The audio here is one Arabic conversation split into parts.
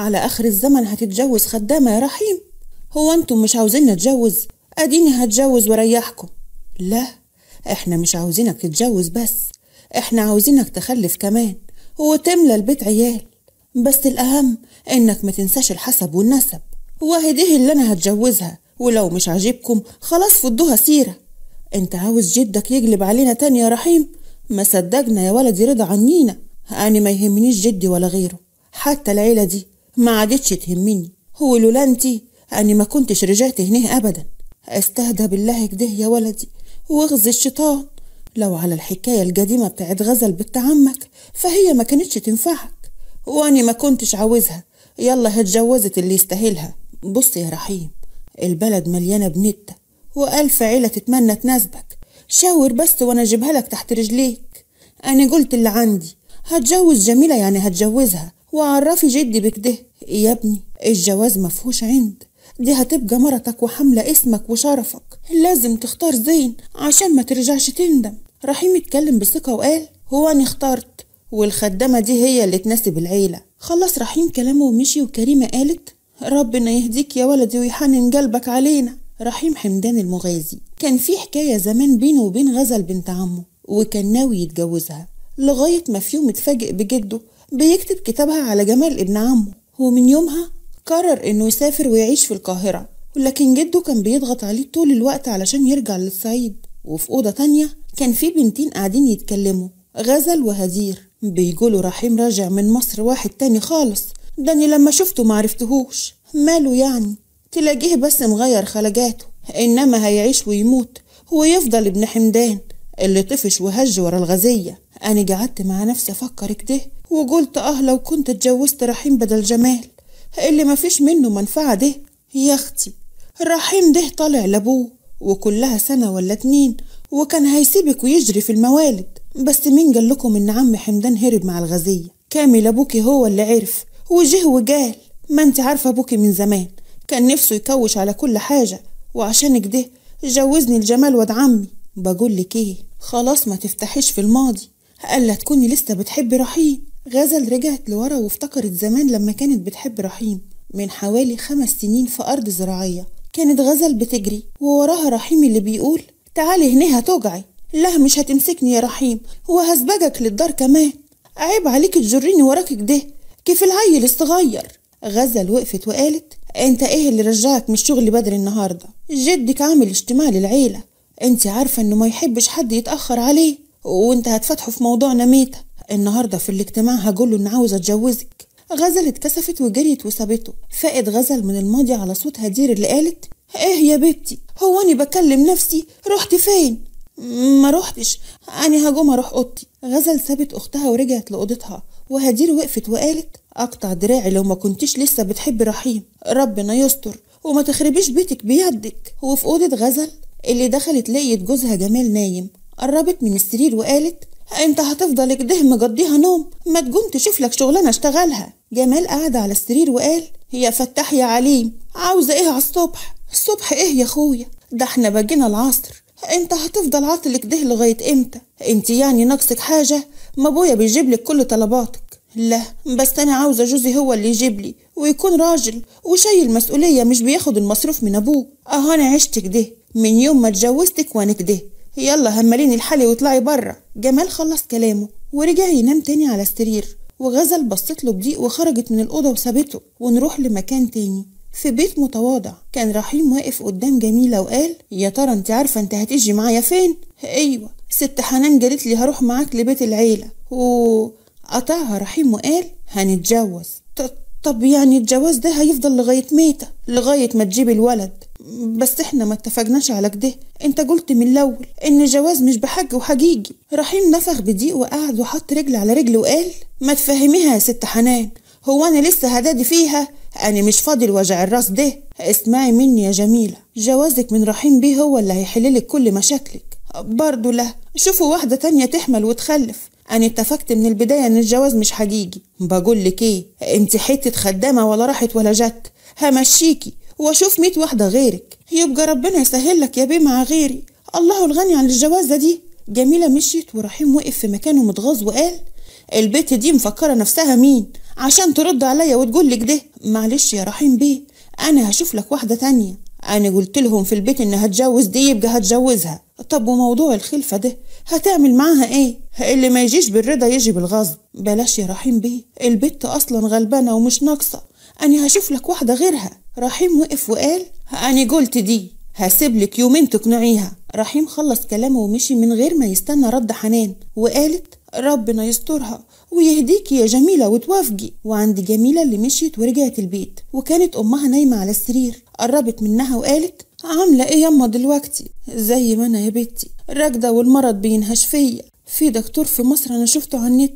على آخر الزمن هتتجوز خدامة يا رحيم هو أنتم مش عاوزين نتجوز أديني هتجوز وأريحكم لا إحنا مش عاوزينك تتجوز بس إحنا عاوزينك تخلف كمان وتملى البيت عيال بس الأهم إنك ما تنساش الحسب والنسب وهديه اللي أنا هتجوزها ولو مش عاجبكم خلاص فضوها سيرة انت عاوز جدك يجلب علينا تاني يا رحيم ما صدقنا يا ولدي رضا عنينا أنا ما يهمنيش جدي ولا غيره حتى العيلة دي ما عادتش تهمني هو لولا انتي أني ما كنتش رجعت هنا أبدا استهدى بالله كده يا ولدي واغز الشيطان لو على الحكاية القديمة بتاعت غزل بنت عمك فهي ما كانتش تنفعك وأني ما كنتش عاوزها يلا هي اتجوزت اللي يستاهلها بص يا رحيم البلد مليانة بنتة وألف عيلة تتمنى تناسبك شاور بس وأنا أجيبها لك تحت رجليك أنا قلت اللي عندي هتجوز جميلة يعني هتجوزها وعرفي جدي بكده يا ابني الجواز مفهوش عند دي هتبقى مرتك وحاملة اسمك وشرفك لازم تختار زين عشان ما ترجعش تندم رحيم اتكلم بثقة وقال هو أنا اخترت والخدامة دي هي اللي تناسب العيلة خلص رحيم كلامه ومشي وكريمة قالت ربنا يهديك يا ولدي ويحنن قلبك علينا رحيم حمدان المغازي كان في حكاية زمان بينه وبين غزل بنت عمه وكان ناوي يتجوزها لغاية ما في يوم اتفاجئ بجده بيكتب كتابها على جمال ابن عمه ومن يومها قرر إنه يسافر ويعيش في القاهرة ولكن جده كان بيضغط عليه طول الوقت علشان يرجع للصعيد وفي أوضة تانية كان في بنتين قاعدين يتكلموا غزل وهزير بيقولوا رحيم راجع من مصر واحد تاني خالص ده أنا لما شفته معرفتهوش ماله يعني تلاقيه بس مغير خلجاته إنما هيعيش ويموت ويفضل ابن حمدان اللي طفش وهج ورا الغزية أنا قعدت مع نفسي أفكر كده وقلت اه لو كنت اتجوزت رحيم بدل جمال اللي مفيش منه منفعة ده يا اختي رحيم ده طالع لابوه وكلها سنة ولا اتنين وكان هيسيبك ويجري في الموالد بس مين قال لكم ان عم حمدان هرب مع الغزية كامل ابوكي هو اللي عرف وجه وجال ما انت عارفة ابوكي من زمان كان نفسه يكوش على كل حاجة وعشان ده جوزني الجمال واد عمي بقول لك ايه خلاص ما تفتحيش في الماضي الا تكوني لسه بتحبي رحيم غزل رجعت لورا وافتكرت زمان لما كانت بتحب رحيم من حوالي خمس سنين في أرض زراعية كانت غزل بتجري ووراها رحيم اللي بيقول تعالي هنا هتوجعي لا مش هتمسكني يا رحيم وهسبجك للدار كمان عيب عليك تجريني وراك كده كيف العيل الصغير غزل وقفت وقالت انت ايه اللي رجعك من الشغل بدري النهارده جدك عامل اجتماع للعيله انت عارفه انه ما يحبش حد يتاخر عليه وانت هتفتحه في موضوعنا ميته النهارده في الاجتماع هقول له ان عاوزه اتجوزك غزل اتكسفت وجريت وسابته فائد غزل من الماضي على صوت هدير اللي قالت ايه يا بنتي هو انا بكلم نفسي رحت فين ما رحتش انا هقوم اروح اوضتي غزل سابت اختها ورجعت لاوضتها وهدير وقفت وقالت اقطع دراعي لو ما كنتش لسه بتحبي رحيم ربنا يستر وما تخربيش بيتك بيدك وفي اوضه غزل اللي دخلت لقيت جوزها جمال نايم قربت من السرير وقالت انت هتفضل كده مقضيها نوم ما تقوم تشوف لك شغلانه اشتغلها جمال قعد على السرير وقال يا فتاح يا عليم عاوزه ايه على الصبح الصبح ايه يا اخويا ده احنا بقينا العصر انت هتفضل عاطل كده لغايه امتى انت يعني ناقصك حاجه ما ابويا بيجيب لك كل طلباتك لا بس انا عاوزه جوزي هو اللي يجيب لي ويكون راجل وشايل مسؤوليه مش بياخد المصروف من ابوه اهو انا عشت كده من يوم ما اتجوزتك وانا كده يلا همليني الحلي واطلعي بره جمال خلص كلامه ورجع ينام تاني على السرير وغزل بصت له بضيق وخرجت من الأوضة وسابته ونروح لمكان تاني في بيت متواضع كان رحيم واقف قدام جميلة وقال يا ترى انت عارفة انت هتيجي معايا فين ايوه ست حنان قالت لي هروح معاك لبيت العيلة و قطعها رحيم وقال هنتجوز طب يعني الجواز ده هيفضل لغاية ميتة لغاية ما تجيب الولد بس احنا ما اتفقناش على كده انت قلت من الاول ان الجواز مش بحج وحقيقي رحيم نفخ بضيق وقعد وحط رجل على رجل وقال ما تفهميها يا ست حنان هو انا لسه هدادي فيها انا مش فاضي وجع الراس ده اسمعي مني يا جميله جوازك من رحيم بيه هو اللي هيحللك كل مشاكلك برضه لا شوفوا واحده تانية تحمل وتخلف انا اتفقت من البدايه ان الجواز مش حقيقي بقول لك ايه انت حته خدامه ولا راحت ولا جت همشيكي واشوف ميت واحده غيرك يبقى ربنا يسهل لك يا بيه مع غيري الله الغني عن الجوازه دي جميله مشيت ورحيم وقف في مكانه متغاظ وقال البت دي مفكره نفسها مين عشان ترد عليا وتقول لك ده معلش يا رحيم بيه انا هشوف لك واحده تانية انا قلت لهم في البيت ان هتجوز دي يبقى هتجوزها طب وموضوع الخلفه ده هتعمل معاها ايه اللي ما يجيش بالرضا يجي بالغصب بلاش يا رحيم بيه البت اصلا غلبانه ومش ناقصه أنا هشوف لك واحدة غيرها رحيم وقف وقال أنا قلت دي هسيبلك يومين تقنعيها رحيم خلص كلامه ومشي من غير ما يستنى رد حنان وقالت ربنا يسترها ويهديكي يا جميلة وتوافقي وعند جميلة اللي مشيت ورجعت البيت وكانت أمها نايمة على السرير قربت منها وقالت عاملة إيه يما دلوقتي زي ما أنا يا بنتي راكدة والمرض بينهش فيا في دكتور في مصر أنا شفته على النت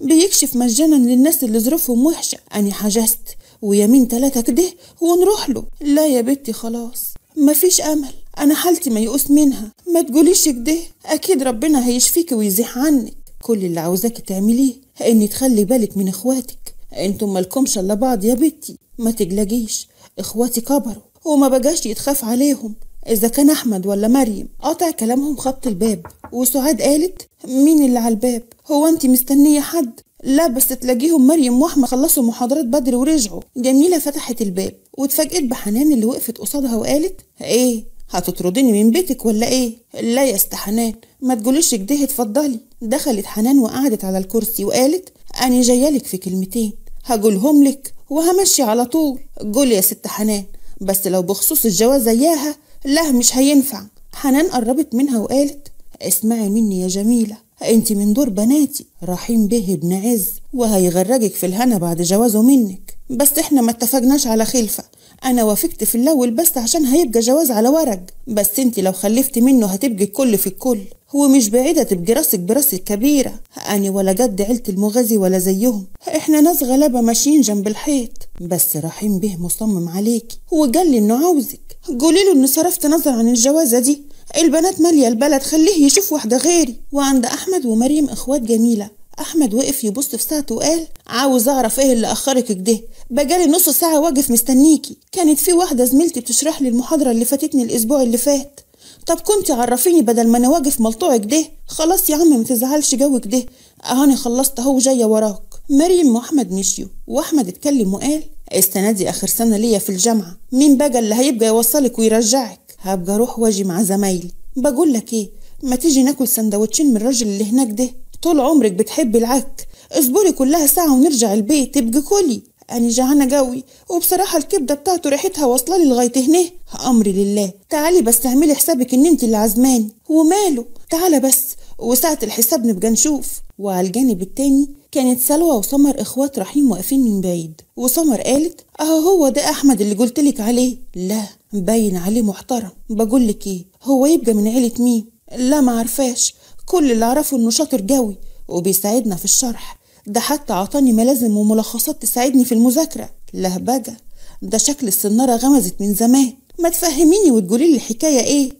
بيكشف مجانا للناس اللي ظروفهم وحشة أنا حجزت ويمين تلاتة كده ونروح له لا يا بنتي خلاص مفيش امل انا حالتي ما يقص منها ما تقوليش كده اكيد ربنا هيشفيكي ويزيح عنك كل اللي عاوزاكي تعمليه اني تخلي بالك من اخواتك انتم مالكمش الا بعض يا بنتي ما تقلقيش اخواتي كبروا وما بقاش يتخاف عليهم اذا كان احمد ولا مريم قطع كلامهم خبط الباب وسعاد قالت مين اللي على الباب هو انت مستنيه حد لا بس تلاقيهم مريم واحمد خلصوا محاضرات بدري ورجعوا جميلة فتحت الباب واتفاجئت بحنان اللي وقفت قصادها وقالت ايه هتطرديني من بيتك ولا ايه لا يا است حنان ما تقوليش كده اتفضلي دخلت حنان وقعدت على الكرسي وقالت انا جايه لك في كلمتين هقولهم لك وهمشي على طول قول يا ست حنان بس لو بخصوص الجواز زيها لا مش هينفع حنان قربت منها وقالت اسمعي مني يا جميله انت من دور بناتي رحيم به ابن عز وهيغرجك في الهنا بعد جوازه منك بس احنا ما اتفقناش على خلفه انا وافقت في الاول بس عشان هيبقى جواز على ورق بس انت لو خلفتي منه هتبقي الكل في الكل ومش بعيدة تبقي راسك براس الكبيرة أنا ولا جد عيلة المغازي ولا زيهم إحنا ناس غلابة ماشيين جنب الحيط بس رحيم به مصمم عليك وقال لي إنه عاوزك قولي له إني صرفت نظر عن الجوازة دي البنات مالية البلد خليه يشوف واحدة غيري وعند أحمد ومريم إخوات جميلة أحمد وقف يبص في ساعته وقال عاوز أعرف إيه اللي أخرك كده بقالي نص ساعة واقف مستنيكي كانت في واحدة زميلتي بتشرح لي المحاضرة اللي فاتتني الأسبوع اللي فات طب كنت عرفيني بدل ما أنا واقف ملطوع كده خلاص يا عم متزعلش جوي كده أهاني خلصت أهو جاية وراك مريم وأحمد مشيوا وأحمد اتكلم وقال السنة دي آخر سنة ليا في الجامعة مين بقى اللي هيبقى يوصلك ويرجعك هبقى اروح واجي مع زمايلي بقول لك ايه ما تيجي ناكل سندوتشين من الراجل اللي هناك ده طول عمرك بتحبي العك اصبري كلها ساعة ونرجع البيت تبقي كلي أنا جعانة قوي وبصراحة الكبدة بتاعته ريحتها واصلة لي لغاية هنا أمري لله تعالي بس اعملي حسابك إن أنت اللي عزماني وماله تعالى بس وساعة الحساب نبقى نشوف وعلى الجانب التاني كانت سلوى وسمر إخوات رحيم واقفين من بعيد وسمر قالت أهو هو ده أحمد اللي قلتلك عليه لا مبين عليه محترم بقول لك ايه هو يبقى من عيله مين لا ما عرفاش كل اللي اعرفه انه شاطر قوي وبيساعدنا في الشرح ده حتى عطاني ملازم وملخصات تساعدني في المذاكره لهبجه ده شكل السناره غمزت من زمان ما تفهميني وتقولي لي الحكايه ايه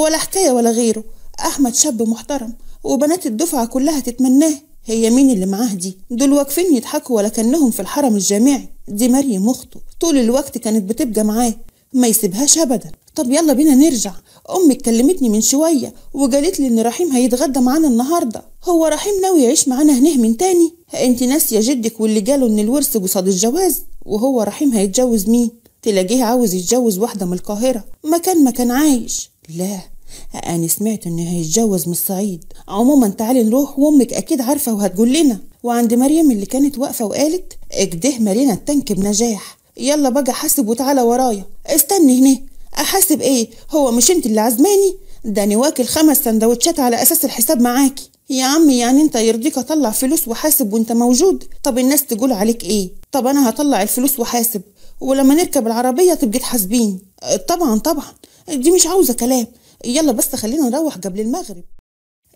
ولا حكايه ولا غيره احمد شاب محترم وبنات الدفعه كلها تتمناه هي مين اللي معاه دي دول واقفين يضحكوا ولا كانهم في الحرم الجامعي دي مريم اخته طول الوقت كانت بتبقى معاه ما يسيبهاش أبدا طب يلا بينا نرجع أمي كلمتني من شوية وقالت لي إن رحيم هيتغدى معانا النهاردة هو رحيم ناوي يعيش معانا هناه من تاني أنت ناسية جدك واللي قالوا إن الورث قصاد الجواز وهو رحيم هيتجوز مين تلاقيه عاوز يتجوز واحدة من القاهرة مكان ما كان عايش لا أنا سمعت إنه هيتجوز من الصعيد عموما تعالي نروح وأمك أكيد عارفة وهتقول لنا وعند مريم اللي كانت واقفة وقالت اجده مارينا التانك بنجاح يلا بقى حاسب وتعالى ورايا استني هنا احاسب ايه هو مش انت اللي عزماني ده انا واكل خمس سندوتشات على اساس الحساب معاكي يا عمي يعني انت يرضيك اطلع فلوس وحاسب وانت موجود طب الناس تقول عليك ايه طب انا هطلع الفلوس وحاسب ولما نركب العربيه تبقي تحاسبيني طبعا طبعا دي مش عاوزه كلام يلا بس خلينا نروح قبل المغرب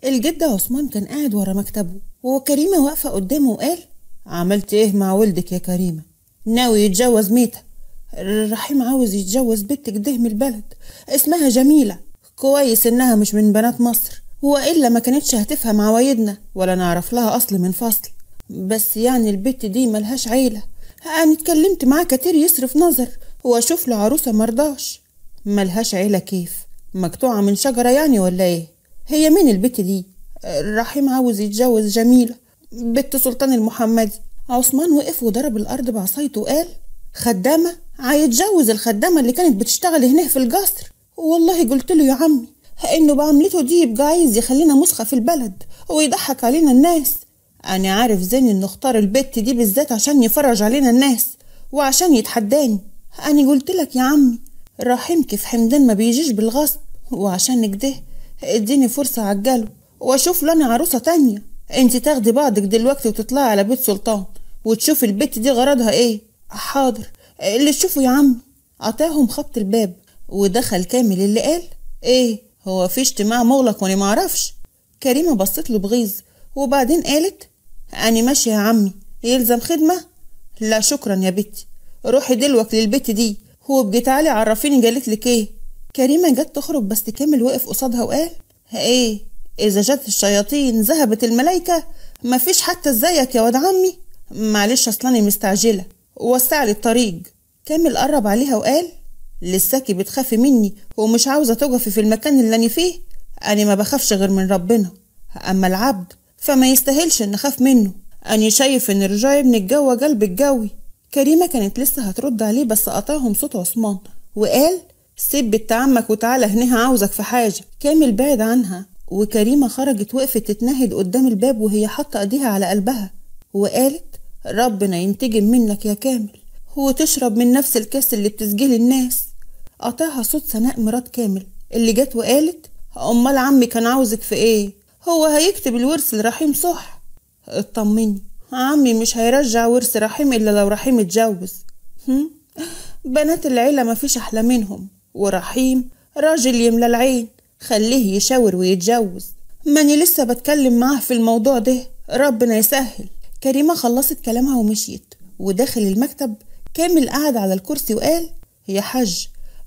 الجد عثمان كان قاعد ورا مكتبه وكريمه واقفه قدامه وقال عملت ايه مع ولدك يا كريمه ناوي يتجوز ميتة رحيم عاوز يتجوز بنت كده من البلد اسمها جميلة كويس إنها مش من بنات مصر وإلا ما كانتش هتفهم عوايدنا ولا نعرف لها أصل من فصل بس يعني البت دي ملهاش عيلة أنا اتكلمت معاه كتير يصرف نظر وأشوف له عروسة مرضاش ملهاش عيلة كيف مقطوعة من شجرة يعني ولا إيه هي مين البت دي رحيم عاوز يتجوز جميلة بنت سلطان المحمدي عثمان وقف وضرب الأرض بعصايته وقال خدامة هيتجوز الخدامة اللي كانت بتشتغل هنا في القصر والله قلت له يا عمي انه بعملته دي يبقى عايز يخلينا مسخة في البلد ويضحك علينا الناس انا عارف زين انه اختار البت دي بالذات عشان يفرج علينا الناس وعشان يتحداني انا قلت لك يا عمي رحمك في حمدان ما بيجيش بالغصب وعشان كده اديني فرصة عجله واشوف لنا عروسة تانية انت تاخدي بعضك دلوقتي وتطلعي على بيت سلطان وتشوفي البت دي غرضها ايه آه، حاضر آه، اللي تشوفه يا عم عطاهم خبط الباب ودخل كامل اللي قال ايه هو في اجتماع مغلق وانا معرفش كريمه بصت له بغيظ وبعدين قالت انا ماشيه يا عمي يلزم خدمه لا شكرا يا بتي روحي دلوك للبت دي وابقي تعالي عرفيني جالت لك ايه كريمه جت تخرج بس كامل وقف قصادها وقال ايه إذا جت الشياطين ذهبت الملايكة مفيش حتى ازيك يا واد عمي معلش أصلاني مستعجلة لي الطريق كامل قرب عليها وقال لساكي بتخافي مني ومش عاوزة تقفي في المكان اللي أنا فيه أنا ما بخافش غير من ربنا أما العبد فما يستاهلش إن أخاف منه أنا شايف إن رجعي ابن الجو قلب الجوي كريمة كانت لسه هترد عليه بس قطعهم صوت عثمان وقال سيب بنت عمك وتعالى هنا عاوزك في حاجة كامل بعد عنها وكريمة خرجت وقفت تتنهد قدام الباب وهي حاطة ايديها على قلبها وقالت ربنا ينتجم منك يا كامل وتشرب من نفس الكاس اللي بتسجل الناس قطعها صوت سناء مرات كامل اللي جت وقالت امال عمي كان عاوزك في ايه هو هيكتب الورث لرحيم صح اطمني عمي مش هيرجع ورث رحيم الا لو رحيم اتجوز هم؟ بنات العيله مفيش احلى منهم ورحيم راجل يملى العين خليه يشاور ويتجوز ماني لسه بتكلم معاه في الموضوع ده ربنا يسهل كريمة خلصت كلامها ومشيت وداخل المكتب كامل قعد على الكرسي وقال يا حج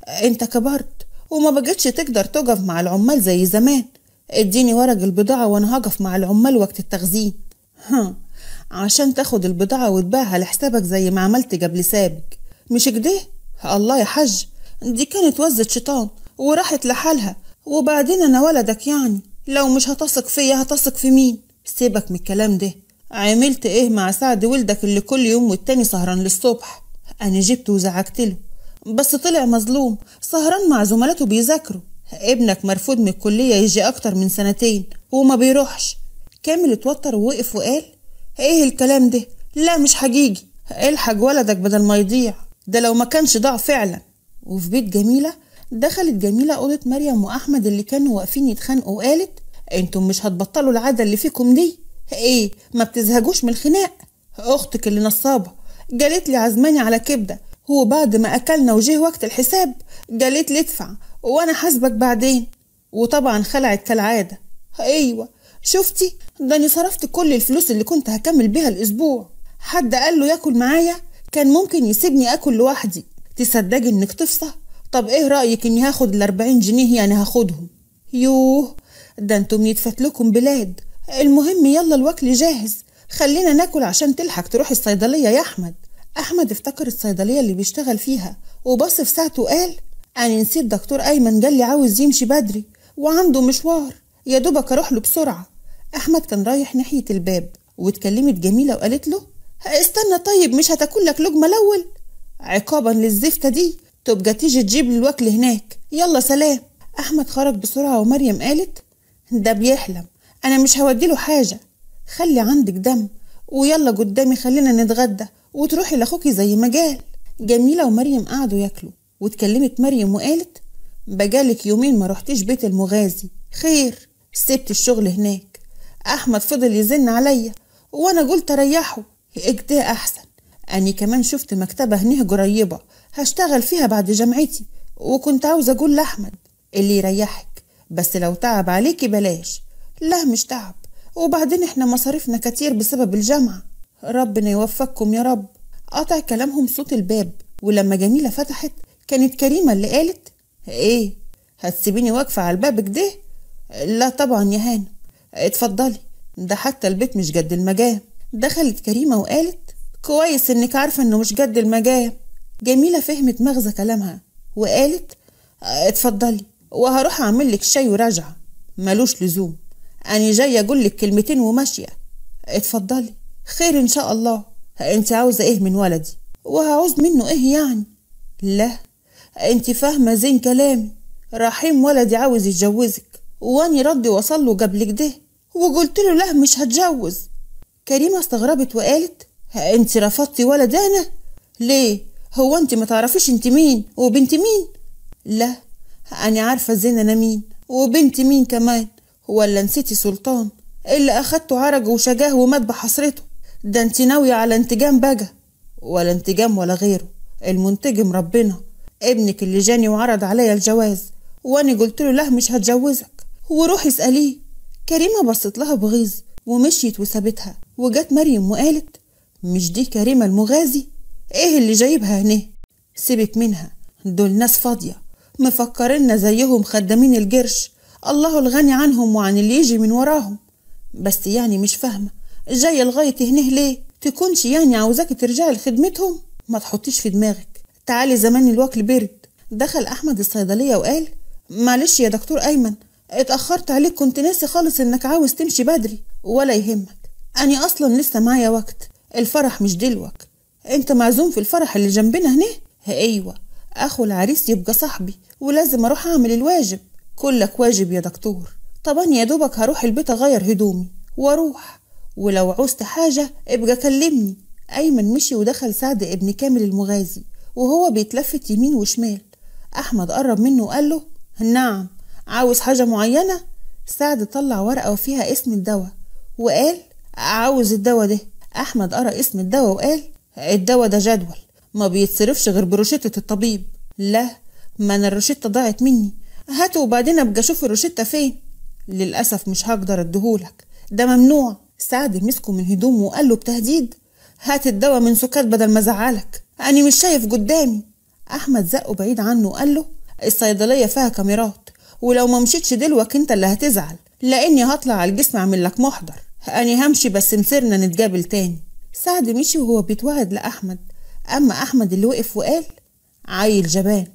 انت كبرت وما بقتش تقدر تقف مع العمال زي زمان اديني ورق البضاعة وانا هقف مع العمال وقت التخزين ها عشان تاخد البضاعة وتباعها لحسابك زي ما عملت قبل سابق مش كده الله يا حج دي كانت وزة شيطان وراحت لحالها وبعدين أنا ولدك يعني لو مش هتثق فيا هتثق في مين سيبك من الكلام ده عملت ايه مع سعد ولدك اللي كل يوم والتاني سهران للصبح انا جبته وزعجتله بس طلع مظلوم سهران مع زملاته بيذاكروا ابنك مرفوض من الكلية يجي أكتر من سنتين وما بيروحش كامل اتوتر ووقف وقال ايه الكلام ده لا مش حجيجي الحج ولدك بدل ما يضيع ده لو ما كانش ضاع فعلا وفي بيت جميلة دخلت جميلة أوضة مريم وأحمد اللي كانوا واقفين يتخانقوا وقالت انتم مش هتبطلوا العادة اللي فيكم دي ايه ما بتزهجوش من الخناق اختك اللي نصابة جالت لي عزماني على كبدة هو بعد ما اكلنا وجه وقت الحساب جالت لي ادفع وانا حاسبك بعدين وطبعا خلعت كالعادة ايوه شفتي ده انا صرفت كل الفلوس اللي كنت هكمل بيها الاسبوع حد قال له ياكل معايا كان ممكن يسيبني اكل لوحدي تصدقي انك تفصح طب ايه رأيك اني هاخد الاربعين جنيه يعني هاخدهم يوه ده انتم يتفتلكم بلاد المهم يلا الوكل جاهز خلينا ناكل عشان تلحق تروح الصيدلية يا أحمد أحمد افتكر الصيدلية اللي بيشتغل فيها وبص في ساعته وقال أنا نسيت دكتور أيمن قال لي عاوز يمشي بدري وعنده مشوار يا دوبك أروح له بسرعة أحمد كان رايح ناحية الباب واتكلمت جميلة وقالت له استنى طيب مش هتاكل لك لجمة الأول عقابا للزفتة دي تبقى تيجي تجيب الوكل هناك يلا سلام أحمد خرج بسرعة ومريم قالت ده بيحلم أنا مش هوديله حاجة خلي عندك دم ويلا قدامي خلينا نتغدى وتروحي لأخوكي زي ما قال جميلة ومريم قعدوا ياكلوا واتكلمت مريم وقالت بجالك يومين ما رحتيش بيت المغازي خير سبت الشغل هناك أحمد فضل يزن عليا وأنا قلت أريحه اجده أحسن أني كمان شفت مكتبة هنيه قريبة هشتغل فيها بعد جامعتي وكنت عاوز أقول لأحمد اللي يريحك بس لو تعب عليكي بلاش لا مش تعب وبعدين احنا مصاريفنا كتير بسبب الجامعة ربنا يوفقكم يا رب قطع كلامهم صوت الباب ولما جميلة فتحت كانت كريمة اللي قالت ايه هتسيبيني واقفة على الباب كده لا طبعا يا هانم اتفضلي ده حتى البيت مش جد المجام دخلت كريمة وقالت كويس انك عارفة انه مش جد المجام جميلة فهمت مغزى كلامها وقالت اتفضلي وهروح اعمل لك شاي وراجعة ملوش لزوم أنا جاية أقول لك كلمتين وماشية اتفضلي خير إن شاء الله أنت عاوزة إيه من ولدي وهعوز منه إيه يعني لا أنت فاهمة زين كلامي رحيم ولدي عاوز يتجوزك وأني ردي وصل له قبل كده وقلت له لا مش هتجوز كريمة استغربت وقالت أنت رفضتي ولد أنا ليه هو انت ما تعرفيش انت مين وبنت مين لا انا عارفه زين انا مين وبنت مين كمان ولا نسيتي سلطان اللي اخدته عرج وشجاه ومات بحسرته ده انت ناويه على انتجام بقى ولا انتجام ولا غيره المنتجم ربنا ابنك اللي جاني وعرض عليا الجواز وانا قلت له لا مش هتجوزك وروحي اساليه كريمه بصت لها بغيظ ومشيت وسابتها وجت مريم وقالت مش دي كريمه المغازي ايه اللي جايبها هنا سيبك منها دول ناس فاضية مفكرنا زيهم خدامين الجرش الله الغني عنهم وعن اللي يجي من وراهم بس يعني مش فاهمة جاية لغاية هنا ليه تكونش يعني عاوزاكي ترجعي لخدمتهم ما تحطيش في دماغك تعالي زمان الوكل برد دخل أحمد الصيدلية وقال معلش يا دكتور أيمن اتأخرت عليك كنت ناسي خالص إنك عاوز تمشي بدري ولا يهمك أني أصلا لسه معايا وقت الفرح مش دلوك انت معزوم في الفرح اللي جنبنا هنا ايوه اخو العريس يبقى صاحبي ولازم اروح اعمل الواجب كلك واجب يا دكتور طبعا يا دوبك هروح البيت اغير هدومي واروح ولو عوزت حاجه ابقى كلمني ايمن مشي ودخل سعد ابن كامل المغازي وهو بيتلفت يمين وشمال احمد قرب منه وقال له نعم عاوز حاجه معينه سعد طلع ورقه وفيها اسم الدواء وقال عاوز الدواء ده احمد قرا اسم الدواء وقال الدواء ده جدول ما بيتصرفش غير بروشتة الطبيب لا ما انا الروشتة ضاعت مني هاته وبعدين ابقى اشوف الروشتة فين للأسف مش هقدر اديهولك ده ممنوع سعد مسكه من هدومه وقال له بتهديد هات الدواء من سكات بدل ما ازعلك انا مش شايف قدامي احمد زقه بعيد عنه وقال له الصيدليه فيها كاميرات ولو ما مشيتش دلوقتي انت اللي هتزعل لاني هطلع على الجسم اعمل لك محضر انا همشي بس مسيرنا نتقابل تاني سعد مشي وهو بيتوعد لأحمد أما أحمد اللي وقف وقال عيل جبان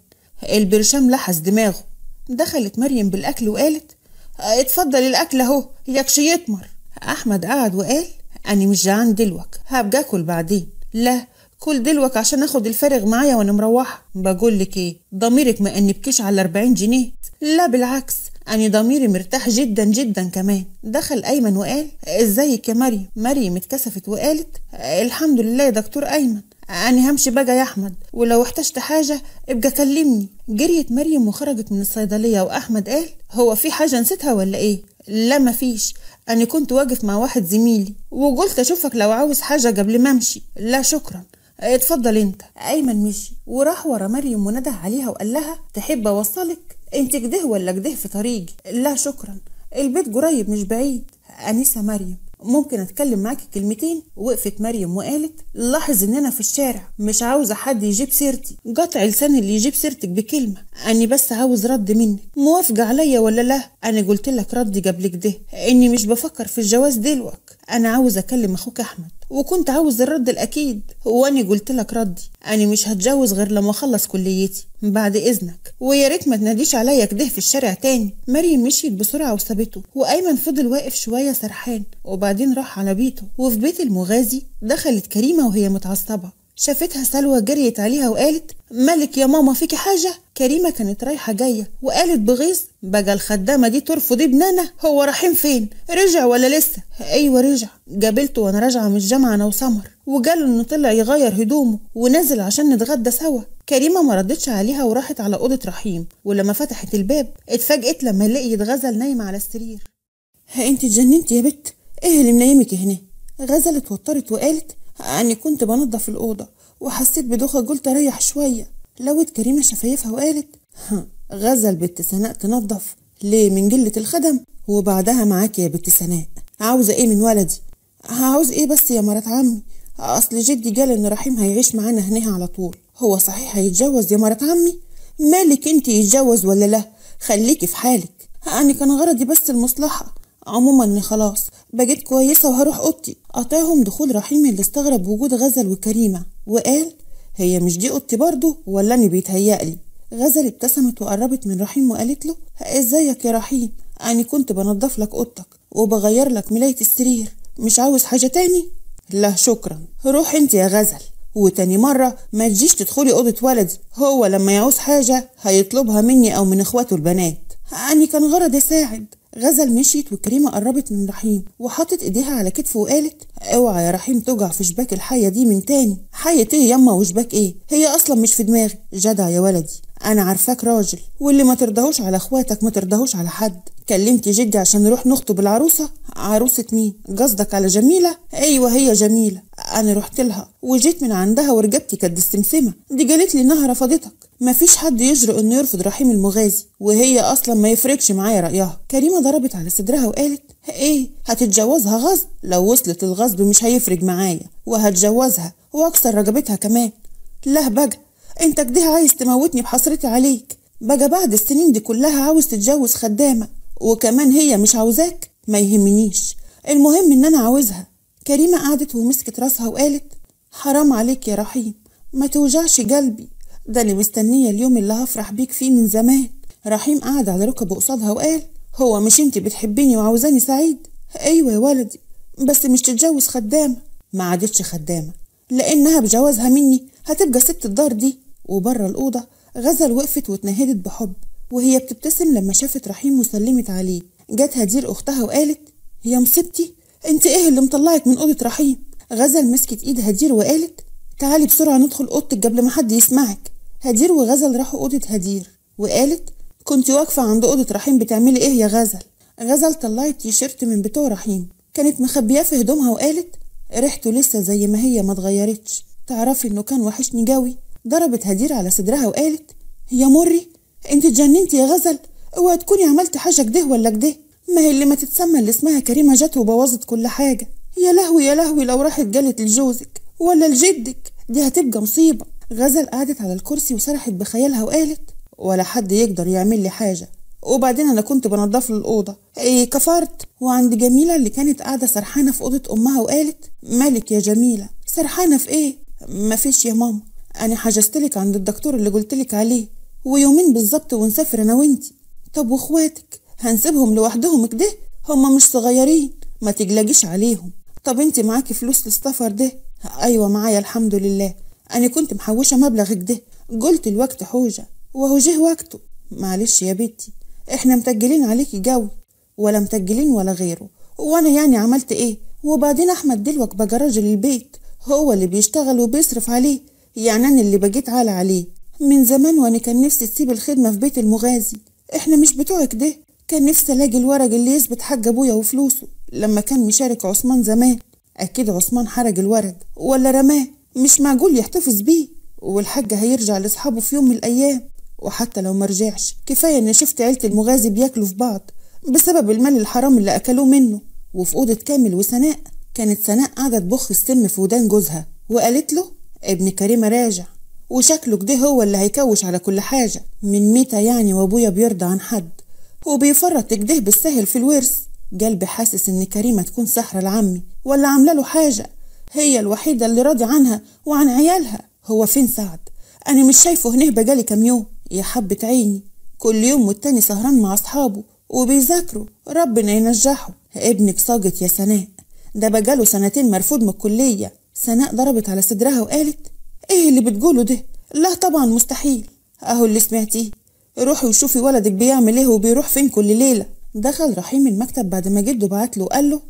البرشام لحس دماغه دخلت مريم بالأكل وقالت اتفضل الأكل أهو يكش يتمر أحمد قعد وقال أنا مش جعان دلوك هبقى أكل بعدين لا كل دلوك عشان اخد الفارغ معايا وانا مروحه بقول لك ايه ضميرك ما انبكيش على 40 جنيه لا بالعكس أنا ضميري مرتاح جدا جدا كمان دخل أيمن وقال إزيك يا مريم مريم اتكسفت وقالت الحمد لله يا دكتور أيمن أنا همشي بقى يا أحمد ولو احتجت حاجة ابقى كلمني جريت مريم وخرجت من الصيدلية وأحمد قال هو في حاجة نسيتها ولا إيه؟ لا مفيش أنا كنت واقف مع واحد زميلي وقلت أشوفك لو عاوز حاجة قبل ما أمشي لا شكرا اتفضل انت أيمن مشي وراح ورا مريم ونده عليها وقال لها تحب أوصلك انت كده ولا كده في طريقي لا شكرا البيت قريب مش بعيد انسه مريم ممكن اتكلم معاكي كلمتين وقفت مريم وقالت لاحظ ان انا في الشارع مش عاوزه حد يجيب سيرتي قطع لسان اللي يجيب سيرتك بكلمه انا بس عاوز رد منك موافقه عليا ولا لا انا قلت لك ردي قبل كده اني مش بفكر في الجواز دلوقتي انا عاوز اكلم اخوك احمد وكنت عاوز الرد الأكيد وأني قلت لك ردي أنا مش هتجوز غير لما أخلص كليتي بعد إذنك ويا ريت ما تناديش عليا كده في الشارع تاني مريم مشيت بسرعة وسابته وأيمن فضل واقف شوية سرحان وبعدين راح على بيته وفي بيت المغازي دخلت كريمة وهي متعصبة شافتها سلوى جريت عليها وقالت مالك يا ماما فيكي حاجة كريمة كانت رايحة جاية وقالت بغيظ بقى الخدامة دي ترفض ابننا هو رايحين فين رجع ولا لسه ايوه رجع قابلته وانا راجعة من الجامعة انا وسمر وقالوا انه طلع يغير هدومه ونزل عشان نتغدى سوا كريمة ما ردتش عليها وراحت على أوضة رحيم ولما فتحت الباب اتفاجئت لما لقيت غزل نايمة على السرير ها انت اتجننتي يا بت ايه اللي منيمك هنا غزل اتوترت وقالت أني كنت بنظف الأوضة وحسيت بدوخة قلت أريح شوية لوت كريمة شفايفها وقالت ها غزل البت سناء تنظف ليه من قلة الخدم وبعدها معاك يا بت سناء عاوزة إيه من ولدي عاوز إيه بس يا مرات عمي أصل جدي قال إن رحيم هيعيش معانا هنا على طول هو صحيح هيتجوز يا مرات عمي مالك أنت يتجوز ولا لا خليكي في حالك أنا كان غرضي بس المصلحة عموما خلاص بجيت كويسة وهروح أوضتي قطعهم دخول رحيم اللي استغرب وجود غزل وكريمة وقال هي مش دي أوضتي برضه ولا أنا بيتهيألي غزل ابتسمت وقربت من رحيم وقالت له ازيك يا رحيم أنا كنت بنضف لك أوضتك وبغير لك ملاية السرير مش عاوز حاجة تاني لا شكرا روح انت يا غزل وتاني مرة ما تجيش تدخلي أوضة ولدي هو لما يعوز حاجة هيطلبها مني أو من إخواته البنات أنا كان غرضي أساعد غزل مشيت وكريمة قربت من رحيم وحطت ايديها على كتفه وقالت اوعى يا رحيم تقع في شباك الحية دي من تاني حية ايه يما وشباك ايه هي اصلا مش في دماغي جدع يا ولدي انا عارفاك راجل واللي ما ترضاهوش على اخواتك ما ترضاهوش على حد كلمت جدي عشان نروح نخطب العروسة عروسة مين قصدك على جميلة ايوه هي جميلة انا رحت لها وجيت من عندها ورجبتي كانت السمسمة دي قالت لي انها رفضتك مفيش حد يجرؤ انه يرفض رحيم المغازي وهي اصلا ما يفرقش معايا رايها كريمه ضربت على صدرها وقالت ايه هتتجوزها غصب لو وصلت الغصب مش هيفرق معايا وهتجوزها واكسر رقبتها كمان لا بجا انت كده عايز تموتني بحسرتي عليك بجا بعد السنين دي كلها عاوز تتجوز خدامه وكمان هي مش عاوزاك ما يهمنيش المهم ان انا عاوزها كريمه قعدت ومسكت راسها وقالت حرام عليك يا رحيم ما توجعش قلبي ده اللي مستنيه اليوم اللي هفرح بيك فيه من زمان رحيم قعد على ركبه قصادها وقال هو مش انت بتحبيني وعاوزاني سعيد ايوه يا ولدي بس مش تتجوز خدامه ما عادتش خدامه لانها بجوازها مني هتبقى ست الدار دي وبره الاوضه غزل وقفت واتنهدت بحب وهي بتبتسم لما شافت رحيم وسلمت عليه جت هدير اختها وقالت يا مصيبتي انت ايه اللي مطلعك من اوضه رحيم غزل مسكت ايد هدير وقالت تعالي بسرعه ندخل اوضتك قبل ما حد يسمعك هدير وغزل راحوا أوضة هدير وقالت كنت واقفة عند أوضة رحيم بتعملي إيه يا غزل غزل طلعت تيشيرت من بتوع رحيم كانت مخبياه في هدومها وقالت ريحته لسه زي ما هي ما اتغيرتش تعرفي إنه كان وحشني جوي ضربت هدير على صدرها وقالت يا مري انت اتجننتي يا غزل اوعى تكوني عملتي حاجه كده ولا كده ما هي اللي ما تتسمى اللي اسمها كريمه جت وبوظت كل حاجه يا لهوي يا لهوي لو راحت جالت لجوزك ولا لجدك دي هتبقى مصيبه غزل قعدت على الكرسي وسرحت بخيالها وقالت ولا حد يقدر يعمل لي حاجة وبعدين أنا كنت بنضف له الأوضة إيه كفرت وعند جميلة اللي كانت قاعدة سرحانة في أوضة أمها وقالت مالك يا جميلة سرحانة في إيه مفيش يا ماما أنا حجزتلك عند الدكتور اللي قلتلك عليه ويومين بالظبط ونسافر أنا وإنتي طب وإخواتك هنسيبهم لوحدهم كده هما مش صغيرين ما تجلجيش عليهم طب إنتي معاكي فلوس للسفر ده ايوه معايا الحمد لله أنا كنت محوشة مبلغ كده قلت الوقت حوجة وهو جه وقته معلش يا بنتي إحنا متجلين عليكي جو ولا متجلين ولا غيره وأنا يعني عملت إيه وبعدين أحمد دلوك بقى راجل البيت هو اللي بيشتغل وبيصرف عليه يعني أنا اللي بقيت عالة عليه من زمان وأنا كان نفسي تسيب الخدمة في بيت المغازي إحنا مش بتوعك ده كان نفسي ألاقي الورق اللي يثبت حق أبويا وفلوسه لما كان مشارك عثمان زمان أكيد عثمان حرج الورق ولا رماه مش معقول يحتفظ بيه والحاج هيرجع لاصحابه في يوم من الايام وحتى لو مرجعش كفايه أني شفت عيله المغازي بياكلوا في بعض بسبب المال الحرام اللي اكلوه منه وفي اوضه كامل وسناء كانت سناء قاعده تبخ السم في ودان جوزها وقالت له ابن كريمه راجع وشكله كده هو اللي هيكوش على كل حاجه من متى يعني وابويا بيرضى عن حد وبيفرط كده بالسهل في الورث قلبي حاسس ان كريمه تكون سحره لعمي ولا عامله له حاجه هي الوحيدة اللي راضي عنها وعن عيالها هو فين سعد أنا مش شايفه هنا بقالي كام يوم يا حبة عيني كل يوم والتاني سهران مع أصحابه وبيذاكروا ربنا ينجحه ابنك ساقط يا سناء ده بقاله سنتين مرفوض من الكلية سناء ضربت على صدرها وقالت ايه اللي بتقوله ده لا طبعا مستحيل اهو اللي سمعتيه روحي وشوفي ولدك بيعمل ايه وبيروح فين كل ليلة دخل رحيم المكتب بعد ما جده بعت له وقال له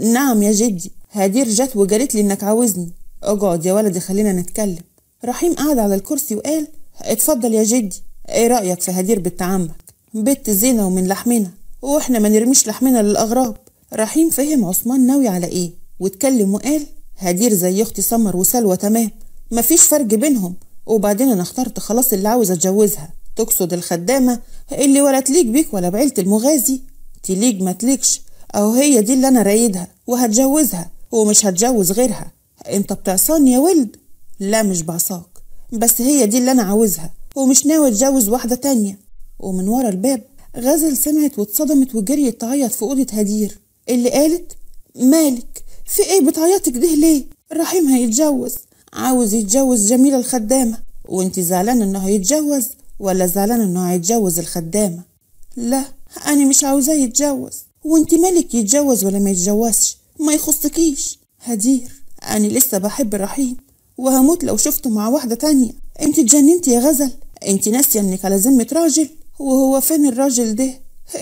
نعم يا جدي هدير جت وقالت لي إنك عاوزني اقعد يا ولدي خلينا نتكلم رحيم قعد على الكرسي وقال اتفضل يا جدي ايه رأيك في هدير بنت عمك بنت زينة ومن لحمنا واحنا ما نرميش لحمنا للأغراب رحيم فهم عثمان ناوي على ايه واتكلم وقال هدير زي اختي سمر وسلوى تمام مفيش فرق بينهم وبعدين انا اخترت خلاص اللي عاوز اتجوزها تقصد الخدامه اللي ولا تليق بيك ولا بعيله المغازي تليق ما تليقش اهو هي دي اللي انا رايدها وهتجوزها ومش هتجوز غيرها انت بتعصاني يا ولد لا مش بعصاك بس هي دي اللي انا عاوزها ومش ناوي اتجوز واحدة تانية ومن ورا الباب غزل سمعت واتصدمت وجريت تعيط في أوضة هدير اللي قالت مالك في ايه بتعيطي كده ليه رحيم هيتجوز عاوز يتجوز جميلة الخدامة وانت زعلانة انه هيتجوز ولا زعلانة انه هيتجوز الخدامة لا انا مش عاوزاه يتجوز وانت مالك يتجوز ولا ما يتجوزش ما يخصكيش هدير أنا لسه بحب رحيم وهموت لو شفته مع واحدة تانية انت اتجننتي يا غزل انت ناسية انك على ذمة راجل وهو فين الراجل ده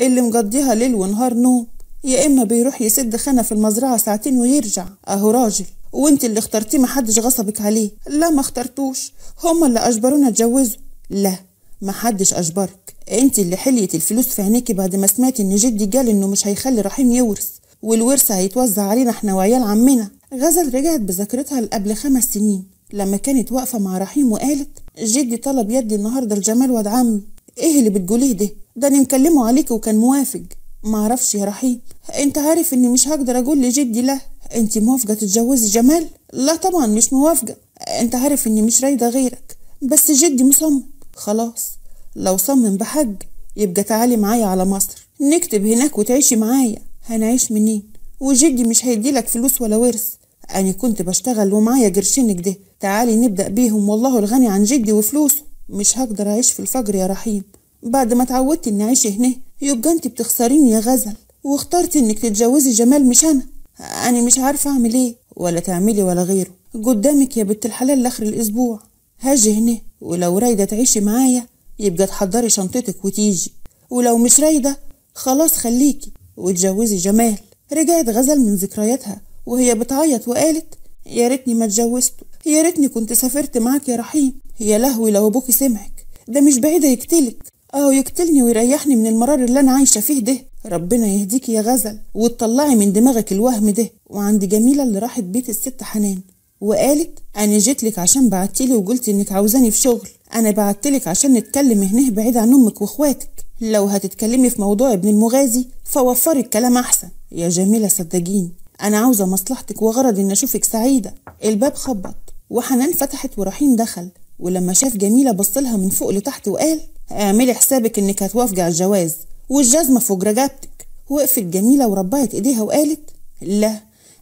اللي مقضيها ليل ونهار نوم يا اما بيروح يسد خانة في المزرعة ساعتين ويرجع اهو راجل وانت اللي اخترتيه محدش غصبك عليه لا ما اخترتوش هما اللي اجبرونا اتجوزوا لا محدش اجبرك انت اللي حليت الفلوس في عينيكي بعد ما سمعتي ان جدي قال انه مش هيخلي رحيم يورث والورث هيتوزع علينا احنا وعيال عمنا غزل رجعت بذاكرتها لقبل خمس سنين لما كانت واقفة مع رحيم وقالت جدي طلب يدي النهاردة لجمال واد عمي ايه اللي بتقوليه ده ده انا مكلمه عليك وكان موافق معرفش يا رحيم انت عارف اني مش هقدر اقول لجدي لا انت موافقة تتجوزي جمال لا طبعا مش موافقة انت عارف اني مش رايدة غيرك بس جدي مصمم خلاص لو صمم بحج يبقى تعالي معايا على مصر نكتب هناك وتعيشي معايا هنعيش منين وجدي مش هيديلك فلوس ولا ورث أنا كنت بشتغل ومعايا قرشينك ده تعالي نبدأ بيهم والله الغني عن جدي وفلوسه مش هقدر أعيش في الفجر يا رحيم بعد ما اتعودت إني أعيش هنا يبقى أنت بتخسريني يا غزل واخترتي إنك تتجوزي جمال مش أنا أنا مش عارفة أعمل إيه ولا تعملي ولا غيره قدامك يا بنت الحلال لآخر الأسبوع هاجي هنا ولو رايدة تعيشي معايا يبقى تحضري شنطتك وتيجي ولو مش رايدة خلاص خليكي وتجوزي جمال رجعت غزل من ذكرياتها وهي بتعيط وقالت يا ريتني ما اتجوزته يا ريتني كنت سافرت معاك يا رحيم يا لهوي لو ابوكي سمعك ده مش بعيده يقتلك اه يقتلني ويريحني من المرار اللي انا عايشه فيه ده ربنا يهديكي يا غزل وتطلعي من دماغك الوهم ده وعند جميله اللي راحت بيت الست حنان وقالت انا جيت لك عشان بعتيلي وقلت انك عاوزاني في شغل انا بعتلك عشان نتكلم هنا بعيد عن امك واخواتك لو هتتكلمي في موضوع ابن المغازي فوفري الكلام أحسن يا جميلة صدقيني أنا عاوزة مصلحتك وغرض إن أشوفك سعيدة الباب خبط وحنان فتحت ورحيم دخل ولما شاف جميلة بصلها من فوق لتحت وقال اعملي حسابك إنك هتوافقي على الجواز والجزمة فوق رجبتك وقفت جميلة وربعت إيديها وقالت لا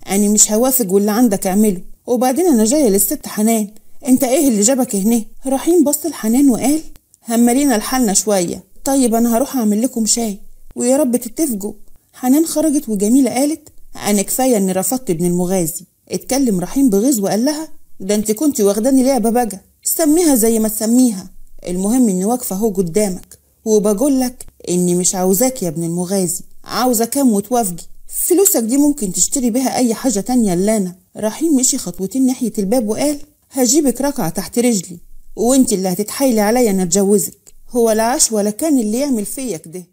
أنا مش هوافق واللي عندك اعمله وبعدين أنا جاية للست حنان أنت إيه اللي جابك هنا؟ رحيم بص لحنان وقال هملينا لحالنا شوية طيب أنا هروح أعمل لكم شاي ويا رب تتفقوا حنان خرجت وجميلة قالت أنا كفاية إني رفضت ابن المغازي اتكلم رحيم بغيظ وقال لها ده أنت كنت واخداني لعبة بجا سميها زي ما تسميها المهم إني واقفة أهو قدامك وبقول لك إني مش عاوزاك يا ابن المغازي عاوزة كام وتوافجي فلوسك دي ممكن تشتري بيها أي حاجة تانية لانا أنا رحيم مشي خطوتين ناحية الباب وقال هجيبك ركعة تحت رجلي وانت اللي هتتحايلي عليا انا اتجوزك هو لا عاش ولا كان اللي يعمل فيا كده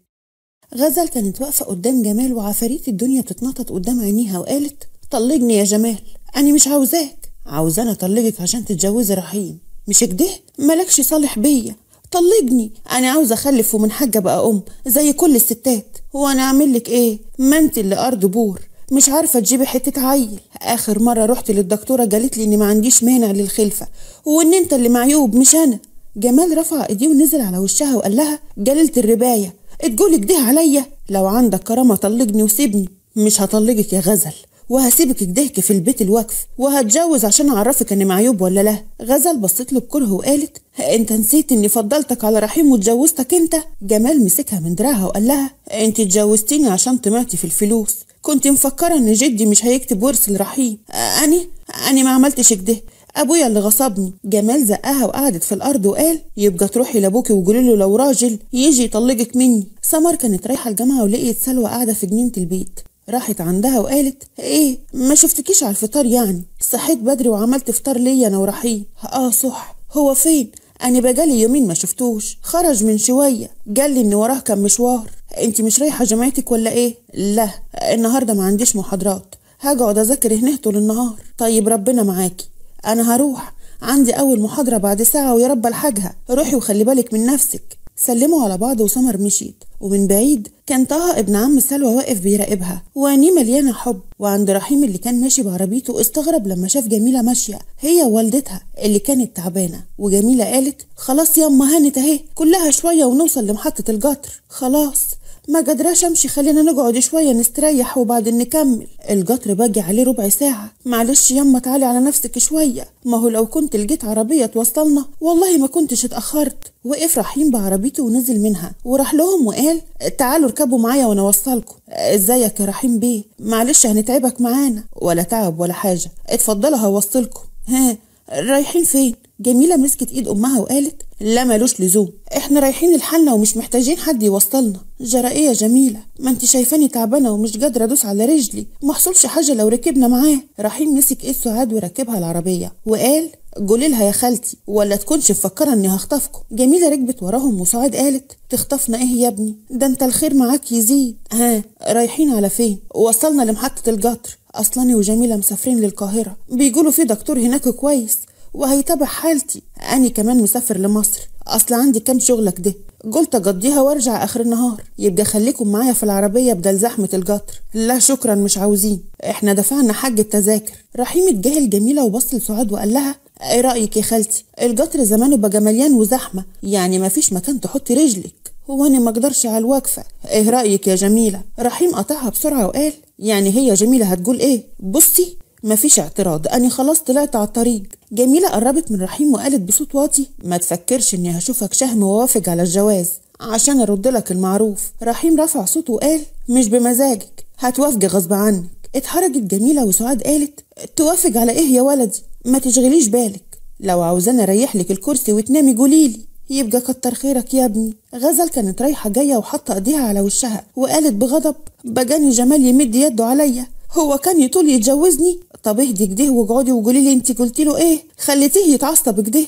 غزل كانت واقفة قدام جمال وعفاريت الدنيا بتتنطط قدام عينيها وقالت طلقني يا جمال أنا مش عاوزاك عاوزانا أطلقك عشان تتجوزي رحيم مش كده مالكش صالح بيا طلقني أنا عاوزة أخلف ومن حاجة بقى أم زي كل الستات هو أنا أعمل لك إيه ما أنت اللي أرض بور مش عارفة تجيبي حتة عيل آخر مرة رحت للدكتورة قالت لي إني ما عنديش مانع للخلفة وإن أنت اللي معيوب مش أنا جمال رفع ايديه ونزل على وشها وقال لها جليلة الرباية اتجولك ده عليا لو عندك كرامة طلقني وسيبني مش هطلقك يا غزل وهسيبك كدهك في البيت الوقف وهتجوز عشان اعرفك اني معيوب ولا لا غزل بصت له بكره وقالت انت نسيت اني فضلتك على رحيم واتجوزتك انت جمال مسكها من دراعها وقال لها انت اتجوزتيني عشان طمعتي في الفلوس كنت مفكره ان جدي مش هيكتب ورث لرحيم اني اني ما عملتش كده ابويا اللي غصبني جمال زقها وقعدت في الارض وقال يبقى تروحي لابوكي وقولي له لو راجل يجي يطلقك مني سمر كانت رايحه الجامعه ولقيت سلوى قاعده في جنينه البيت راحت عندها وقالت ايه ما شفتكيش على الفطار يعني صحيت بدري وعملت فطار ليا انا ورحيل اه صح هو فين انا بقالي يومين ما شفتوش خرج من شويه قال لي ان وراه كان مشوار انت مش رايحه جامعتك ولا ايه لا النهارده ما عنديش محاضرات هقعد اذاكر هنا طول النهار طيب ربنا معاكي أنا هروح عندي أول محاضرة بعد ساعة ويا رب ألحقها روحي وخلي بالك من نفسك سلموا على بعض وسمر مشيت ومن بعيد كان طه ابن عم سلوى واقف بيراقبها وعينيه مليانه حب وعند رحيم اللي كان ماشي بعربيته استغرب لما شاف جميله ماشيه هي ووالدتها اللي كانت تعبانه وجميله قالت خلاص يا أما هانت اهي كلها شويه ونوصل لمحطه القطر خلاص ما قدراش امشي خلينا نقعد شويه نستريح وبعدين نكمل القطر باقي عليه ربع ساعه معلش يما تعالي على نفسك شويه ما هو لو كنت لقيت عربيه توصلنا والله ما كنتش اتاخرت وقف رحيم بعربيته ونزل منها وراح لهم وقال تعالوا اركبوا معايا وانا اوصلكم ازيك يا رحيم بيه معلش هنتعبك معانا ولا تعب ولا حاجه اتفضلوا هوصلكم ها رايحين فين جميله مسكت ايد امها وقالت لا ملوش لزوم احنا رايحين لحالنا ومش محتاجين حد يوصلنا جرائية جميلة ما انت شايفاني تعبانة ومش قادرة ادوس على رجلي محصلش حاجة لو ركبنا معاه رحيم مسك ايه السعاد وركبها العربية وقال قولي لها يا خالتي ولا تكونش مفكره اني هخطفكم جميله ركبت وراهم وسعاد قالت تخطفنا ايه يا ابني ده انت الخير معاك يزيد ها رايحين على فين وصلنا لمحطه القطر اصلاني وجميله مسافرين للقاهره بيقولوا في دكتور هناك كويس وهيتابع حالتي أنا كمان مسافر لمصر أصل عندي كام شغلك ده قلت أقضيها وأرجع آخر النهار يبقى خليكم معايا في العربية بدل زحمة القطر لا شكرا مش عاوزين إحنا دفعنا حاجة التذاكر رحيم اتجاهل جميلة وبص لسعاد وقال لها إيه رأيك يا خالتي القطر زمانه بقى مليان وزحمة يعني مفيش مكان تحطي رجلك وأنا ما أقدرش على الوقفة إيه رأيك يا جميلة رحيم قطعها بسرعة وقال يعني هي جميلة هتقول إيه بصي مفيش اعتراض أنا خلاص طلعت على الطريق جميلة قربت من رحيم وقالت بصوت واطي ما تفكرش إني هشوفك شهم ووافق على الجواز عشان أرد لك المعروف رحيم رفع صوته وقال مش بمزاجك هتوافقي غصب عنك اتحرجت جميلة وسعاد قالت توافق على إيه يا ولدي ما تشغليش بالك لو عاوزاني أريح لك الكرسي وتنامي قوليلي يبقى كتر خيرك يا ابني غزل كانت رايحة جاية وحاطة ايديها على وشها وقالت بغضب بجاني جمال يمد يده عليا هو كان يطول يتجوزني طب اهدي كده واقعدي وقولي لي انت قلتي له ايه خليتيه يتعصب كده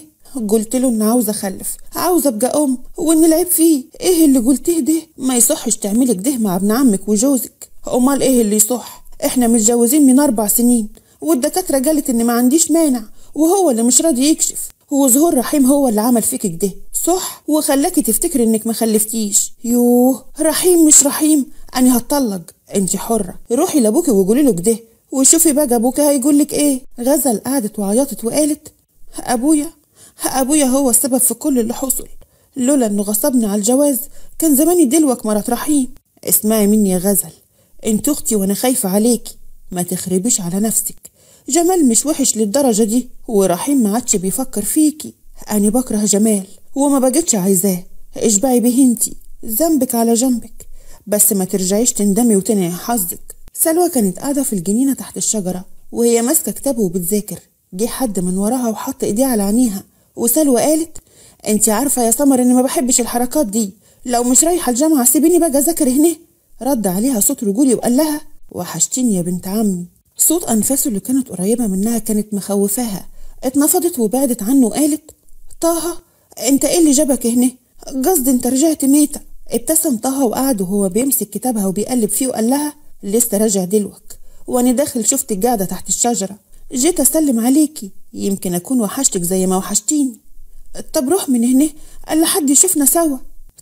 قلت له ان عاوزه اخلف عاوزه ابقى ام وان العيب فيه ايه اللي قلتيه ده ما يصحش تعملي كده مع ابن عمك وجوزك امال ايه اللي يصح احنا متجوزين من اربع سنين والدكاتره قالت ان ما عنديش مانع وهو اللي مش راضي يكشف وظهور رحيم هو اللي عمل فيك كده صح وخلاكي تفتكري انك ما خلفتيش يوه رحيم مش رحيم انا هتطلق انت حرة روحي لابوكي وقولي له كده وشوفي بقى ابوك هيقول لك ايه غزل قعدت وعيطت وقالت ابويا ابويا هو السبب في كل اللي حصل لولا انه غصبني على الجواز كان زماني دلوك مرات رحيم اسمعي مني يا غزل انت اختي وانا خايفه عليكي ما تخربيش على نفسك جمال مش وحش للدرجه دي ورحيم ما عادش بيفكر فيكي انا بكره جمال وما بقتش عايزاه اشبعي به انتي ذنبك على جنبك بس ما ترجعيش تندمي وتنعي حظك سلوى كانت قاعدة في الجنينة تحت الشجرة وهي ماسكة كتابه وبتذاكر جه حد من وراها وحط ايديه على عينيها وسلوى قالت انت عارفة يا سمر اني ما بحبش الحركات دي لو مش رايحة الجامعة سيبيني بقى اذاكر هنا رد عليها صوت رجولي وقال لها وحشتيني يا بنت عمي صوت أنفاسه اللي كانت قريبة منها كانت مخوفاها اتنفضت وبعدت عنه وقالت طه انت ايه اللي جابك هنا قصدي انت رجعت ميتة ابتسم طه وقعد وهو بيمسك كتابها وبيقلب فيه وقال لها لسه راجع دلوك وانا داخل شفت قاعده تحت الشجره جيت اسلم عليكي يمكن اكون وحشتك زي ما وحشتيني طب روح من هنا قال لحد يشوفنا سوا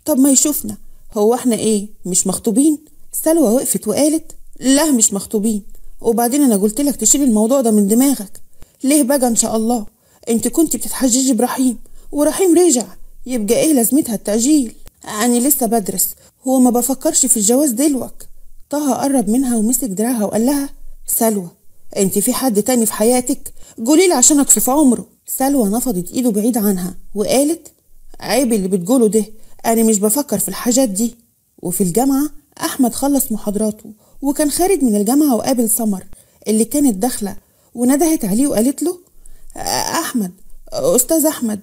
طب ما يشوفنا هو احنا ايه مش مخطوبين سلوى وقفت وقالت لا مش مخطوبين وبعدين انا قلت لك تشيل الموضوع ده من دماغك ليه بقى ان شاء الله انت كنت بتتحججي برحيم ورحيم رجع يبقى ايه لازمتها التأجيل أنا لسه بدرس هو ما بفكرش في الجواز دلوك طه قرب منها ومسك دراعها وقال لها سلوى انت في حد تاني في حياتك قولي لي عشان اكشف عمره سلوى نفضت ايده بعيد عنها وقالت عيب اللي بتقوله ده انا مش بفكر في الحاجات دي وفي الجامعه احمد خلص محاضراته وكان خارج من الجامعه وقابل سمر اللي كانت داخله وندهت عليه وقالت له احمد استاذ احمد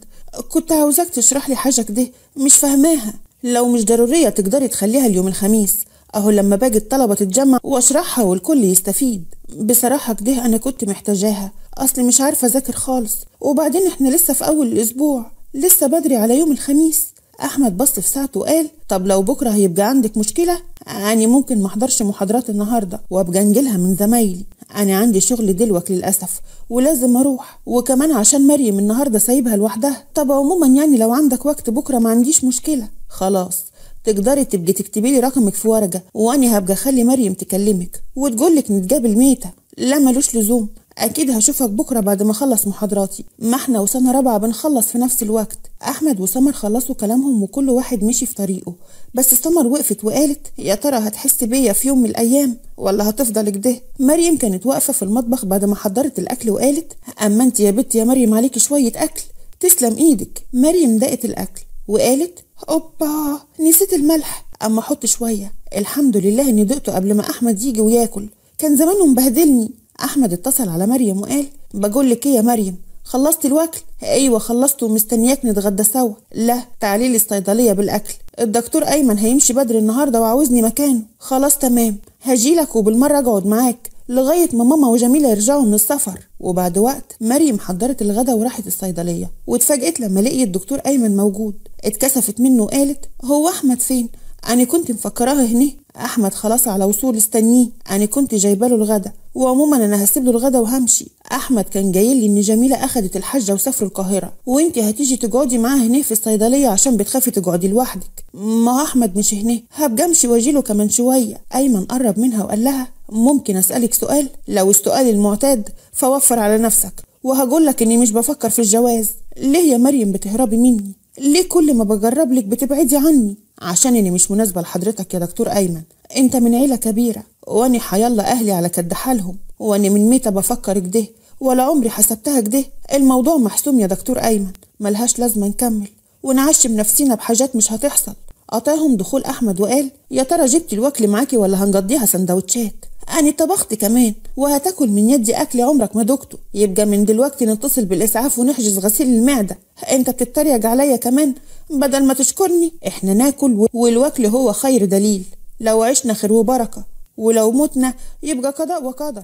كنت عاوزاك تشرح لي حاجه كده مش فاهماها لو مش ضرورية تقدري تخليها اليوم الخميس أهو لما باجي الطلبة تتجمع وأشرحها والكل يستفيد بصراحة كده أنا كنت محتاجاها أصلي مش عارفة أذاكر خالص وبعدين إحنا لسه في أول الأسبوع لسه بدري على يوم الخميس أحمد بص في ساعته وقال طب لو بكرة هيبقى عندك مشكلة يعني ممكن محضرش محاضرات النهاردة وأبقى أنجلها من زمايلي أنا عندي شغل دلوقتي للأسف ولازم أروح وكمان عشان مريم النهاردة سايبها لوحدها طب عموما يعني لو عندك وقت بكرة ما عنديش مشكلة خلاص تقدري تبقي تكتبي لي رقمك في ورقة وأنا هبقى أخلي مريم تكلمك وتقولك نتقابل ميتة لا ملوش لزوم اكيد هشوفك بكره بعد ما اخلص محاضراتي ما احنا وسنه رابعه بنخلص في نفس الوقت احمد وسمر خلصوا كلامهم وكل واحد مشي في طريقه بس سمر وقفت وقالت يا ترى هتحس بيا في يوم من الايام ولا هتفضل كده مريم كانت واقفه في المطبخ بعد ما حضرت الاكل وقالت اما انت يا بت يا مريم عليكي شويه اكل تسلم ايدك مريم دقت الاكل وقالت اوبا نسيت الملح اما احط شويه الحمد لله اني دقته قبل ما احمد يجي وياكل كان زمانه مبهدلني أحمد اتصل على مريم وقال بقول لك إيه يا مريم خلصت الوكل ايوه خلصت ومستنياك نتغدى سوا لا تعالي الصيدليه بالاكل الدكتور ايمن هيمشي بدري النهارده وعاوزني مكانه خلاص تمام هجيلك وبالمره اقعد معاك لغايه ما ماما وجميله يرجعوا من السفر وبعد وقت مريم حضرت الغدا وراحت الصيدليه واتفاجئت لما لقيت الدكتور ايمن موجود اتكسفت منه وقالت هو احمد فين انا كنت مفكراه هنا احمد خلاص على وصول استنيه انا كنت جايبه له الغدا وعموما انا هسيب له الغدا وهمشي احمد كان جاي لي ان جميله اخذت الحجه وسافروا القاهره وانت هتيجي تقعدي معاه هنا في الصيدليه عشان بتخافي تقعدي لوحدك ما احمد مش هنا هبقى امشي واجيله كمان شويه ايمن قرب منها وقال لها ممكن اسالك سؤال لو السؤال المعتاد فوفر على نفسك وهقول لك اني مش بفكر في الجواز ليه يا مريم بتهربي مني ليه كل ما بجرب لك بتبعدي عني عشان اني مش مناسبه لحضرتك يا دكتور ايمن انت من عيله كبيره واني حيلا أهلي على كد حالهم واني من متى بفكر كده ولا عمري حسبتها كده الموضوع محسوم يا دكتور أيمن ملهاش لازمة نكمل ونعشم نفسينا بحاجات مش هتحصل قطعهم دخول أحمد وقال يا ترى جبتي الوكل معاكي ولا هنقضيها سندوتشات أنا طبخت كمان وهتاكل من يدي أكل عمرك ما دكتو يبقى من دلوقتي نتصل بالإسعاف ونحجز غسيل المعدة أنت بتتريق عليا كمان بدل ما تشكرني إحنا ناكل والوكل هو خير دليل لو عشنا خير وبركة ولو متنا يبقى قضاء وقدر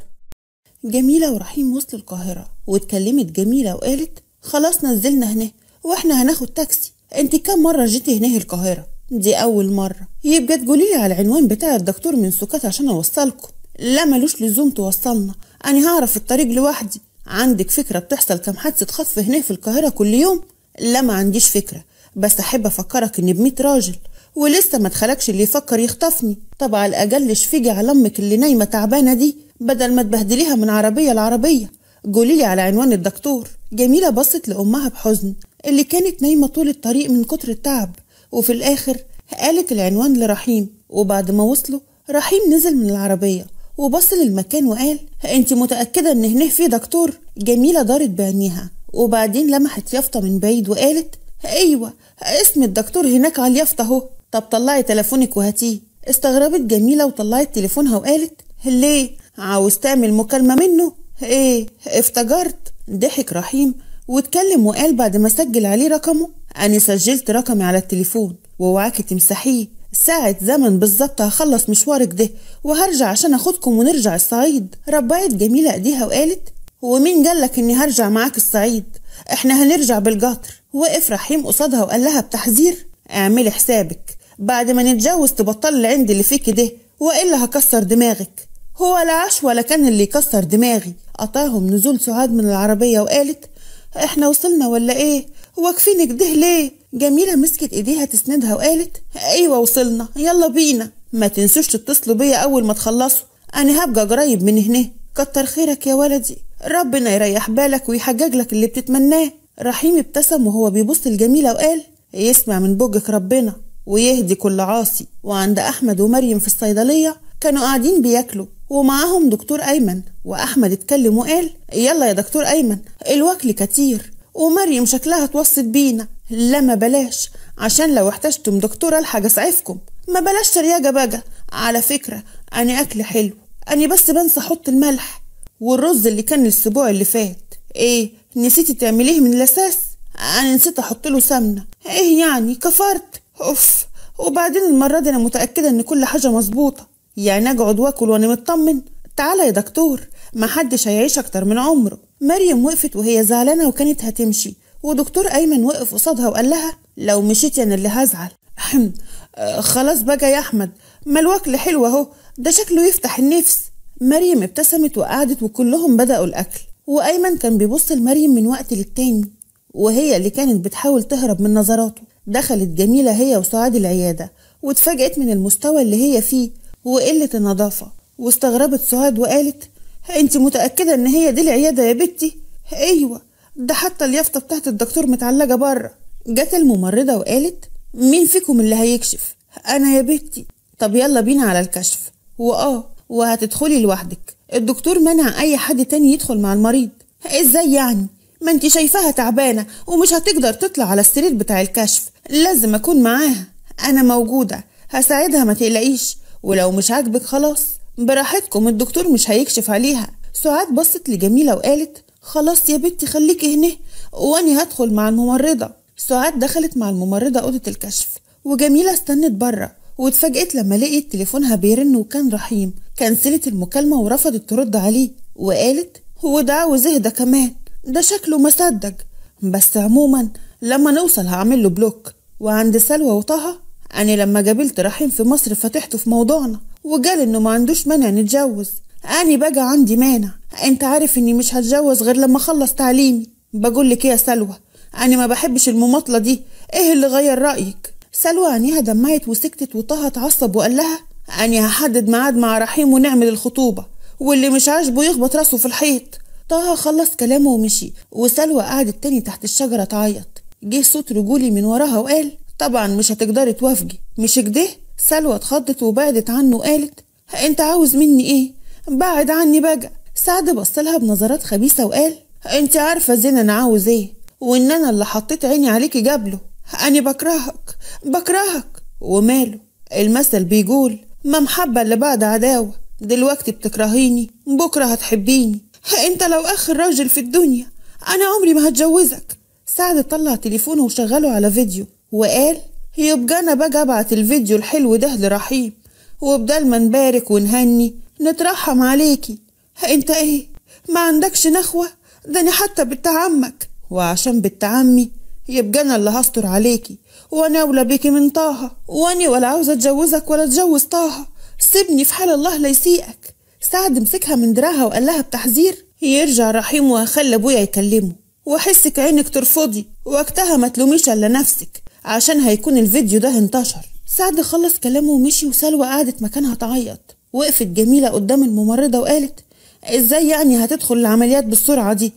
جميلة ورحيم وصلوا القاهرة واتكلمت جميلة وقالت خلاص نزلنا هنا واحنا هناخد تاكسي انت كم مرة جيتي هنا القاهرة دي أول مرة يبقى تقولي على العنوان بتاع الدكتور من سكات عشان أوصلكم لا ملوش لزوم توصلنا أنا هعرف الطريق لوحدي عندك فكرة بتحصل كم حادثة خطف هنا في القاهرة كل يوم لا ما عنديش فكرة بس أحب أفكرك إن بميت راجل ولسه ما اتخلقش اللي يفكر يخطفني طب على الاقل شفيجي على امك اللي نايمه تعبانه دي بدل ما تبهدليها من عربيه لعربيه قوليلي على عنوان الدكتور جميله بصت لامها بحزن اللي كانت نايمه طول الطريق من كتر التعب وفي الاخر قالت العنوان لرحيم وبعد ما وصلوا رحيم نزل من العربيه وبص للمكان وقال انت متاكده ان هنا في دكتور جميله دارت بعينيها وبعدين لمحت يافطه من بعيد وقالت ايوه اسم الدكتور هناك على اليافطه اهو طب طلعي تليفونك وهاتيه استغربت جميلة وطلعت تليفونها وقالت ليه عاوز تعمل مكالمة منه ايه افتجرت ضحك رحيم واتكلم وقال بعد ما سجل عليه رقمه انا سجلت رقمي على التليفون ووعاكي تمسحيه ساعة زمن بالظبط هخلص مشوارك ده وهرجع عشان اخدكم ونرجع الصعيد ربعت جميلة ايديها وقالت ومين جالك اني هرجع معاك الصعيد احنا هنرجع بالقطر وقف رحيم قصادها وقال لها بتحذير اعملي حسابك بعد ما نتجوز تبطل اللي عندي اللي فيك ده والا هكسر دماغك هو لا عاش ولا كان اللي يكسر دماغي قطاهم نزول سعاد من العربيه وقالت احنا وصلنا ولا ايه واقفينك ده ليه جميله مسكت ايديها تسندها وقالت ايوه وصلنا يلا بينا ما تنسوش تتصلوا بيا اول ما تخلصوا انا هبقى قريب من هنا كتر خيرك يا ولدي ربنا يريح بالك ويحجج لك اللي بتتمناه رحيم ابتسم وهو بيبص لجميله وقال يسمع من بوجك ربنا ويهدي كل عاصي وعند أحمد ومريم في الصيدلية كانوا قاعدين بياكلوا ومعاهم دكتور أيمن وأحمد اتكلم وقال يلا يا دكتور أيمن الوكل كتير ومريم شكلها اتوصت بينا لا ما بلاش عشان لو احتجتم دكتورة لحاجة أسعفكم ما بلاش ترياجة بقى على فكرة أنا أكل حلو أنا بس بنسى أحط الملح والرز اللي كان الأسبوع اللي فات إيه نسيتي تعمليه من الأساس أنا نسيت أحط له سمنة إيه يعني كفرت اوف وبعدين المرة دي انا متأكدة ان كل حاجة مظبوطة يعني اقعد واكل وانا مطمن تعالى يا دكتور محدش هيعيش اكتر من عمره مريم وقفت وهي زعلانة وكانت هتمشي ودكتور ايمن وقف قصادها وقال لها لو مشيتي انا اللي هزعل آه، خلاص بقى يا احمد ما الوكل حلو اهو ده شكله يفتح النفس مريم ابتسمت وقعدت وكلهم بدأوا الأكل وأيمن كان بيبص لمريم من وقت للتاني وهي اللي كانت بتحاول تهرب من نظراته دخلت جميلة هي وسعاد العيادة واتفاجئت من المستوى اللي هي فيه وقلة النظافة واستغربت سعاد وقالت انت متأكدة ان هي دي العيادة يا بنتي ايوه ده حتى اليافطة بتاعت الدكتور متعلقة بره جت الممرضة وقالت مين فيكم اللي هيكشف انا يا بنتي طب يلا بينا على الكشف واه وهتدخلي لوحدك الدكتور منع اي حد تاني يدخل مع المريض ازاي يعني ما انت شايفاها تعبانة ومش هتقدر تطلع على السرير بتاع الكشف لازم أكون معاها أنا موجودة هساعدها ما تقلقيش ولو مش عاجبك خلاص براحتكم الدكتور مش هيكشف عليها سعاد بصت لجميلة وقالت خلاص يا بنتي خليكي هنا واني هدخل مع الممرضة سعاد دخلت مع الممرضة أوضة الكشف وجميلة استنت بره واتفاجئت لما لقيت تليفونها بيرن وكان رحيم كنسلت المكالمة ورفضت ترد عليه وقالت هو ده عاوز اهدى كمان ده شكله ما صدق بس عموما لما نوصل هعمل له بلوك وعند سلوى وطه أنا لما قابلت رحيم في مصر فتحته في موضوعنا وقال إنه ما عندوش مانع نتجوز أنا بقى عندي مانع أنت عارف إني مش هتجوز غير لما أخلص تعليمي بقول لك إيه يا سلوى أنا ما بحبش المماطلة دي إيه اللي غير رأيك سلوى عينيها دمعت وسكتت وطه اتعصب وقال لها أنا هحدد ميعاد مع رحيم ونعمل الخطوبة واللي مش عاجبه يخبط راسه في الحيط طه خلص كلامه ومشي وسلوى قعدت تاني تحت الشجرة تعيط جه صوت رجولي من وراها وقال طبعا مش هتقدري توافقي مش كده سلوى اتخضت وبعدت عنه وقالت انت عاوز مني ايه بعد عني بقى سعد بص لها بنظرات خبيثة وقال انت عارفة زين انا عاوز ايه وان انا اللي حطيت عيني عليكي جابله انا بكرهك بكرهك وماله المثل بيقول ما محبة اللي بعد عداوة دلوقتي بتكرهيني بكرة هتحبيني انت لو اخر راجل في الدنيا انا عمري ما هتجوزك سعد طلع تليفونه وشغله على فيديو وقال يبقى انا بقى ابعت الفيديو الحلو ده لرحيم وبدل ما نبارك ونهني نترحم عليكي انت ايه ما عندكش نخوة ده انا حتى بنت عمك وعشان بنت عمي يبقى انا اللي هستر عليكي وانا اولى بيكي من طه واني ولا عاوزه اتجوزك ولا اتجوز طه سيبني في حال الله لا يسيئك سعد مسكها من دراعها وقال لها بتحذير يرجع رحيم وخلى ابويا يكلمه وحسك عينك ترفضي وقتها ما تلوميش الا نفسك عشان هيكون الفيديو ده انتشر سعد خلص كلامه ومشي وسلوى قعدت مكانها تعيط وقفت جميله قدام الممرضه وقالت ازاي يعني هتدخل العمليات بالسرعه دي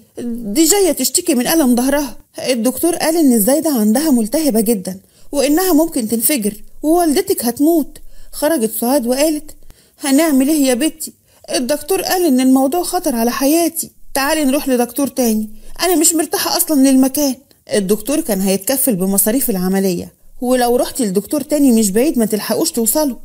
دي جايه تشتكي من الم ظهرها الدكتور قال ان الزايده عندها ملتهبه جدا وانها ممكن تنفجر ووالدتك هتموت خرجت سعاد وقالت هنعمل ايه يا بنتي الدكتور قال ان الموضوع خطر على حياتي تعالي نروح لدكتور تاني انا مش مرتاحه اصلا للمكان الدكتور كان هيتكفل بمصاريف العمليه ولو رحتي لدكتور تاني مش بعيد ما تلحقوش توصلوا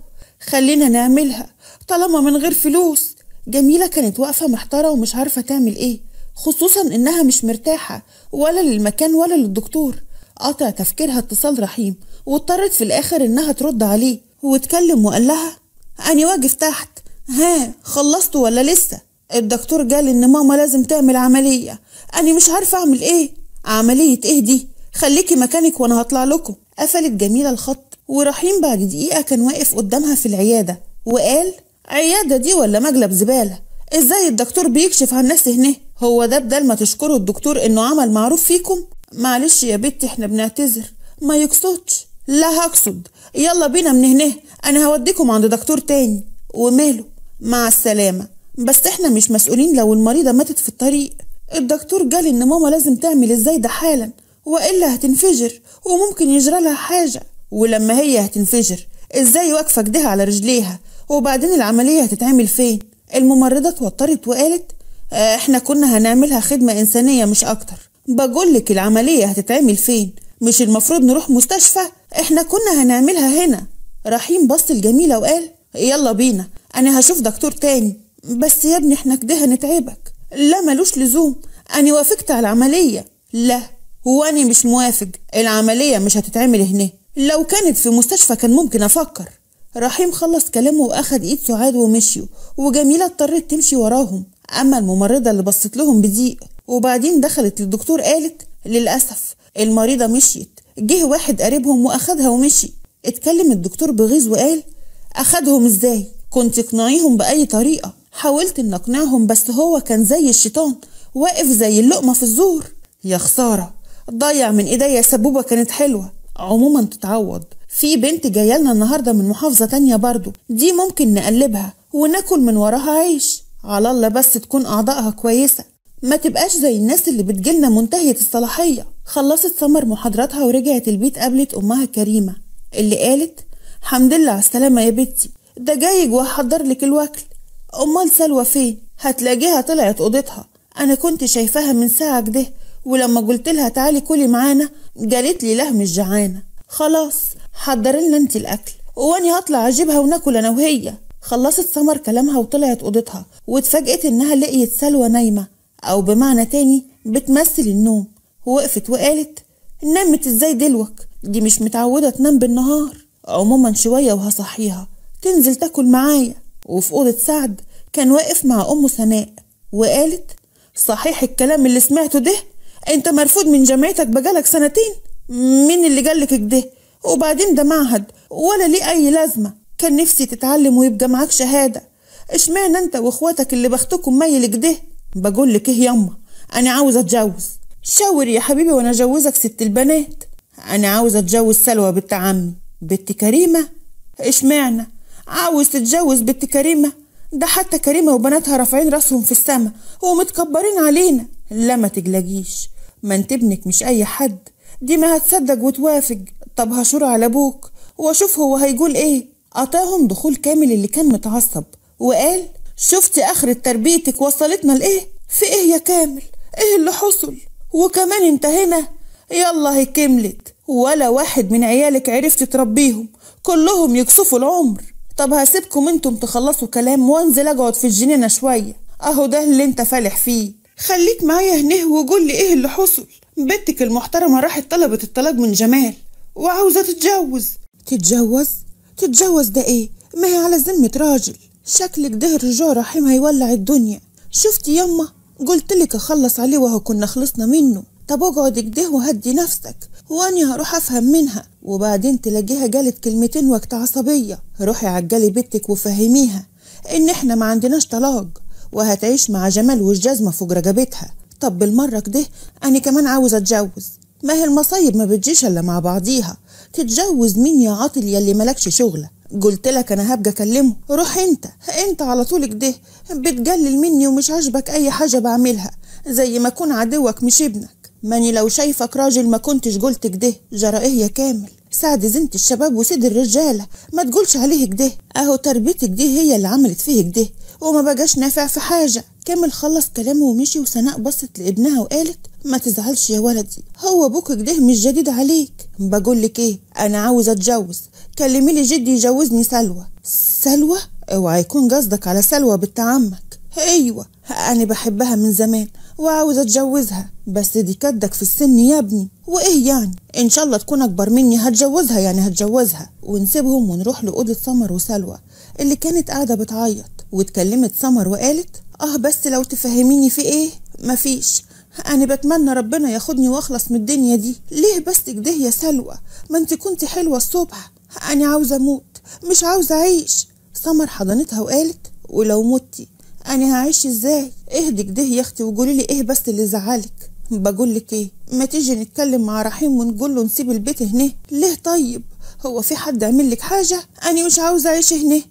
خلينا نعملها طالما من غير فلوس جميله كانت واقفه محتاره ومش عارفه تعمل ايه خصوصا انها مش مرتاحه ولا للمكان ولا للدكتور قطع تفكيرها اتصال رحيم واضطرت في الاخر انها ترد عليه واتكلم وقال لها انا واقف تحت ها خلصتوا ولا لسه الدكتور قال ان ماما لازم تعمل عمليه انا مش عارفه اعمل ايه عمليه ايه دي خليكي مكانك وانا هطلع لكم قفلت جميله الخط ورحيم بعد دقيقه كان واقف قدامها في العياده وقال عياده دي ولا مجلب زباله ازاي الدكتور بيكشف عن الناس هنا هو ده بدل ما تشكروا الدكتور انه عمل معروف فيكم معلش يا بنتي احنا بنعتذر ما يقصدش لا هقصد يلا بينا من هنا انا هوديكم عند دكتور تاني وماله مع السلامة بس احنا مش مسؤولين لو المريضة ماتت في الطريق الدكتور قال ان ماما لازم تعمل ازاي ده حالا والا هتنفجر وممكن يجرى لها حاجة ولما هي هتنفجر ازاي واقفة كده على رجليها وبعدين العملية هتتعمل فين الممرضة اتوترت وقالت آه، احنا كنا هنعملها خدمة انسانية مش اكتر بقولك العملية هتتعمل فين مش المفروض نروح مستشفى احنا كنا هنعملها هنا رحيم بص لجميلة وقال يلا بينا انا هشوف دكتور تاني بس يا ابني احنا كده هنتعبك لا ملوش لزوم انا وافقت على العمليه لا هو انا مش موافق العمليه مش هتتعمل هنا لو كانت في مستشفى كان ممكن افكر رحيم خلص كلامه واخد ايد سعاد ومشيوا وجميله اضطرت تمشي وراهم اما الممرضه اللي بصت لهم بضيق وبعدين دخلت للدكتور قالت للاسف المريضه مشيت جه واحد قريبهم واخدها ومشي اتكلم الدكتور بغيظ وقال اخدهم ازاي كنت اقنعيهم بأي طريقة حاولت إن أقنعهم بس هو كان زي الشيطان واقف زي اللقمة في الزور يا خسارة ضيع من إيديا سبوبة كانت حلوة عموما تتعوض في بنت جايه لنا النهارده من محافظه تانية برضو دي ممكن نقلبها وناكل من وراها عيش على الله بس تكون اعضائها كويسه ما تبقاش زي الناس اللي بتجيلنا منتهيه الصلاحيه خلصت سمر محاضراتها ورجعت البيت قابلت امها كريمه اللي قالت الحمد لله على السلامه يا بنتي ده جايج وهحضر لك الوكل امال سلوى فين هتلاقيها طلعت اوضتها انا كنت شايفاها من ساعه كده ولما قلت لها تعالي كلي معانا قالت لي مش جعانه خلاص حضري لنا انت الاكل واني هطلع اجيبها وناكل انا وهي خلصت سمر كلامها وطلعت اوضتها واتفاجئت انها لقيت سلوى نايمه او بمعنى تاني بتمثل النوم ووقفت وقالت نامت ازاي دلوك دي مش متعوده تنام بالنهار عموما شويه وهصحيها تنزل تاكل معايا وفي أوضة سعد كان واقف مع أمه سناء وقالت صحيح الكلام اللي سمعته ده انت مرفوض من جامعتك بقالك سنتين مين اللي جالك كده وبعدين ده معهد ولا ليه أي لازمة كان نفسي تتعلم ويبقى معاك شهادة اشمعنى انت واخواتك اللي بختكم ميل كده بقول لك ايه يما انا عاوز اتجوز شاور يا حبيبي وانا اجوزك ست البنات انا عاوز اتجوز سلوى بنت عمي بنت كريمه اشمعنى عاوز تتجوز بنت كريمة ده حتى كريمة وبناتها رافعين راسهم في السما ومتكبرين علينا لا ما تجلجيش ما انت ابنك مش اي حد دي ما هتصدق وتوافق طب هشور على ابوك واشوف هو هيقول ايه قطعهم دخول كامل اللي كان متعصب وقال شفت اخرة تربيتك وصلتنا لايه في ايه يا كامل ايه اللي حصل وكمان انت هنا يلا هي كملت ولا واحد من عيالك عرفت تربيهم كلهم يكسفوا العمر طب هسيبكم انتم تخلصوا كلام وانزل اقعد في الجنينه شويه اهو ده اللي انت فالح فيه خليك معايا هنه وقول لي ايه اللي حصل بنتك المحترمه راحت طلبت الطلاق من جمال وعاوزه تتجوز تتجوز تتجوز ده ايه ما هي على ذمه راجل شكلك ده رجوع رحيم هيولع الدنيا شفتي يما قلت لك اخلص عليه وهو كنا خلصنا منه طب اقعد كده وهدي نفسك واني هروح افهم منها وبعدين تلاقيها قالت كلمتين وقت عصبيه روحي عجلي بنتك وفهميها ان احنا ما عندناش طلاق وهتعيش مع جمال والجزمه فوق رقبتها طب بالمره كده انا كمان عاوز اتجوز ما هي المصايب ما بتجيش الا مع بعضيها تتجوز مين يا عاطل يلي مالكش شغله قلت لك انا هبقى اكلمه روح انت انت على طول كده بتجلل مني ومش عاجبك اي حاجه بعملها زي ما اكون عدوك مش ابنك ماني لو شايفك راجل ما كنتش قلت كده جرائيه كامل سعد زنت الشباب وسيد الرجاله ما تقولش عليه كده اهو تربيتك دي هي اللي عملت فيه كده وما بقاش نافع في حاجه كامل خلص كلامه ومشي وسناء بصت لابنها وقالت ما تزعلش يا ولدي هو ابوك كده مش جديد عليك بقول لك ايه انا عاوز اتجوز كلمي لي جدي يجوزني سلوى سلوى اوعى يكون قصدك على سلوى بنت عمك ايوه انا بحبها من زمان وعاوز اتجوزها بس دي كدك في السن يا ابني وايه يعني ان شاء الله تكون اكبر مني هتجوزها يعني هتجوزها ونسيبهم ونروح لاوضه سمر وسلوى اللي كانت قاعده بتعيط واتكلمت سمر وقالت اه بس لو تفهميني في ايه مفيش انا بتمنى ربنا ياخدني واخلص من الدنيا دي ليه بس كده يا سلوى ما انت كنت حلوه الصبح انا عاوزه اموت مش عاوزه اعيش سمر حضنتها وقالت ولو متي انا هعيش ازاي اهدي كده يا اختي وقولي لي ايه بس اللي زعلك بقول لك ايه ما تيجي نتكلم مع رحيم ونقول له نسيب البيت هنا ليه طيب هو في حد عمل لك حاجه انا مش عاوزه اعيش هنا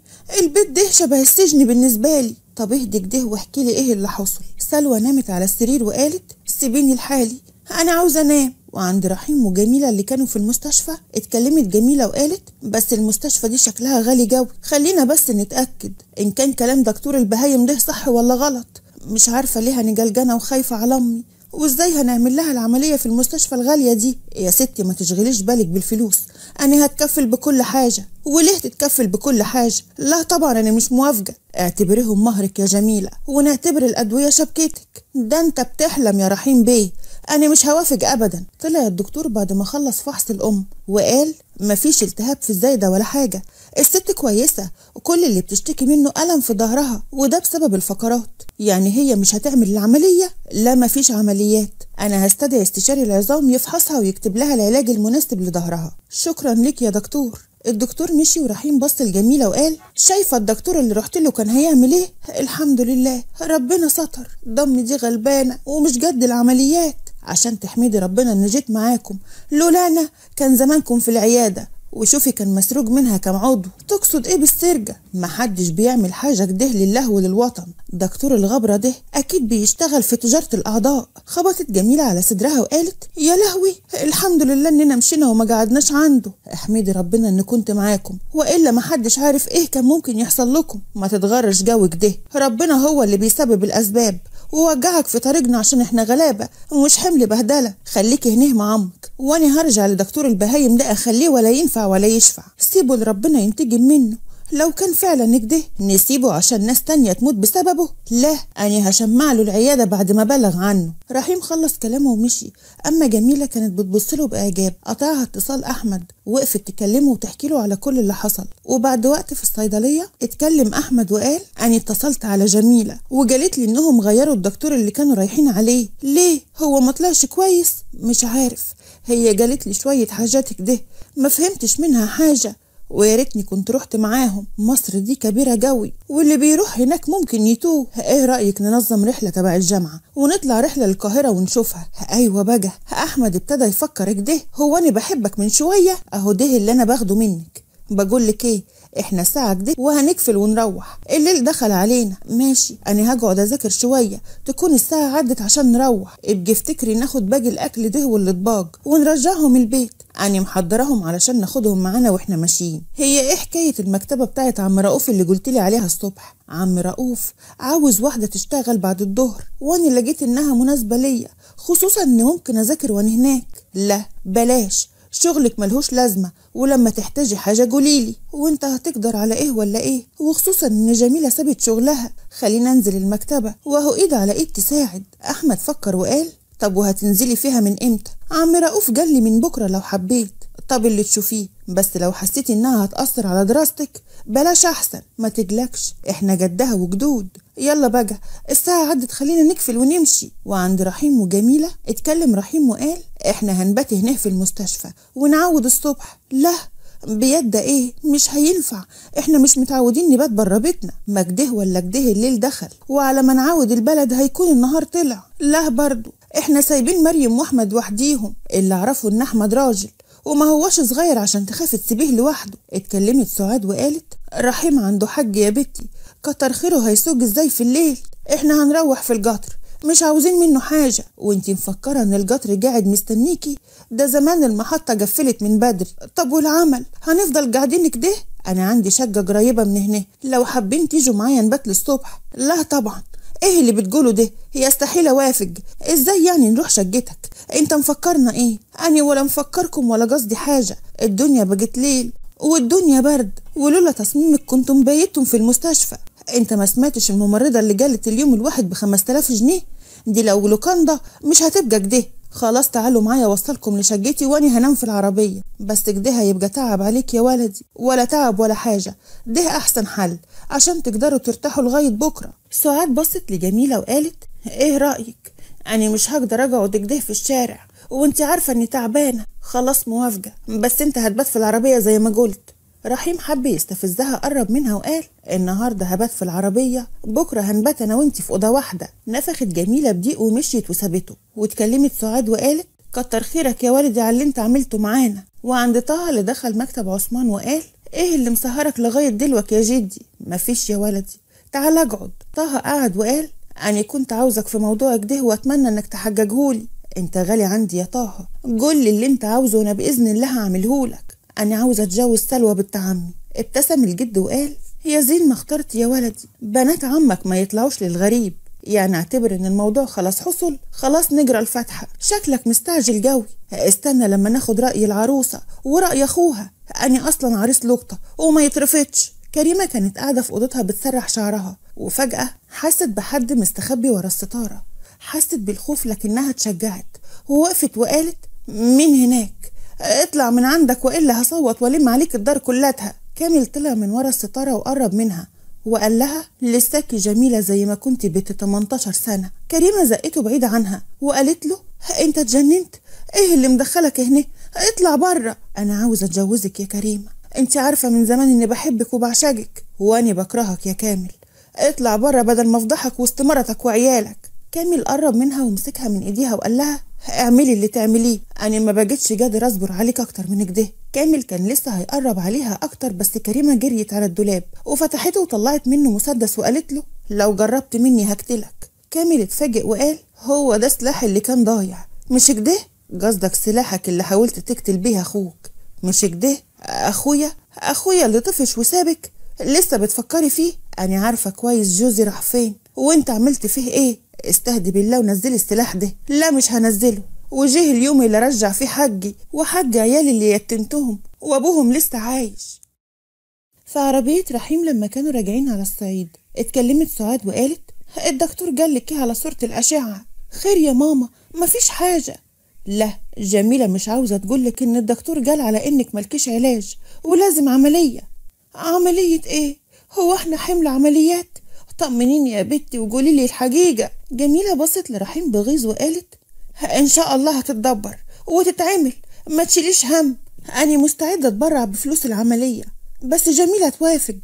البيت ده شبه السجن بالنسبه لي طب اهدي كده واحكي لي ايه اللي حصل سلوى نامت على السرير وقالت سيبيني لحالي انا عاوزه انام وعند رحيم وجميلة اللي كانوا في المستشفى اتكلمت جميلة وقالت بس المستشفى دي شكلها غالي جوي خلينا بس نتأكد إن كان كلام دكتور البهايم ده صح ولا غلط مش عارفة ليه هنجلجنة جلجانة وخايفة على أمي وازاي هنعمل لها العملية في المستشفى الغالية دي يا ستي ما تشغليش بالك بالفلوس أنا هتكفل بكل حاجة وليه تتكفل بكل حاجة لا طبعا أنا مش موافقة اعتبريهم مهرك يا جميلة ونعتبر الأدوية شبكتك ده أنت بتحلم يا رحيم بيه أنا مش هوافق أبدا طلع الدكتور بعد ما خلص فحص الأم وقال مفيش التهاب في الزايدة ولا حاجة الست كويسة وكل اللي بتشتكي منه ألم في ظهرها وده بسبب الفقرات يعني هي مش هتعمل العملية لا مفيش عمليات أنا هستدعي استشاري العظام يفحصها ويكتب لها العلاج المناسب لظهرها شكرا لك يا دكتور الدكتور مشي ورحيم بص الجميلة وقال شايفه الدكتور اللي رحت له كان هيعمل ايه الحمد لله ربنا ستر ضم دي غلبانه ومش جد العمليات عشان تحمدي ربنا إن جيت معاكم لولانا كان زمانكم في العيادة وشوفي كان مسروق منها كم عضو تقصد ايه بالسرقه محدش بيعمل حاجه كده لله وللوطن دكتور الغبره ده اكيد بيشتغل في تجاره الاعضاء خبطت جميله على صدرها وقالت يا لهوي الحمد لله اننا مشينا وما قعدناش عنده احمدي ربنا ان كنت معاكم والا محدش عارف ايه كان ممكن يحصل لكم ما تتغرش جو كده ربنا هو اللي بيسبب الاسباب ووجهك في طريقنا عشان احنا غلابه ومش حمل بهدله خليك هنيه مع عمك وانا هرجع لدكتور البهايم ده اخليه ولا ينفع ولا يشفع سيبه لربنا ينتجم منه لو كان فعلا نجده نسيبه عشان ناس تانية تموت بسببه لا أنا هشمع له العيادة بعد ما بلغ عنه رحيم خلص كلامه ومشي أما جميلة كانت بتبص له بإعجاب قطعها اتصال أحمد وقفت تكلمه وتحكي له على كل اللي حصل وبعد وقت في الصيدلية اتكلم أحمد وقال أنا اتصلت على جميلة وقالت لي إنهم غيروا الدكتور اللي كانوا رايحين عليه ليه هو ما طلعش كويس مش عارف هي قالت لي شوية حاجات كده ما فهمتش منها حاجة ويا ريتني كنت رحت معاهم مصر دي كبيره قوي واللي بيروح هناك ممكن يتوه ايه رايك ننظم رحله تبع الجامعه ونطلع رحله للقاهره ونشوفها ايوه بقى احمد ابتدى يفكر كده هو انا بحبك من شويه اهو ده اللي انا باخده منك بقول لك ايه احنا الساعه كده وهنقفل ونروح الليل دخل علينا ماشي انا هقعد اذاكر شويه تكون الساعه عدت عشان نروح ابقي افتكري ناخد باقي الاكل ده والاطباق ونرجعهم البيت انا محضراهم علشان ناخدهم معانا واحنا ماشيين هي ايه حكايه المكتبه بتاعت عم رؤوف اللي قلتلي عليها الصبح عم رؤوف عاوز واحده تشتغل بعد الظهر وانا لقيت انها مناسبه ليا خصوصا ان ممكن اذاكر وانا هناك لا بلاش شغلك ملهوش لازمة ولما تحتاجي حاجة قوليلي وانت هتقدر على ايه ولا ايه وخصوصا ان جميلة سابت شغلها خلينا انزل المكتبة واهو ايد على ايد تساعد احمد فكر وقال طب وهتنزلي فيها من امتى عم رؤوف قال لي من بكرة لو حبيت طب اللي تشوفيه بس لو حسيتي انها هتأثر على دراستك بلاش احسن ما تجلكش احنا جدها وجدود يلا بقى الساعة عدت خلينا نقفل ونمشي وعند رحيم وجميلة اتكلم رحيم وقال احنا هنبات هنا في المستشفى ونعود الصبح لا بيد ده ايه مش هينفع احنا مش متعودين نبات بره بيتنا مجده ولا جده الليل دخل وعلى ما نعود البلد هيكون النهار طلع لا برضو احنا سايبين مريم واحمد وحديهم اللي اعرفه ان احمد راجل وما هوش صغير عشان تخاف تسيبيه لوحده اتكلمت سعاد وقالت رحيم عنده حج يا بنتي كتر خيره هيسوق ازاي في الليل احنا هنروح في القطر مش عاوزين منه حاجة وانتي مفكرة ان القطر قاعد مستنيكي ده زمان المحطة قفلت من بدري طب والعمل هنفضل قاعدين كده انا عندي شقة قريبة من هنا لو حابين تيجوا معايا نبات للصبح لا طبعا ايه اللي بتقوله ده يستحيل اوافق ازاي يعني نروح شقتك انت مفكرنا ايه انا ولا مفكركم ولا قصدي حاجة الدنيا بقت ليل والدنيا برد ولولا تصميمك كنتم بيتم في المستشفى انت ما سمعتش الممرضه اللي جالت اليوم الواحد ب 5000 جنيه دي لو لوكاندا مش هتبقى كده خلاص تعالوا معايا اوصلكم لشقتي وانا هنام في العربيه بس كده هيبقى تعب عليك يا ولدي ولا تعب ولا حاجه ده احسن حل عشان تقدروا ترتاحوا لغايه بكره سعاد بصت لجميله وقالت ايه رايك انا مش هقدر اقعد كده في الشارع وانت عارفه اني تعبانه خلاص موافقه بس انت هتبات في العربيه زي ما قلت رحيم حب يستفزها قرب منها وقال النهارده هبات في العربيه بكره هنبات انا وانت في اوضه واحده نفخت جميله بضيق ومشيت وسابته واتكلمت سعاد وقالت كتر خيرك يا والدي على اللي انت عملته معانا وعند طه اللي دخل مكتب عثمان وقال ايه اللي مسهرك لغايه دلوك يا جدي مفيش يا ولدي تعال اقعد طه قعد وقال انا كنت عاوزك في موضوعك ده واتمنى انك تحججهولي انت غالي عندي يا طه قول لي اللي انت عاوزه وانا باذن الله هعملهولك أنا عاوزة أتجوز سلوى بنت عمي ابتسم الجد وقال يا زين ما اخترت يا ولدي بنات عمك ما يطلعوش للغريب يعني اعتبر ان الموضوع خلاص حصل خلاص نجرى الفاتحه شكلك مستعجل جوي استنى لما ناخد راي العروسه وراي اخوها انا اصلا عريس لقطه وما يترفضش كريمه كانت قاعده في اوضتها بتسرح شعرها وفجاه حست بحد مستخبي ورا الستاره حست بالخوف لكنها اتشجعت ووقفت وقالت مين هناك اطلع من عندك والا هصوت والم عليك الدار كلاتها كامل طلع من ورا الستاره وقرب منها وقال لها لساكي جميلة زي ما كنت بنت 18 سنة كريمة زقته بعيد عنها وقالت له انت اتجننت ايه اللي مدخلك هنا اطلع بره انا عاوزة اتجوزك يا كريمة انت عارفة من زمان اني بحبك وبعشقك واني بكرهك يا كامل اطلع بره بدل ما افضحك واستمرتك وعيالك كامل قرب منها ومسكها من ايديها وقال لها اعملي اللي تعمليه انا ما بقتش قادر اصبر عليك اكتر من كده كامل كان لسه هيقرب عليها اكتر بس كريمه جريت على الدولاب وفتحته وطلعت منه مسدس وقالت له لو جربت مني هقتلك كامل اتفاجئ وقال هو ده سلاح اللي كان ضايع مش كده قصدك سلاحك اللي حاولت تقتل بيه اخوك مش كده اخويا اخويا اللي طفش وسابك لسه بتفكري فيه انا عارفه كويس جوزي راح فين وانت عملت فيه ايه استهدي بالله ونزلي السلاح ده لا مش هنزله وجه اليوم اللي رجع فيه حجي وحج عيالي اللي يتمتهم وابوهم لسه عايش في عربية رحيم لما كانوا راجعين على الصعيد اتكلمت سعاد وقالت الدكتور ايه على صورة الأشعة خير يا ماما مفيش حاجة لا جميلة مش عاوزة تقولك إن الدكتور قال على إنك ملكيش علاج ولازم عملية عملية إيه؟ هو إحنا حمل عمليات؟ طمنيني يا بنتي وقولي لي الحقيقه جميله بصت لرحيم بغيظ وقالت ان شاء الله هتتدبر وتتعمل ما تشيليش هم أنا مستعدة أتبرع بفلوس العملية بس جميلة توافق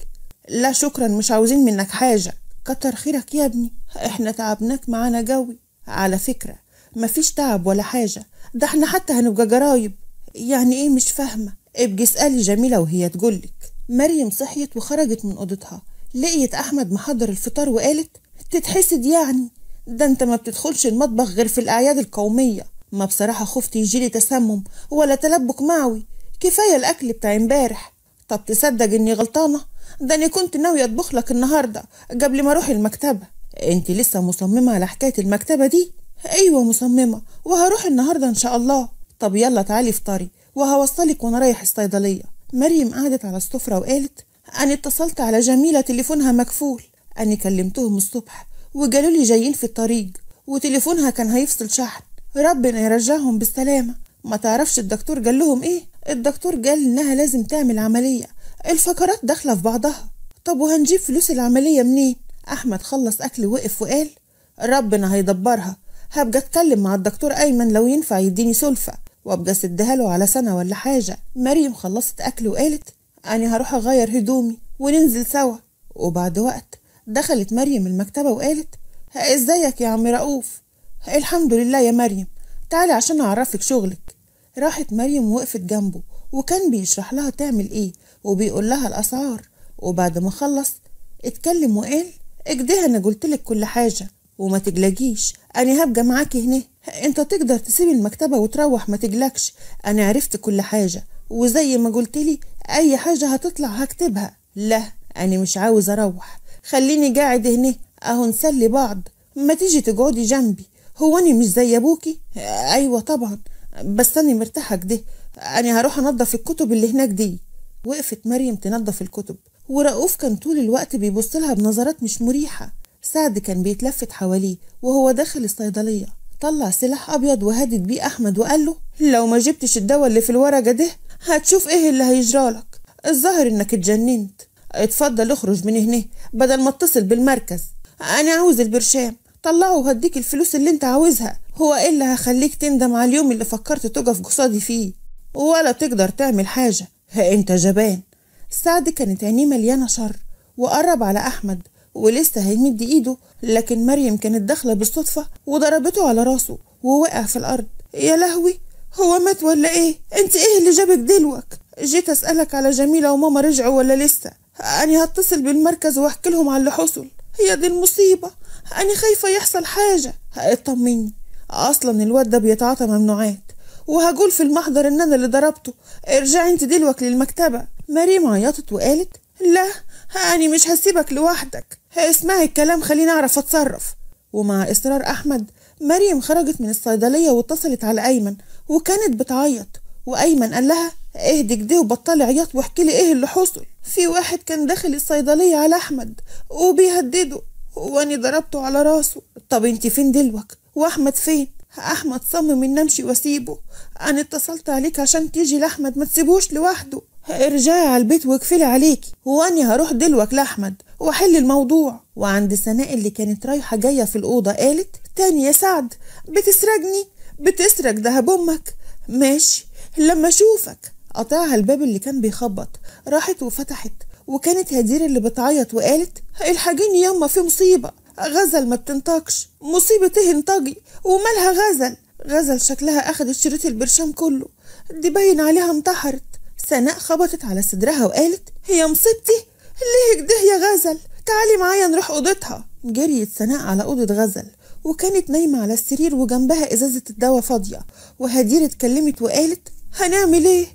لا شكرا مش عاوزين منك حاجة كتر خيرك يا ابني احنا تعبناك معانا جوي على فكرة مفيش تعب ولا حاجة ده احنا حتى هنبقى جرايب يعني ايه مش فاهمة ابقي اسألي جميلة وهي تقولك مريم صحيت وخرجت من أوضتها لقيت أحمد محضر الفطار وقالت تتحسد يعني ده انت ما بتدخلش المطبخ غير في الأعياد القومية ما بصراحة خفت يجيلي تسمم ولا تلبك معوي كفاية الأكل بتاع امبارح طب تصدق إني غلطانة ده أنا كنت ناوية أطبخ لك النهاردة قبل ما أروح المكتبة أنت لسه مصممة على حكاية المكتبة دي أيوة مصممة وهروح النهاردة إن شاء الله طب يلا تعالي افطري وهوصلك وأنا رايح الصيدلية مريم قعدت على السفرة وقالت أنا اتصلت على جميلة تليفونها مكفول أنا كلمتهم الصبح وقالوا لي جايين في الطريق وتليفونها كان هيفصل شحن ربنا يرجعهم بالسلامة ما تعرفش الدكتور قال لهم إيه الدكتور قال إنها لازم تعمل عملية الفقرات داخلة في بعضها طب وهنجيب فلوس العملية منين أحمد خلص أكل وقف وقال ربنا هيدبرها هبقى أتكلم مع الدكتور أيمن لو ينفع يديني سلفة وأبقى سدها له على سنة ولا حاجة مريم خلصت أكل وقالت أنا هروح أغير هدومي وننزل سوا وبعد وقت دخلت مريم المكتبة وقالت ازيك يا عم رؤوف الحمد لله يا مريم تعالي عشان أعرفك شغلك راحت مريم وقفت جنبه وكان بيشرح لها تعمل إيه وبيقول لها الأسعار وبعد ما خلص اتكلم وقال اجدها أنا قلتلك كل حاجة وما تجلجيش أنا هبقى معاكي هنا أنت تقدر تسيب المكتبة وتروح ما تجلكش أنا عرفت كل حاجة وزي ما قلت لي اي حاجه هتطلع هكتبها لا انا مش عاوز اروح خليني قاعد هنا اهو نسلي بعض ما تيجي تقعدي جنبي هو انا مش زي ابوكي ايوه طبعا بس انا مرتاحه كده انا هروح انضف الكتب اللي هناك دي وقفت مريم تنضف الكتب ورؤوف كان طول الوقت بيبص لها بنظرات مش مريحه سعد كان بيتلفت حواليه وهو داخل الصيدليه طلع سلاح ابيض وهدد بيه احمد وقال له لو ما جبتش الدواء اللي في الورقه ده هتشوف ايه اللي هيجرالك الظاهر انك اتجننت اتفضل اخرج من هنا بدل ما اتصل بالمركز انا عاوز البرشام طلعه وهديك الفلوس اللي انت عاوزها هو ايه اللي هخليك تندم على اليوم اللي فكرت تقف قصادي فيه ولا تقدر تعمل حاجة ها انت جبان سعد كانت عينيه مليانة شر وقرب على أحمد ولسه هيمد إيده لكن مريم كانت داخلة بالصدفة وضربته على راسه ووقع في الأرض يا لهوي هو مات ولا ايه انت ايه اللي جابك دلوك جيت اسالك على جميله وماما رجعوا ولا لسه انا هتصل بالمركز واحكي لهم على اللي حصل هي دي المصيبه انا خايفه يحصل حاجه اطمني اصلا الواد ده بيتعاطى ممنوعات وهقول في المحضر ان انا اللي ضربته ارجعي انت دلوك للمكتبه مريم عيطت وقالت لا أنا مش هسيبك لوحدك اسمعي الكلام خليني أعرف أتصرف ومع إصرار أحمد مريم خرجت من الصيدلية واتصلت على أيمن وكانت بتعيط وأيمن قال لها اهدي كده وبطلي عياط واحكي لي ايه اللي حصل في واحد كان داخل الصيدلية على أحمد وبيهدده وأني ضربته على راسه طب انت فين دلوقت وأحمد فين أحمد صمم إن أمشي وأسيبه أنا اتصلت عليك عشان تيجي لأحمد ما تسيبوش لوحده ارجعي على البيت واقفلي عليكي واني هروح دلوقت لاحمد واحل الموضوع وعند سناء اللي كانت رايحه جايه في الاوضه قالت تاني يا سعد بتسرقني بتسرق دهب أمك ماشي لما أشوفك قطعها الباب اللي كان بيخبط راحت وفتحت وكانت هدير اللي بتعيط وقالت الحقيني ياما في مصيبة غزل ما بتنطقش مصيبة ايه انطقي ومالها غزل غزل شكلها أخدت شريط البرشام كله دي باين عليها انتحرت سناء خبطت على صدرها وقالت هي مصيبتي ليه كده يا غزل تعالي معايا نروح اوضتها جريت سناء على اوضه غزل وكانت نايمة على السرير وجنبها إزازة الدواء فاضية وهدير اتكلمت وقالت هنعمل إيه؟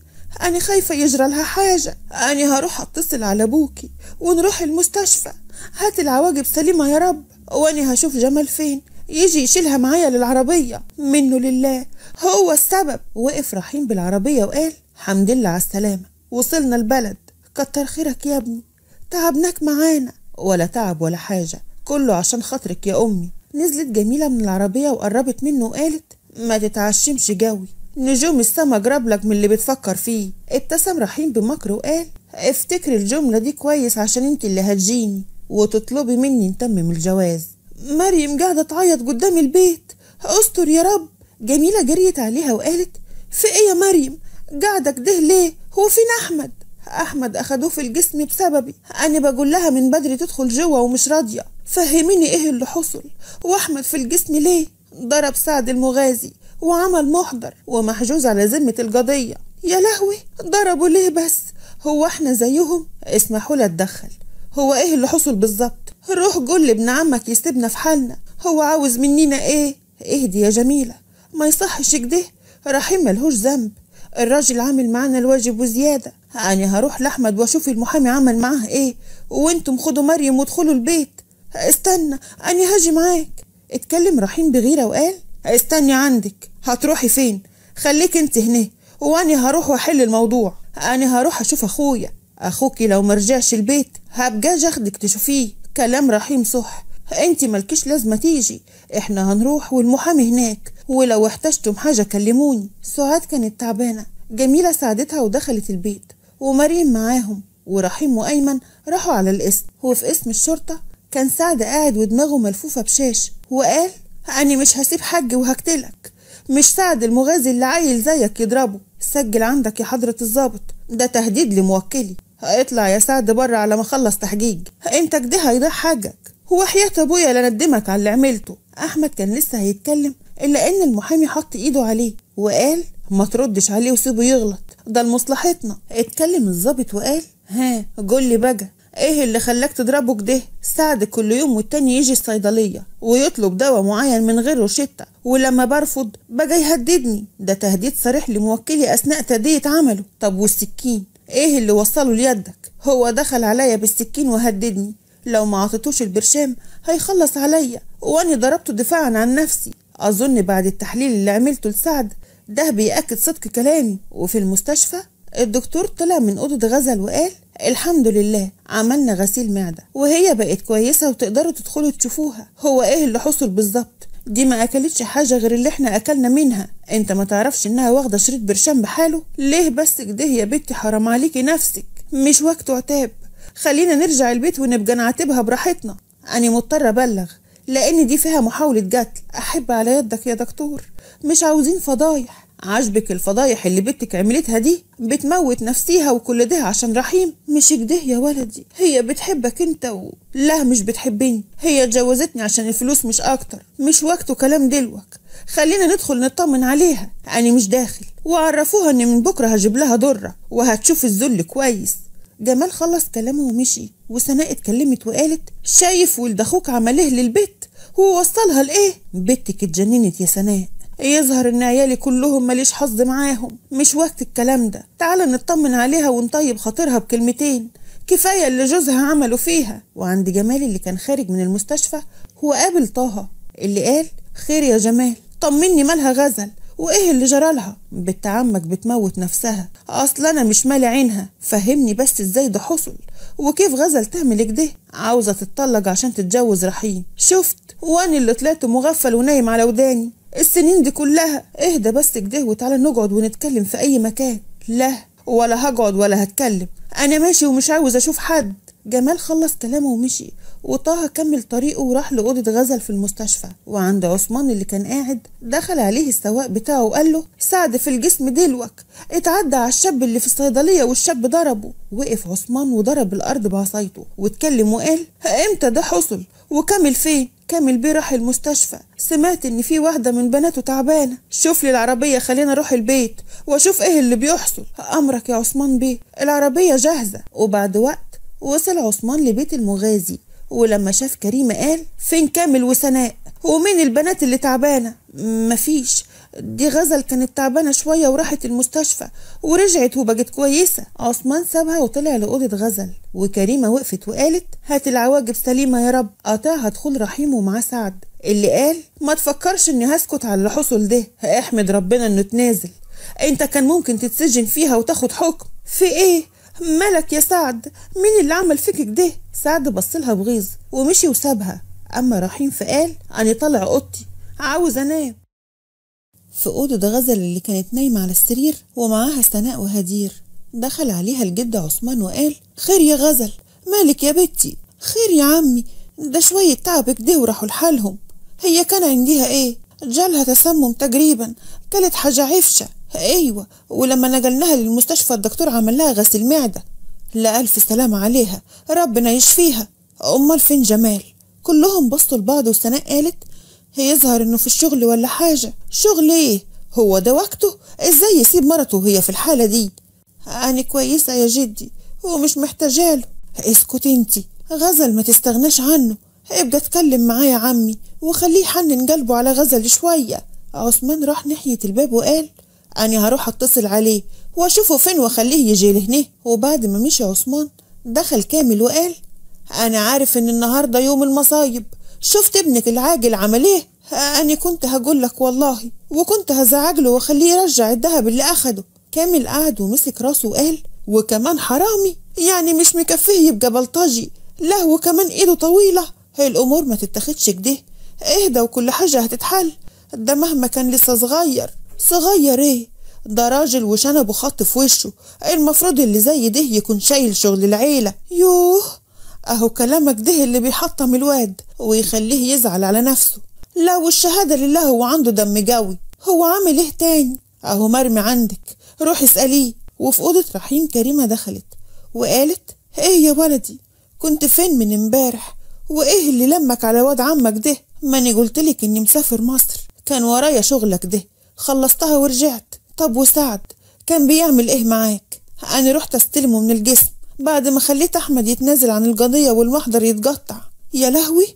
أنا خايفة يجرى لها حاجة أنا هروح أتصل على أبوكي ونروح المستشفى هات العواجب سليمة يا رب وأنا هشوف جمال فين يجي يشيلها معايا للعربية منه لله هو السبب وقف رحيم بالعربية وقال حمد لله على السلامة وصلنا البلد كتر خيرك يا ابني تعبناك معانا ولا تعب ولا حاجة كله عشان خاطرك يا أمي نزلت جميلة من العربية وقربت منه وقالت ما تتعشمش جوي نجوم السما جرابلك من اللي بتفكر فيه ابتسم رحيم بمكر وقال افتكري الجملة دي كويس عشان انت اللي هتجيني وتطلبي مني نتمم الجواز مريم قاعدة تعيط قدام البيت استر يا رب جميلة جريت عليها وقالت في ايه يا مريم قاعدة كده ليه هو فين احمد احمد اخدوه في الجسم بسببي انا بقول لها من بدري تدخل جوه ومش راضيه فهميني ايه اللي حصل واحمد في الجسم ليه ضرب سعد المغازي وعمل محضر ومحجوز على ذمة القضية يا لهوي ضربوا ليه بس هو احنا زيهم اسمحوا لي اتدخل هو ايه اللي حصل بالظبط روح قول لابن عمك يسيبنا في حالنا هو عاوز مننا ايه اهدي يا جميلة ما يصحش كده رحيم ملهوش ذنب الراجل عامل معانا الواجب وزيادة أنا يعني هروح لأحمد وأشوف المحامي عمل معاه إيه وأنتم خدوا مريم وادخلوا البيت استنى أنا هاجي معاك اتكلم رحيم بغيرة وقال استني عندك هتروحي فين خليك انت هنا وأنا هروح وأحل الموضوع أنا هروح أشوف أخويا أخوكي لو مرجعش البيت هبجاج أخدك تشوفيه كلام رحيم صح انت مالكيش لازمه تيجي احنا هنروح والمحامي هناك ولو احتجتم حاجه كلموني سعاد كانت تعبانه جميله ساعدتها ودخلت البيت ومريم معاهم ورحيم وايمن راحوا على القسم وفي قسم الشرطه كان سعد قاعد ودماغه ملفوفة بشاش وقال أني مش هسيب حج وهقتلك مش سعد المغازي اللي عيل زيك يضربه سجل عندك يا حضرة الظابط ده تهديد لموكلي اطلع يا سعد بره على ما اخلص تحجيج انت كده هيضيع حاجك هو حياة ابويا لا ندمك على اللي عملته احمد كان لسه هيتكلم الا ان المحامي حط ايده عليه وقال ما تردش عليه وسيبه يغلط ده لمصلحتنا اتكلم الظابط وقال ها قول لي بقى ايه اللي خلاك تضربه كده سعد كل يوم والتاني يجي الصيدليه ويطلب دواء معين من غير روشته ولما برفض بقى يهددني ده تهديد صريح لموكلي اثناء تاديه عمله طب والسكين ايه اللي وصله ليدك هو دخل عليا بالسكين وهددني لو ما عطيتوش البرشام هيخلص عليا واني ضربته دفاعا عن نفسي اظن بعد التحليل اللي عملته لسعد ده بيأكد صدق كلامي وفي المستشفى الدكتور طلع من أوضة غزل وقال الحمد لله عملنا غسيل معدة وهي بقت كويسة وتقدروا تدخلوا تشوفوها هو ايه اللي حصل بالظبط دي ما اكلتش حاجة غير اللي احنا اكلنا منها انت ما تعرفش انها واخدة شريط برشام بحاله ليه بس كده يا بنتي حرام عليكي نفسك مش وقت عتاب خلينا نرجع البيت ونبقى نعاتبها براحتنا أنا مضطرة أبلغ لأن دي فيها محاولة قتل أحب على يدك يا دكتور مش عاوزين فضايح عاجبك الفضايح اللي بنتك عملتها دي بتموت نفسيها وكل ده عشان رحيم مش كده يا ولدي هي بتحبك انت و... لا مش بتحبني هي اتجوزتني عشان الفلوس مش اكتر مش وقته كلام دلوك خلينا ندخل نطمن عليها انا مش داخل وعرفوها ان من بكره هجيب لها ضره وهتشوف الذل كويس جمال خلص كلامه ومشي وسناء اتكلمت وقالت شايف ولد اخوك عمل ايه للبيت ووصلها لايه بنتك اتجننت يا سناء يظهر ان عيالي كلهم ماليش حظ معاهم مش وقت الكلام ده تعالى نطمن عليها ونطيب خاطرها بكلمتين كفايه اللي جوزها عمله فيها وعند جمال اللي كان خارج من المستشفى هو قابل طه اللي قال خير يا جمال طمني مالها غزل وايه اللي جرالها بنت عمك بتموت نفسها اصل انا مش مالي عينها فهمني بس ازاي ده حصل وكيف غزل تعمل كده عاوزه تتطلق عشان تتجوز رحيم شفت وانا اللي طلعت مغفل ونايم على وداني السنين دي كلها اهدى بس كده وتعالى نقعد ونتكلم في اي مكان لا ولا هقعد ولا هتكلم انا ماشي ومش عاوز اشوف حد جمال خلص كلامه ومشي وطه كمل طريقه وراح لأوضة غزل في المستشفى وعند عثمان اللي كان قاعد دخل عليه السواق بتاعه وقال له سعد في الجسم دلوك اتعدى على الشاب اللي في الصيدلية والشاب ضربه وقف عثمان وضرب الأرض بعصايته واتكلم وقال امتى ده حصل وكمل فين كامل بيه راح المستشفى سمعت ان في واحده من بناته تعبانه شوف لي العربيه خلينا اروح البيت واشوف ايه اللي بيحصل امرك يا عثمان بيه العربيه جاهزه وبعد وقت وصل عثمان لبيت المغازي ولما شاف كريمه قال فين كامل وسناء ومين البنات اللي تعبانة مفيش دي غزل كانت تعبانة شوية وراحت المستشفى ورجعت وبقت كويسة عثمان سابها وطلع لأوضة غزل وكريمة وقفت وقالت هات العواجب سليمة يا رب قطعها دخول رحيم ومعاه سعد اللي قال ما تفكرش اني هسكت على اللي حصل ده احمد ربنا انه تنازل انت كان ممكن تتسجن فيها وتاخد حكم في ايه مالك يا سعد مين اللي عمل فيك ده سعد بصلها بغيظ ومشي وسابها أما رحيم فقال أنا طالع أوضتي عاوز أنام في أوضة غزل اللي كانت نايمة على السرير ومعاها سناء وهدير دخل عليها الجد عثمان وقال خير يا غزل مالك يا بنتي خير يا عمي ده شوية تعبك ده وراحوا لحالهم هي كان عنديها ايه جالها تسمم تقريبا كلت حاجة عفشة ايوة ولما نقلناها للمستشفى الدكتور عمل لها غسيل معدة لا ألف سلام عليها ربنا يشفيها أمال فين جمال كلهم بصوا لبعض وسناء قالت هيظهر انه في الشغل ولا حاجة شغل ايه هو ده وقته ازاي يسيب مرته وهي في الحالة دي انا كويسة يا جدي هو مش محتاجاله اسكت انتي غزل ما تستغناش عنه ابدا اتكلم معايا يا عمي وخليه يحنن قلبه على غزل شوية عثمان راح ناحية الباب وقال أنا هروح أتصل عليه وأشوفه فين وأخليه يجي لهنا وبعد ما مشي عثمان دخل كامل وقال أنا عارف إن النهاردة يوم المصايب شفت ابنك العاجل عمل إيه أنا كنت هقول لك والله وكنت هزعجله وأخليه يرجع الدهب اللي أخده كامل قعد ومسك راسه وقال وكمان حرامي يعني مش مكفيه يبقى بلطجي لا وكمان إيده طويلة هي الأمور ما تتاخدش كده اهدى وكل حاجة هتتحل ده مهما كان لسه صغير صغير ايه ده راجل وشنبه خط في وشه المفروض اللي زي ده يكون شايل شغل العيلة يوه أهو كلامك ده اللي بيحطم الواد ويخليه يزعل على نفسه لو الشهادة لله هو عنده دم جوي هو عامل ايه تاني أهو مرمي عندك روح اسأليه وفي أوضة رحيم كريمة دخلت وقالت ايه يا ولدي كنت فين من امبارح وايه اللي لمك على واد عمك ده ما انا قلتلك اني مسافر مصر كان ورايا شغلك ده خلصتها ورجعت طب وسعد كان بيعمل ايه معاك انا رحت استلمه من الجسم بعد ما خليت أحمد يتنازل عن القضية والمحضر يتقطع يا لهوي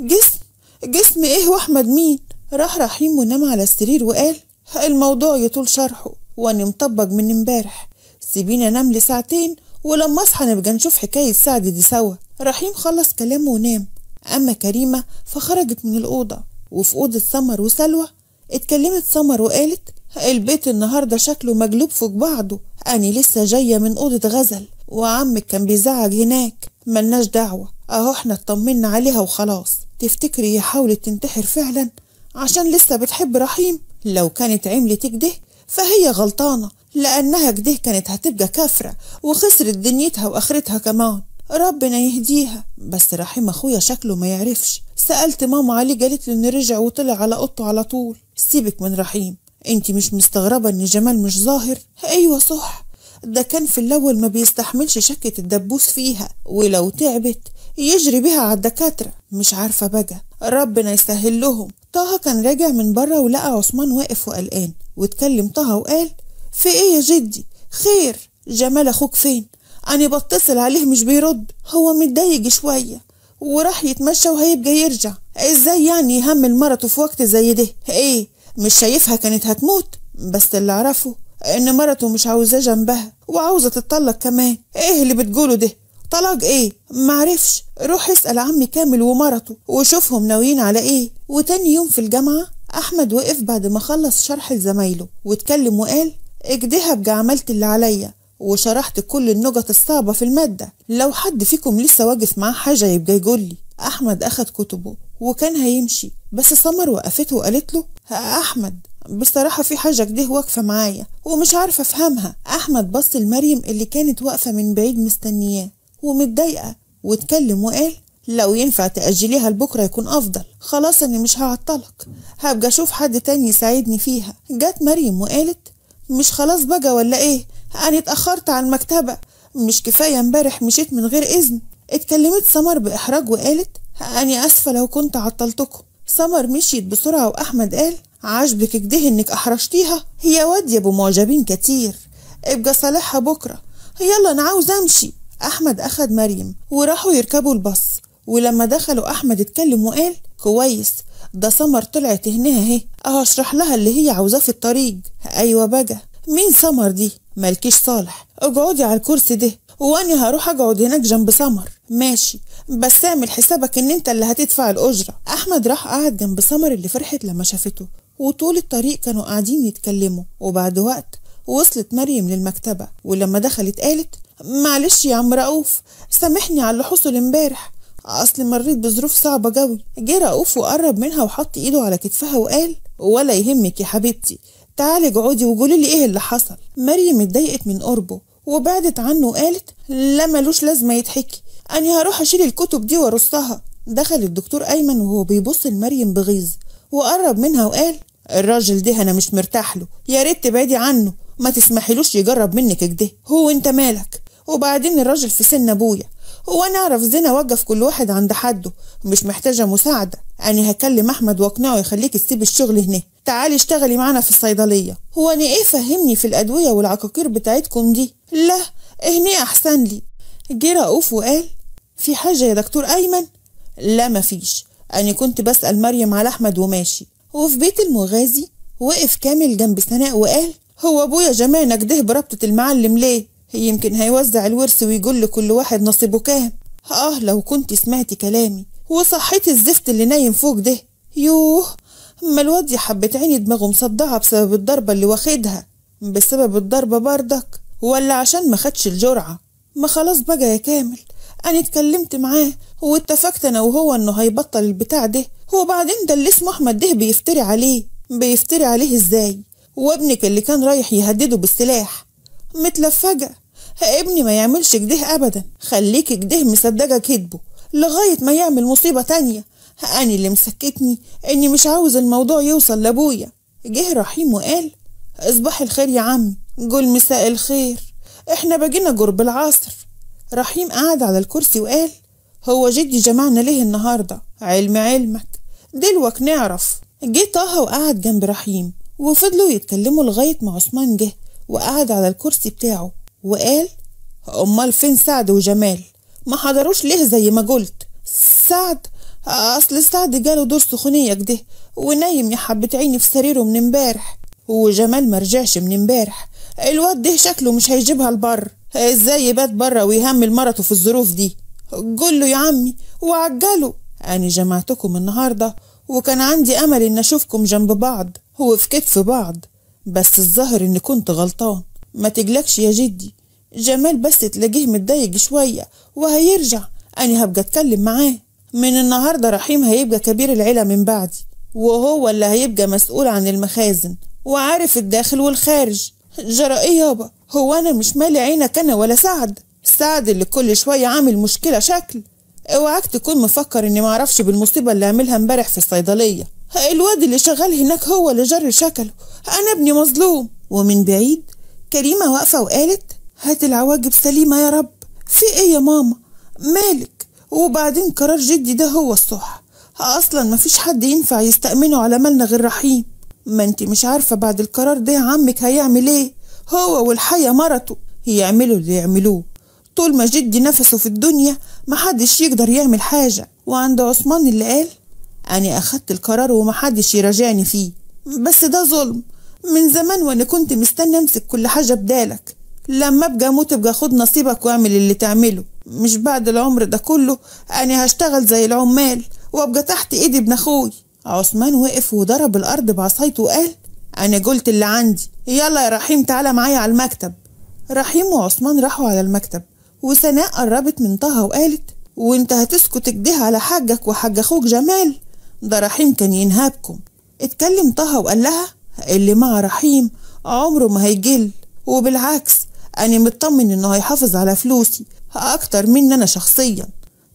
جسم جسم إيه وأحمد مين راح رحيم ونام على السرير وقال الموضوع يطول شرحه وأنا مطبق من امبارح سيبينا أنام لساعتين ولما أصحى نبقى نشوف حكاية سعد دي سوا رحيم خلص كلامه ونام أما كريمة فخرجت من الأوضة وفي أوضة سمر وسلوى اتكلمت سمر وقالت البيت النهاردة شكله مجلوب فوق بعضه أنا لسه جاية من أوضة غزل وعمك كان بيزعج هناك ملناش دعوة أهو احنا اطمنا عليها وخلاص تفتكري هي حاولت تنتحر فعلا عشان لسه بتحب رحيم لو كانت عملت كده فهي غلطانة لأنها كده كانت هتبقى كافرة وخسرت دنيتها وآخرتها كمان ربنا يهديها بس رحيم أخويا شكله ما يعرفش سألت ماما عليه قالت لي إنه رجع وطلع على أوضته على طول سيبك من رحيم انت مش مستغربة إن جمال مش ظاهر أيوة صح ده كان في الأول ما بيستحملش شكة الدبوس فيها ولو تعبت يجري بها على الدكاترة مش عارفة بقى ربنا يسهل لهم طه كان راجع من بره ولقى عثمان واقف وقلقان واتكلم طه وقال في ايه يا جدي خير جمال اخوك فين انا بتصل عليه مش بيرد هو متضايق شويه وراح يتمشى وهيبقى يرجع ازاي يعني يهمل مرته في وقت زي ده ايه مش شايفها كانت هتموت بس اللي اعرفه إن مرته مش عاوزاه جنبها وعاوزة تتطلق كمان إيه اللي بتقوله ده طلاق ايه معرفش روح اسأل عمي كامل ومرته وشوفهم ناويين على ايه وتاني يوم في الجامعة احمد وقف بعد ما خلص شرح لزمايله واتكلم وقال اجدها عملت اللي عليا وشرحت كل النقط الصعبة في المادة لو حد فيكم لسه واقف معاه حاجة يبقى يقول لي احمد اخد كتبه وكان هيمشي بس سمر وقفته وقالت له احمد بصراحة في حاجة كده واقفة معايا ومش عارفة أفهمها أحمد بص لمريم اللي كانت واقفة من بعيد مستنياه ومتضايقة واتكلم وقال لو ينفع تأجليها لبكرة يكون أفضل خلاص أني مش هعطلك هبقى أشوف حد تاني يساعدني فيها جت مريم وقالت مش خلاص بقى ولا إيه أنا اتأخرت على المكتبة مش كفاية امبارح مشيت من غير إذن اتكلمت سمر بإحراج وقالت أني أسفة لو كنت عطلتكم سمر مشيت بسرعة وأحمد قال عاجبك كده إنك أحرشتيها هي وادية بمعجبين كتير ابقى صالحها بكرة يلا أنا عاوز أمشي أحمد أخد مريم وراحوا يركبوا الباص ولما دخلوا أحمد اتكلم وقال كويس ده سمر طلعت هنا اهي اشرح لها اللي هي عاوزاه في الطريق ايوه بقى مين سمر دي مالكيش صالح اقعدي على الكرسي ده واني هروح اقعد هناك جنب سمر ماشي بس اعمل حسابك ان انت اللي هتدفع الاجره احمد راح قعد جنب سمر اللي فرحت لما شافته وطول الطريق كانوا قاعدين يتكلموا وبعد وقت وصلت مريم للمكتبه ولما دخلت قالت معلش يا عم رؤوف سامحني على اللي حصل امبارح اصل مريت بظروف صعبه قوي جه رؤوف وقرب منها وحط ايده على كتفها وقال ولا يهمك يا حبيبتي تعالي اقعدي وقولي لي ايه اللي حصل مريم اتضايقت من قربه وبعدت عنه وقالت لا ملوش لازمة يتحكي أني هروح أشيل الكتب دي وأرصها دخل الدكتور أيمن وهو بيبص لمريم بغيظ وقرب منها وقال الراجل ده أنا مش مرتاح له يا ريت تبعدي عنه ما تسمحيلوش يجرب منك كده هو أنت مالك وبعدين الراجل في سن أبويا وانا اعرف زنا وقف كل واحد عند حده ومش محتاجه مساعده انا هكلم احمد واقنعه يخليك تسيب الشغل هنا تعالي اشتغلي معانا في الصيدليه هو انا ايه فهمني في الادويه والعقاقير بتاعتكم دي لا هنا احسن لي جه رؤوف وقال في حاجه يا دكتور ايمن لا مفيش انا كنت بسال مريم على احمد وماشي وفي بيت المغازي وقف كامل جنب سناء وقال هو ابويا جمانك ده بربطه المعلم ليه يمكن هيوزع الورث ويقول لكل واحد نصيبه كام اه لو كنت سمعتي كلامي وصحيت الزفت اللي نايم فوق ده يوه اما الواد يا حبت عيني دماغه مصدعة بسبب الضربة اللي واخدها بسبب الضربة بردك ولا عشان ما خدش الجرعة ما خلاص بقى يا كامل انا اتكلمت معاه واتفقت انا وهو انه هيبطل البتاع ده وبعدين ده اللي اسمه احمد ده بيفتري عليه بيفتري عليه ازاي وابنك اللي كان رايح يهدده بالسلاح متلفجة ابني ما يعملش كده أبدا خليك كده مصدقة كدبه لغاية ما يعمل مصيبة تانية أنا اللي مسكتني إني مش عاوز الموضوع يوصل لأبويا جه رحيم وقال اصبح الخير يا عم قول مساء الخير إحنا بقينا قرب العصر رحيم قعد على الكرسي وقال هو جدي جمعنا ليه النهاردة علم علمك دلوك نعرف جه طه وقعد جنب رحيم وفضلوا يتكلموا لغاية ما عثمان جه وقعد على الكرسي بتاعه وقال امال فين سعد وجمال ما حضروش ليه زي ما قلت سعد اصل سعد جاله دور سخونيه كده ونايم يا حبة عيني في سريره من امبارح وجمال مرجعش من امبارح الواد ده شكله مش هيجيبها البر ازاي يبات بره ويهمل مرته في الظروف دي قوله له يا عمي وعجله انا جمعتكم النهارده وكان عندي امل ان اشوفكم جنب بعض وفي كتف بعض بس الظاهر اني كنت غلطان ما تقلقش يا جدي جمال بس تلاقيه متضايق شوية وهيرجع أنا هبقى أتكلم معاه من النهاردة رحيم هيبقى كبير العيلة من بعدي وهو اللي هيبقى مسؤول عن المخازن وعارف الداخل والخارج جرى إيه يابا هو أنا مش مالي عينك أنا ولا سعد سعد اللي كل شوية عامل مشكلة شكل اوعاك تكون مفكر اني معرفش بالمصيبة اللي عاملها امبارح في الصيدلية الواد اللي شغال هناك هو اللي جر شكله انا ابني مظلوم ومن بعيد كريمة واقفة وقالت هات العواجب سليمة يا رب في ايه يا ماما مالك وبعدين قرار جدي ده هو الصح اصلا مفيش حد ينفع يستأمنه على مالنا غير رحيم ما انت مش عارفة بعد القرار ده عمك هيعمل ايه هو والحية مرته يعملوا اللي يعملوه طول ما جدي نفسه في الدنيا محدش يقدر يعمل حاجة وعند عثمان اللي قال أنا أخدت القرار ومحدش يراجعني فيه بس ده ظلم من زمان وانا كنت مستني امسك كل حاجه بدالك لما ابقى اموت ابقى خد نصيبك واعمل اللي تعمله مش بعد العمر ده كله انا هشتغل زي العمال وابقى تحت ايدي ابن اخوي عثمان وقف وضرب الارض بعصايته وقال انا قلت اللي عندي يلا يا رحيم تعالى معايا على المكتب رحيم وعثمان راحوا على المكتب وسناء قربت من طه وقالت وانت هتسكت كده على حاجك وحاج اخوك جمال ده رحيم كان ينهابكم اتكلم طه وقال لها اللي مع رحيم عمره ما هيجل وبالعكس أنا مطمن إنه هيحافظ على فلوسي أكتر مني أنا شخصيا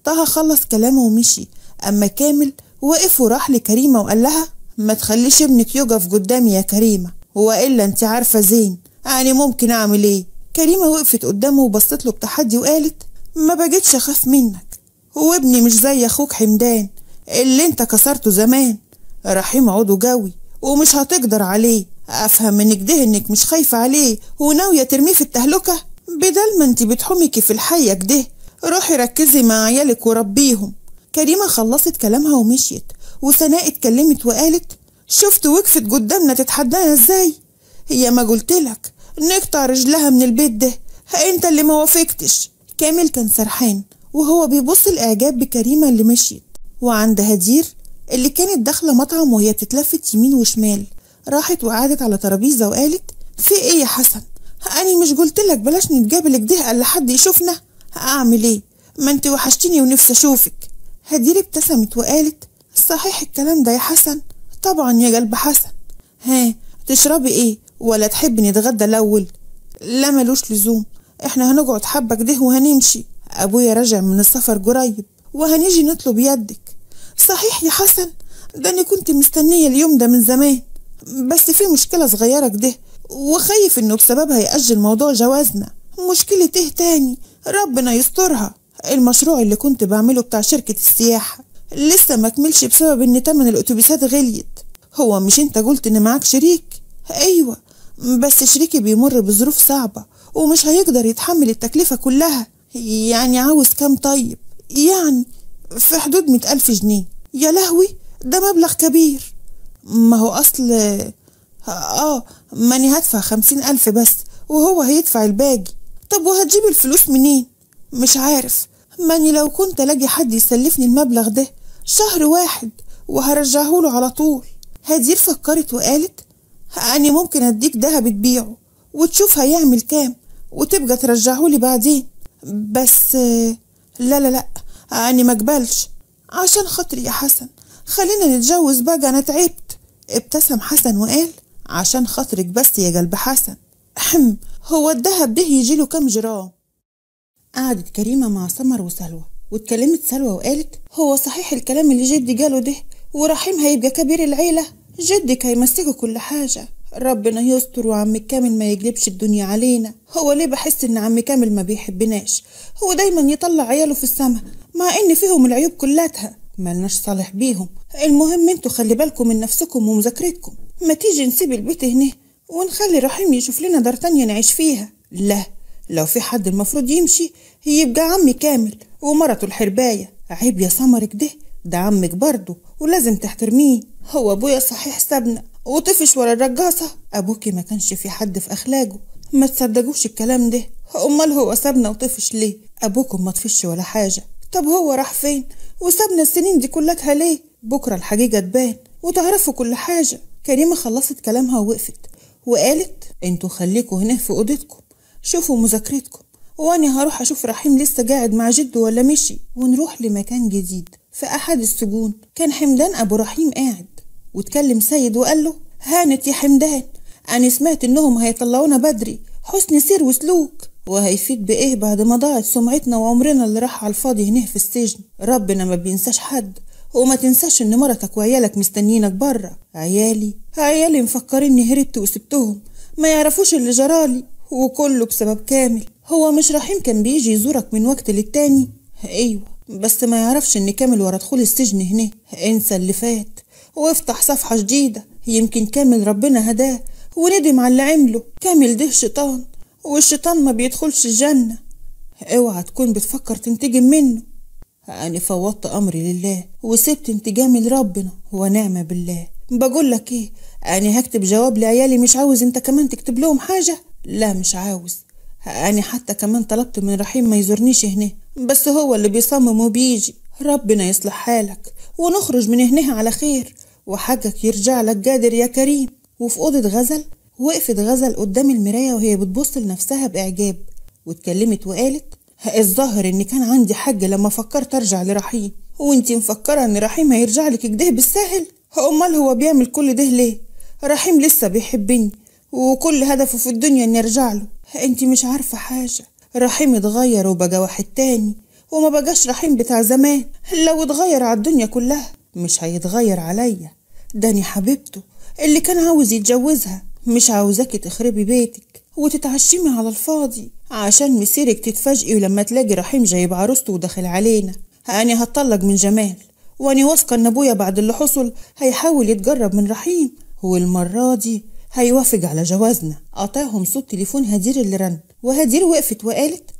طه خلص كلامه ومشي أما كامل وقف وراح لكريمة وقال لها ما تخليش ابنك يقف قدامي يا كريمة وإلا أنت عارفة زين يعني ممكن أعمل إيه كريمة وقفت قدامه وبصت له بتحدي وقالت ما بقتش أخاف منك هو ابني مش زي أخوك حمدان اللي أنت كسرته زمان رحيم عضو جوي ومش هتقدر عليه أفهم من كده إنك مش خايفة عليه وناوية ترميه في التهلكة بدل ما انت بتحمكي في الحية كده روحي ركزي مع عيالك وربيهم كريمة خلصت كلامها ومشيت وسناء اتكلمت وقالت شفت وقفت قدامنا تتحدانا ازاي هي ما قلتلك نقطع رجلها من البيت ده انت اللي ما وافقتش كامل كان سرحان وهو بيبص الاعجاب بكريمة اللي مشيت وعند هدير اللي كانت داخلة مطعم وهي بتتلفت يمين وشمال راحت وقعدت على ترابيزة وقالت في ايه يا حسن أنا مش قلتلك بلاش نتقابل كده الا حد يشوفنا هعمل ايه ما انت وحشتيني ونفسي اشوفك هدير ابتسمت وقالت صحيح الكلام ده يا حسن طبعا يا قلب حسن ها تشربي ايه ولا تحبي نتغدى الاول لا ملوش لزوم احنا هنقعد حبه كده وهنمشي ابويا راجع من السفر قريب وهنيجي نطلب يدك صحيح يا حسن ده أنا كنت مستنية اليوم ده من زمان بس في مشكلة صغيرة كده وخايف إنه بسببها يأجل موضوع جوازنا مشكلة إيه تاني ربنا يسترها المشروع اللي كنت بعمله بتاع شركة السياحة لسه مكملش بسبب إن تمن الأتوبيسات غليت هو مش أنت قلت إن معاك شريك أيوة بس شريكي بيمر بظروف صعبة ومش هيقدر يتحمل التكلفة كلها يعني عاوز كام طيب يعني في حدود مئة ألف جنيه يا لهوي ده مبلغ كبير ما هو أصل آه ماني هدفع خمسين ألف بس وهو هيدفع الباقي طب وهتجيب الفلوس منين مش عارف ماني لو كنت ألاقي حد يسلفني المبلغ ده شهر واحد وهرجعهوله على طول هدير فكرت وقالت أني ممكن أديك دهب تبيعه وتشوف هيعمل كام وتبقى ترجعهولي بعدين بس آه، لا لا لا أني ما قبلش عشان خاطري يا حسن خلينا نتجوز بقى أنا تعبت ابتسم حسن وقال عشان خاطرك بس يا قلب حسن أحم هو الدهب ده يجيله كام جرام قعدت كريمة مع سمر وسلوى واتكلمت سلوى وقالت هو صحيح الكلام اللي جدي قاله ده ورحيم هيبقى كبير العيلة جدك هيمسكه كل حاجة ربنا يستر وعم كامل ما يجلبش الدنيا علينا هو ليه بحس ان عم كامل ما بيحبناش هو دايما يطلع عياله في السما مع إن فيهم العيوب كلاتها ملناش صالح بيهم المهم انتوا خلي بالكم من نفسكم ومذاكرتكم ما تيجي نسيب البيت هنا ونخلي رحيم يشوف لنا دار تانية نعيش فيها لا لو في حد المفروض يمشي يبقى عمي كامل ومرته الحرباية عيب يا سمرك ده ده عمك برضه ولازم تحترميه هو ابويا صحيح سابنا وطفش ورا الرجاصة ابوكي ما كانش في حد في اخلاقه ما تصدقوش الكلام ده امال هو سابنا وطفش ليه ابوكم ما طفش ولا حاجه طب هو راح فين وسابنا السنين دي كلها ليه بكرة الحقيقة تبان وتعرفوا كل حاجة كريمة خلصت كلامها ووقفت وقالت انتوا خليكوا هنا في اوضتكم شوفوا مذاكرتكم وانا هروح اشوف رحيم لسه قاعد مع جده ولا مشي ونروح لمكان جديد في احد السجون كان حمدان ابو رحيم قاعد واتكلم سيد وقال له هانت يا حمدان انا سمعت انهم هيطلعونا بدري حسن سير وسلوك وهيفيد بايه بعد ما ضاعت سمعتنا وعمرنا اللي راح على الفاضي هنا في السجن ربنا ما بينساش حد وما تنساش ان مرتك وعيالك مستنيينك بره عيالي عيالي مفكريني هربت وسبتهم ما يعرفوش اللي جرالي وكله بسبب كامل هو مش رحيم كان بيجي يزورك من وقت للتاني ايوه بس ما يعرفش ان كامل ورا دخول السجن هنا انسى اللي فات وافتح صفحه جديده يمكن كامل ربنا هداه وندم على اللي عمله كامل ده شيطان والشيطان ما بيدخلش الجنة اوعى تكون بتفكر تنتجم منه أنا فوضت أمري لله وسبت انتجامي لربنا ونعمة بالله بقول لك إيه أنا هكتب جواب لعيالي مش عاوز أنت كمان تكتب لهم حاجة لا مش عاوز أنا حتى كمان طلبت من رحيم ما يزورنيش هنا بس هو اللي بيصمم وبيجي ربنا يصلح حالك ونخرج من هنا على خير وحقك يرجع لك قادر يا كريم وفي أوضة غزل وقفت غزل قدام المراية وهي بتبص لنفسها بإعجاب واتكلمت وقالت الظاهر إن كان عندي حج لما فكرت أرجع لرحيم وانتي مفكرة إن رحيم هيرجع لك كده بالسهل أمال هو بيعمل كل ده ليه رحيم لسه بيحبني وكل هدفه في الدنيا إني أرجع له انتي مش عارفة حاجة رحيم اتغير وبقى واحد تاني وما بقاش رحيم بتاع زمان لو اتغير على الدنيا كلها مش هيتغير عليا داني حبيبته اللي كان عاوز يتجوزها مش عاوزاكي تخربي بيتك وتتعشمي على الفاضي عشان مسيرك تتفاجئي ولما تلاقي رحيم جايب عروسته وداخل علينا أنا هتطلق من جمال وأني واثقة إن أبويا بعد اللي حصل هيحاول يتجرب من رحيم والمرة دي هيوافق على جوازنا قطعهم صوت تليفون هدير اللي رن وهدير وقفت وقالت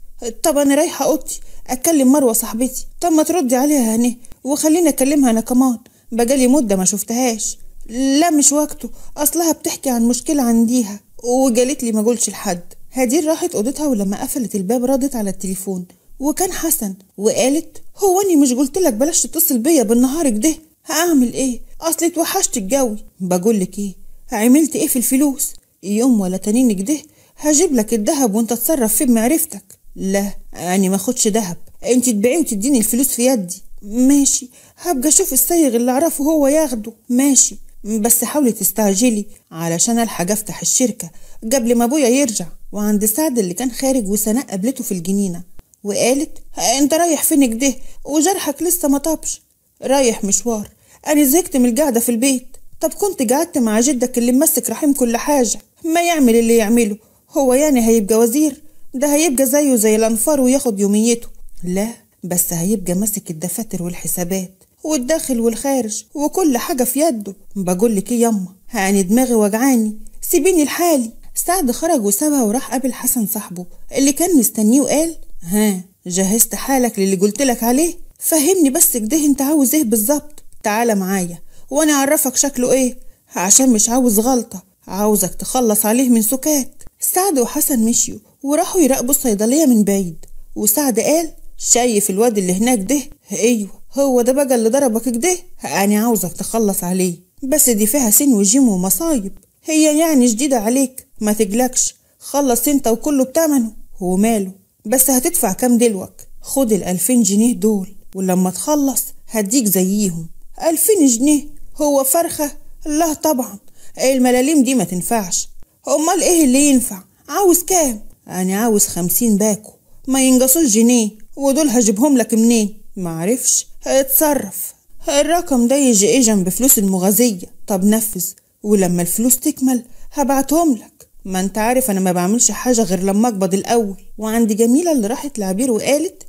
طب أنا رايحة أوضتي أكلم مروة صاحبتي طب ما تردي عليها هني وخليني أكلمها أنا كمان بقالي مدة ما شفتهاش لا مش وقته اصلها بتحكي عن مشكله عنديها وجالت لي ما قولش لحد هدير راحت اوضتها ولما قفلت الباب ردت على التليفون وكان حسن وقالت هو اني مش قلت لك بلاش تتصل بيا بالنهار كده هعمل ايه اصل اتوحشت الجو بقول لك ايه عملت ايه في الفلوس يوم ولا تانيين كده هجيب لك الذهب وانت تتصرف فيه بمعرفتك لا يعني ما اخدش ذهب انت تبيعيه وتديني الفلوس في يدي ماشي هبقى اشوف السيغ اللي اعرفه هو ياخده ماشي بس حاولي تستعجلي علشان الحق افتح الشركة قبل ما ابويا يرجع وعند سعد اللي كان خارج وسناء قابلته في الجنينة وقالت انت رايح فين كده وجرحك لسه ما طابش رايح مشوار انا زهقت من القعدة في البيت طب كنت قعدت مع جدك اللي ممسك رحيم كل حاجة ما يعمل اللي يعمله هو يعني هيبقى وزير ده هيبقى زيه زي الانفار وياخد يوميته لا بس هيبقى ماسك الدفاتر والحسابات والداخل والخارج وكل حاجة في يده بقول لك ايه يما يعني دماغي وجعاني سيبيني لحالي سعد خرج وسابها وراح قابل حسن صاحبه اللي كان مستنيه وقال ها جهزت حالك للي قلت لك عليه فهمني بس كده انت عاوز ايه بالظبط تعالى معايا وانا اعرفك شكله ايه عشان مش عاوز غلطة عاوزك تخلص عليه من سكات سعد وحسن مشيوا وراحوا يراقبوا الصيدلية من بعيد وسعد قال شايف الواد اللي هناك ده ايوه هو ده بقى اللي ضربك كده أنا عاوزك تخلص عليه بس دي فيها سن وجيم ومصايب هي يعني جديدة عليك ما تجلكش خلص انت وكله بتمنه وماله بس هتدفع كام دلوك خد الألفين جنيه دول ولما تخلص هديك زيهم ألفين جنيه هو فرخة لا طبعا الملاليم دي ما تنفعش أمال إيه اللي ينفع عاوز كام أنا عاوز خمسين باكو ما ينقصوش جنيه ودول هجيبهم لك منين معرفش هيتصرف الرقم ده يجي ايه جنب فلوس المغازية طب نفذ ولما الفلوس تكمل هبعتهم لك ما انت عارف انا ما بعملش حاجة غير لما اقبض الاول وعند جميلة اللي راحت لعبير وقالت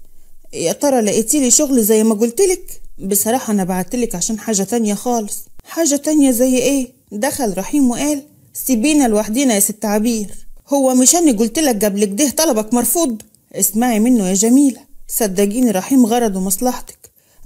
يا ترى لقيتيلي شغل زي ما قلتلك بصراحة انا بعتلك عشان حاجة تانية خالص حاجة تانية زي ايه دخل رحيم وقال سيبينا لوحدينا يا ست عبير هو مش انا قلتلك قبل كده طلبك مرفوض اسمعي منه يا جميلة صدقيني رحيم غرضه مصلحتك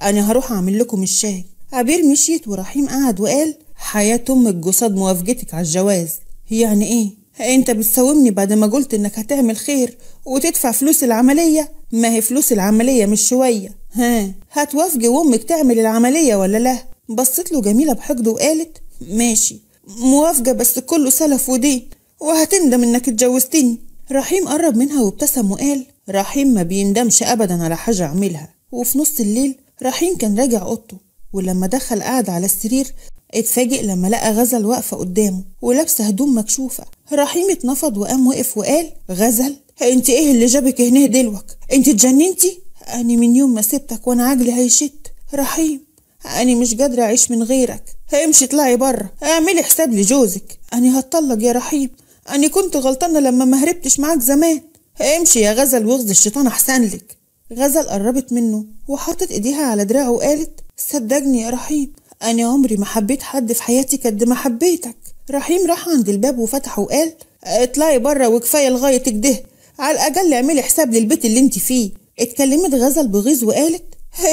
أنا هروح أعمل لكم الشاي عبير مشيت ورحيم قعد وقال حياة امك قصاد موافقتك على الجواز يعني إيه؟ أنت بتساومني بعد ما قلت إنك هتعمل خير وتدفع فلوس العملية ما هي فلوس العملية مش شوية ها هتوافقي وأمك تعمل العملية ولا لا؟ بصت له جميلة بحقد وقالت ماشي موافقة بس كله سلف ودين وهتندم إنك اتجوزتني رحيم قرب منها وابتسم وقال رحيم ما بيندمش أبدا على حاجة عملها وفي نص الليل رحيم كان راجع أوضته ولما دخل قعد على السرير اتفاجئ لما لقى غزل واقفة قدامه ولابسة هدوم مكشوفة رحيم اتنفض وقام وقف وقال غزل انت ايه اللي جابك هنا دلوك انت اتجننتي أنا من يوم ما سبتك وأنا عجلي هيشت رحيم أنا مش قادرة أعيش من غيرك امشي اطلعي برا اعملي حساب لجوزك أنا هتطلق يا رحيم أنا كنت غلطانة لما ما هربتش معاك زمان امشي يا غزل وغز الشيطان احسن لك غزل قربت منه وحطت ايديها على دراعه وقالت صدقني يا رحيم انا عمري ما حبيت حد في حياتي قد ما حبيتك رحيم راح عند الباب وفتحه وقال اطلعي بره وكفايه لغايتك ده على الاقل اعملي حساب للبيت اللي انت فيه اتكلمت غزل بغيظ وقالت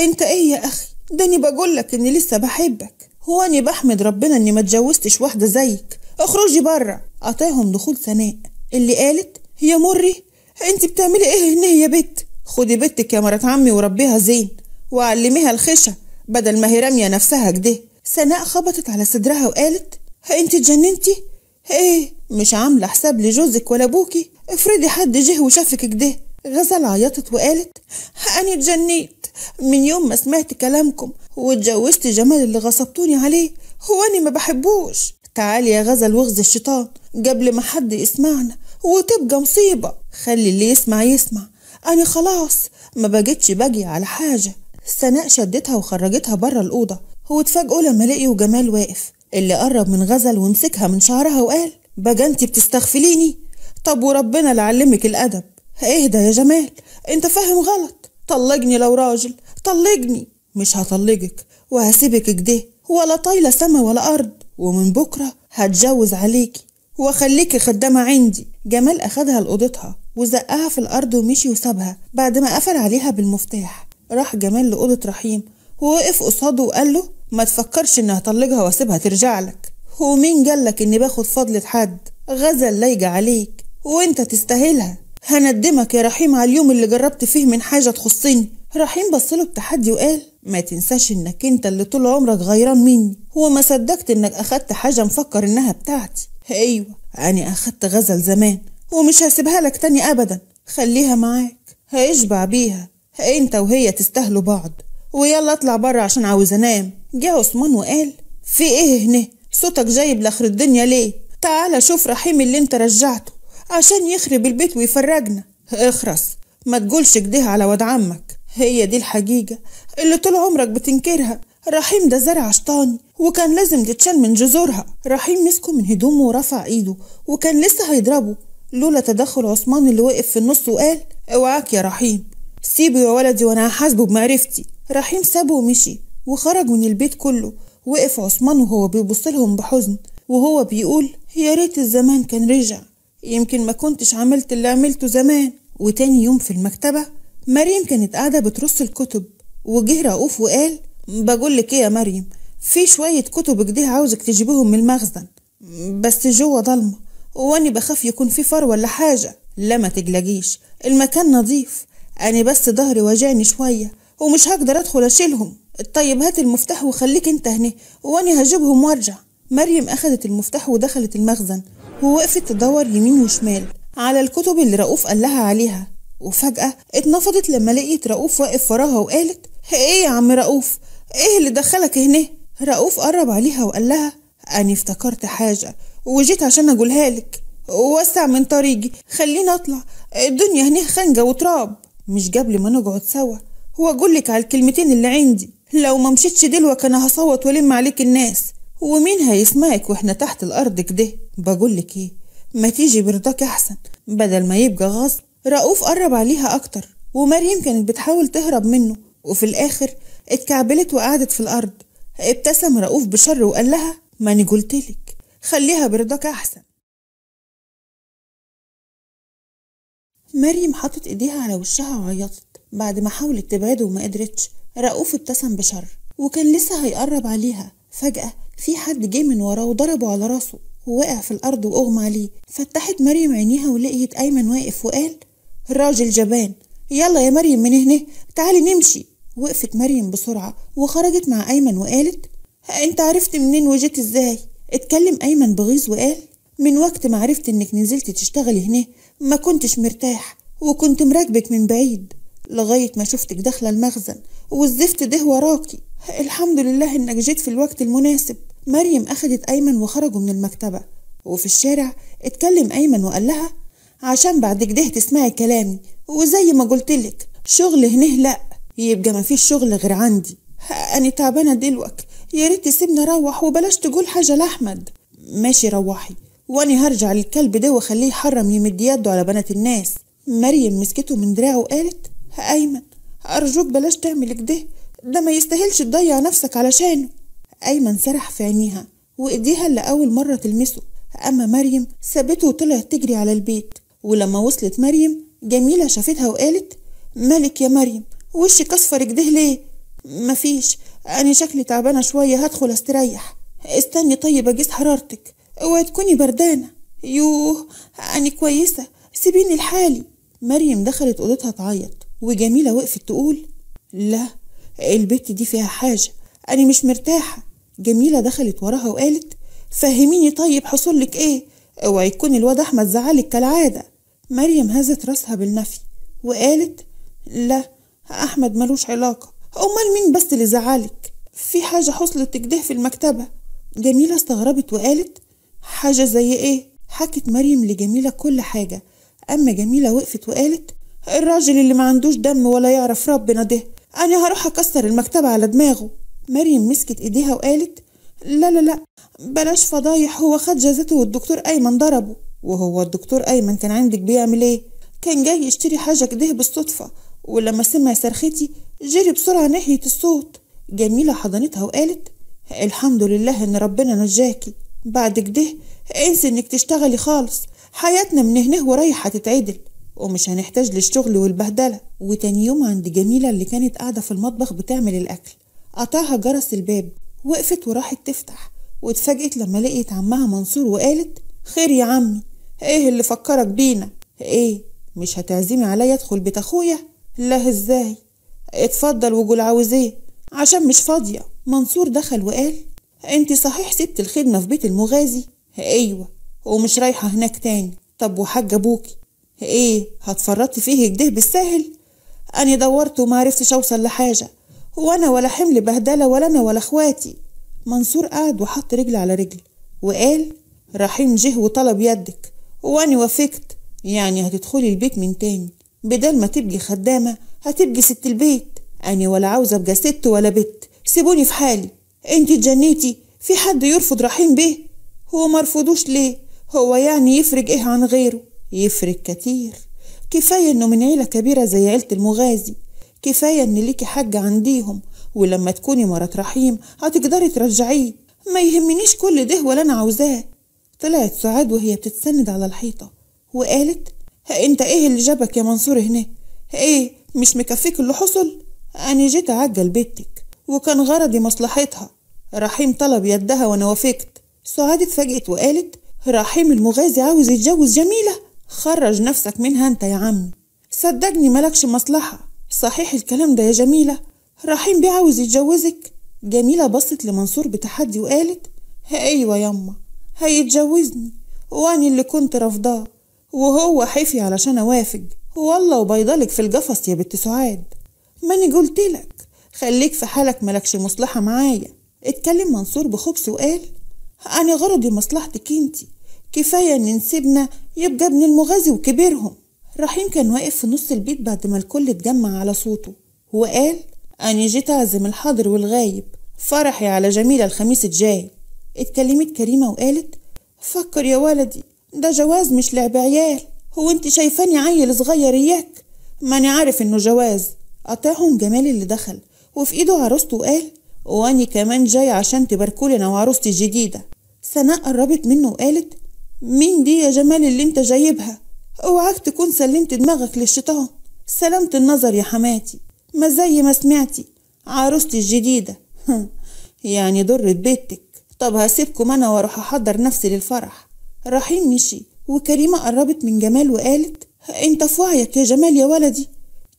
انت ايه يا اخي ده انا لك اني لسه بحبك هو اني بحمد ربنا اني ما اتجوزتش واحده زيك اخرجي بره اعطاهم دخول ثناء اللي قالت يا مري انت بتعملي ايه هنا يا بت خدي بنتك يا مرات عمي وربيها زين وعلميها الخشة بدل ما هي رامية نفسها كده سناء خبطت على صدرها وقالت انت اتجننتي ايه مش عاملة حساب لجوزك ولا ابوكي افرضي حد جه وشافك كده غزل عيطت وقالت انا اتجنيت من يوم ما سمعت كلامكم واتجوزت جمال اللي غصبتوني عليه هو انا ما بحبوش تعالي يا غزل واغزي الشيطان قبل ما حد يسمعنا وتبقى مصيبة خلي اللي يسمع يسمع أنا خلاص ما بقتش باجي على حاجة سناء شدتها وخرجتها بره الأوضة واتفاجئوا لما لقيوا جمال واقف اللي قرب من غزل ومسكها من شعرها وقال بقى انت بتستغفليني طب وربنا لعلمك الأدب اهدى يا جمال انت فاهم غلط طلقني لو راجل طلقني مش هطلقك وهسيبك كده ولا طايلة سما ولا أرض ومن بكرة هتجوز عليكي وخليك خدامة عندي جمال أخدها لأوضتها وزقها في الأرض ومشي وسابها بعد ما قفل عليها بالمفتاح راح جمال لأوضة رحيم ووقف قصاده وقال له ما تفكرش إني هطلقها وأسيبها ترجع لك ومين لك إني باخد فضلة حد غزل لايجة عليك وإنت تستاهلها هندمك يا رحيم على اليوم اللي جربت فيه من حاجة تخصني رحيم بصله بتحدي وقال ما تنساش انك انت اللي طول عمرك غيران مني وما صدقت انك اخدت حاجة مفكر انها بتاعتي أيوة أنا أخدت غزل زمان ومش هسيبها لك تاني أبدا خليها معاك هيشبع بيها أنت وهي تستاهلوا بعض ويلا اطلع بره عشان عاوز أنام جه عثمان وقال في إيه هنا صوتك جايب لآخر الدنيا ليه تعالى شوف رحيم اللي انت رجعته عشان يخرب البيت ويفرجنا اخرس ما تقولش كده على واد عمك هي دي الحقيقة اللي طول عمرك بتنكرها رحيم ده زرع شطاني وكان لازم تتشال من جذورها رحيم مسكه من هدومه ورفع ايده وكان لسه هيضربه لولا تدخل عثمان اللي وقف في النص وقال اوعاك يا رحيم سيبه يا ولدي وانا هحاسبه بمعرفتي رحيم سابه ومشي وخرج من البيت كله وقف عثمان وهو بيبص لهم بحزن وهو بيقول يا ريت الزمان كان رجع يمكن ما كنتش عملت اللي عملته زمان وتاني يوم في المكتبة مريم كانت قاعدة بترص الكتب وجه رؤوف وقال بقولك ايه يا مريم في شوية كتب كده عاوزك تجيبهم من المخزن بس جوه ضلمة واني بخاف يكون في فار ولا حاجة لا ما تجلجيش المكان نظيف أنا بس ظهري واجعني شوية ومش هقدر أدخل أشيلهم طيب هات المفتاح وخليك أنت هنا واني هجيبهم وأرجع مريم أخدت المفتاح ودخلت المخزن ووقفت تدور يمين وشمال على الكتب اللي رؤوف قال لها عليها وفجأة اتنفضت لما لقيت رؤوف واقف وراها وقالت إيه يا عم رؤوف إيه اللي دخلك هنا رؤوف قرب عليها وقال لها أنا افتكرت حاجة وجيت عشان أقولها لك وسع من طريقي خليني أطلع الدنيا هنا خنجة وتراب مش قبل ما نقعد سوا أقول لك على الكلمتين اللي عندي لو ما مشيتش دلوة كان هصوت والم عليك الناس ومين هيسمعك واحنا تحت الأرض كده بقول لك إيه ما تيجي برضاك أحسن بدل ما يبقى غصب رؤوف قرب عليها أكتر ومريم كانت بتحاول تهرب منه وفي الآخر اتكعبلت وقعدت في الأرض ابتسم رؤوف بشر وقال لها ما أنا قلتلك خليها برضاك أحسن مريم حطت إيديها على وشها وعيطت بعد ما حاولت تبعده وما قدرتش رؤوف ابتسم بشر وكان لسه هيقرب عليها فجأة في حد جه من وراه وضربه على راسه ووقع في الأرض وأغمى عليه فتحت مريم عينيها ولقيت أيمن واقف وقال الراجل جبان يلا يا مريم من هنا تعالي نمشي وقفت مريم بسرعة وخرجت مع أيمن وقالت أنت عرفت منين وجيت إزاي؟ اتكلم أيمن بغيظ وقال من وقت ما عرفت إنك نزلت تشتغلي هنا ما كنتش مرتاح وكنت مراقبك من بعيد لغاية ما شفتك داخلة المخزن والزفت ده وراكي الحمد لله إنك جيت في الوقت المناسب مريم أخدت أيمن وخرجوا من المكتبة وفي الشارع اتكلم أيمن وقال لها عشان بعد كده تسمعي كلامي وزي ما قلتلك شغل هنا لأ يبقى ما فيش شغل غير عندي أنا تعبانة دلوقتي يا ريت تسيبني أروح وبلاش تقول حاجة لأحمد ماشي روحي وأنا هرجع للكلب ده وأخليه يحرم يمد يده على بنات الناس مريم مسكته من دراعه وقالت أيمن أرجوك بلاش تعمل كده ده ما يستاهلش تضيع نفسك علشانه أيمن سرح في عينيها وإيديها اللي أول مرة تلمسه أما مريم سابته وطلعت تجري على البيت ولما وصلت مريم جميلة شافتها وقالت مالك يا مريم وشك اصفر كده ليه مفيش انا شكلي تعبانه شويه هدخل استريح استني طيب اقيس حرارتك اوعي تكوني بردانه يوه انا كويسه سيبيني لحالي مريم دخلت اوضتها تعيط وجميله وقفت تقول لا البت دي فيها حاجه انا مش مرتاحه جميله دخلت وراها وقالت فهميني طيب لك ايه اوعي يكون الواد احمد زعلك كالعاده مريم هزت راسها بالنفي وقالت لا أحمد ملوش علاقة أمال مين بس اللي زعلك في حاجة حصلت كده في المكتبة جميلة استغربت وقالت حاجة زي إيه حكت مريم لجميلة كل حاجة أما جميلة وقفت وقالت الراجل اللي ما عندوش دم ولا يعرف ربنا ده أنا هروح أكسر المكتبة على دماغه مريم مسكت إيديها وقالت لا لا لا بلاش فضايح هو خد جازته والدكتور أيمن ضربه وهو الدكتور أيمن كان عندك بيعمل إيه؟ كان جاي يشتري حاجة كده بالصدفة ولما سمع صرختي جري بسرعة ناحية الصوت جميلة حضنتها وقالت الحمد لله إن ربنا نجاكي بعد كده انسي إنك تشتغلي خالص حياتنا من هنا ورايحة تتعدل ومش هنحتاج للشغل والبهدلة وتاني يوم عند جميلة اللي كانت قاعدة في المطبخ بتعمل الأكل قطعها جرس الباب وقفت وراحت تفتح واتفاجئت لما لقيت عمها منصور وقالت خير يا عمي ايه اللي فكرك بينا ايه مش هتعزمي عليا ادخل بيت اخويا الله ازاي اتفضل وقول عاوز ايه عشان مش فاضية منصور دخل وقال انت صحيح سبت الخدمة في بيت المغازي ايوه ومش رايحة هناك تاني طب وحاج ابوكي ايه هتفرطي فيه كده بالسهل انا دورت وما عرفتش اوصل لحاجة وانا ولا حمل بهدلة ولا انا ولا اخواتي منصور قعد وحط رجل على رجل وقال رحيم جه وطلب يدك واني وافقت يعني هتدخلي البيت من تاني بدل ما تبقي خدامة هتبقي ست البيت أنا ولا عاوزة أبقى ست ولا بت سيبوني في حالي أنت اتجنيتي في حد يرفض رحيم بيه هو مرفضوش ليه هو يعني يفرق إيه عن غيره يفرق كتير كفاية إنه من عيلة كبيرة زي عيلة المغازي كفاية إن ليكي حاجة عنديهم ولما تكوني مرات رحيم هتقدري ترجعيه ما يهمنيش كل ده ولا أنا عاوزاه طلعت سعاد وهي بتتسند على الحيطة وقالت انت ايه اللي جابك يا منصور هنا ايه مش مكفيك اللي حصل انا جيت اعجل بنتك وكان غرضي مصلحتها رحيم طلب يدها وانا وافقت سعاد اتفاجئت وقالت رحيم المغازي عاوز يتجوز جميله خرج نفسك منها انت يا عم صدقني مالكش مصلحه صحيح الكلام ده يا جميله رحيم بيه عاوز يتجوزك جميله بصت لمنصور بتحدي وقالت ايوه يما هيتجوزني وانا اللي كنت رافضاه وهو حيفي علشان أوافق والله وبيضلك في القفص يا بنت سعاد ماني قلتلك خليك في حالك ملكش مصلحة معايا اتكلم منصور بخبص وقال أنا غرضي مصلحتك انتي كفاية إن نسيبنا يبقى ابن المغازي وكبيرهم رحيم كان واقف في نص البيت بعد ما الكل اتجمع على صوته وقال أنا جيت أعزم الحاضر والغايب فرحي على جميلة الخميس الجاي اتكلمت كريمة وقالت فكر يا ولدي ده جواز مش لعب عيال هو انت شايفاني عيل صغير اياك ماني عارف انه جواز قطعهم جمال اللي دخل وفي ايده عروسته وقال واني كمان جاي عشان تباركولي انا وعروستي الجديده سناء قربت منه وقالت مين دي يا جمال اللي انت جايبها اوعاك تكون سلمت دماغك للشيطان سلامة النظر يا حماتي ما زي ما سمعتي عروستي الجديدة يعني ضرت بيتك طب هسيبكم انا واروح احضر نفسي للفرح رحيم مشي وكريمة قربت من جمال وقالت انت في وعيك يا جمال يا ولدي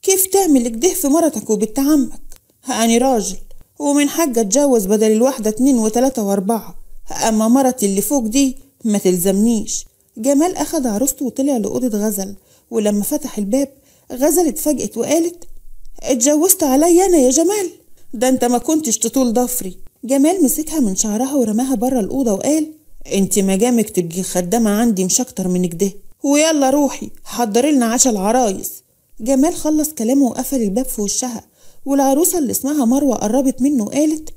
كيف تعمل كده في مرتك وبنت عمك هاني راجل ومن حاجة اتجوز بدل الواحدة اتنين وتلاتة واربعة اما مرتي اللي فوق دي ما تلزمنيش جمال اخد عروسته وطلع لأوضة غزل ولما فتح الباب غزل اتفاجئت وقالت اتجوزت عليا انا يا جمال ده انت ما كنتش تطول ضفري جمال مسكها من شعرها ورماها بره الأوضة وقال انت ما جامك تبقي خدامة عندي مش أكتر من كده ويلا روحي حضري لنا عشا العرايس جمال خلص كلامه وقفل الباب في وشها والعروسة اللي اسمها مروة قربت منه وقالت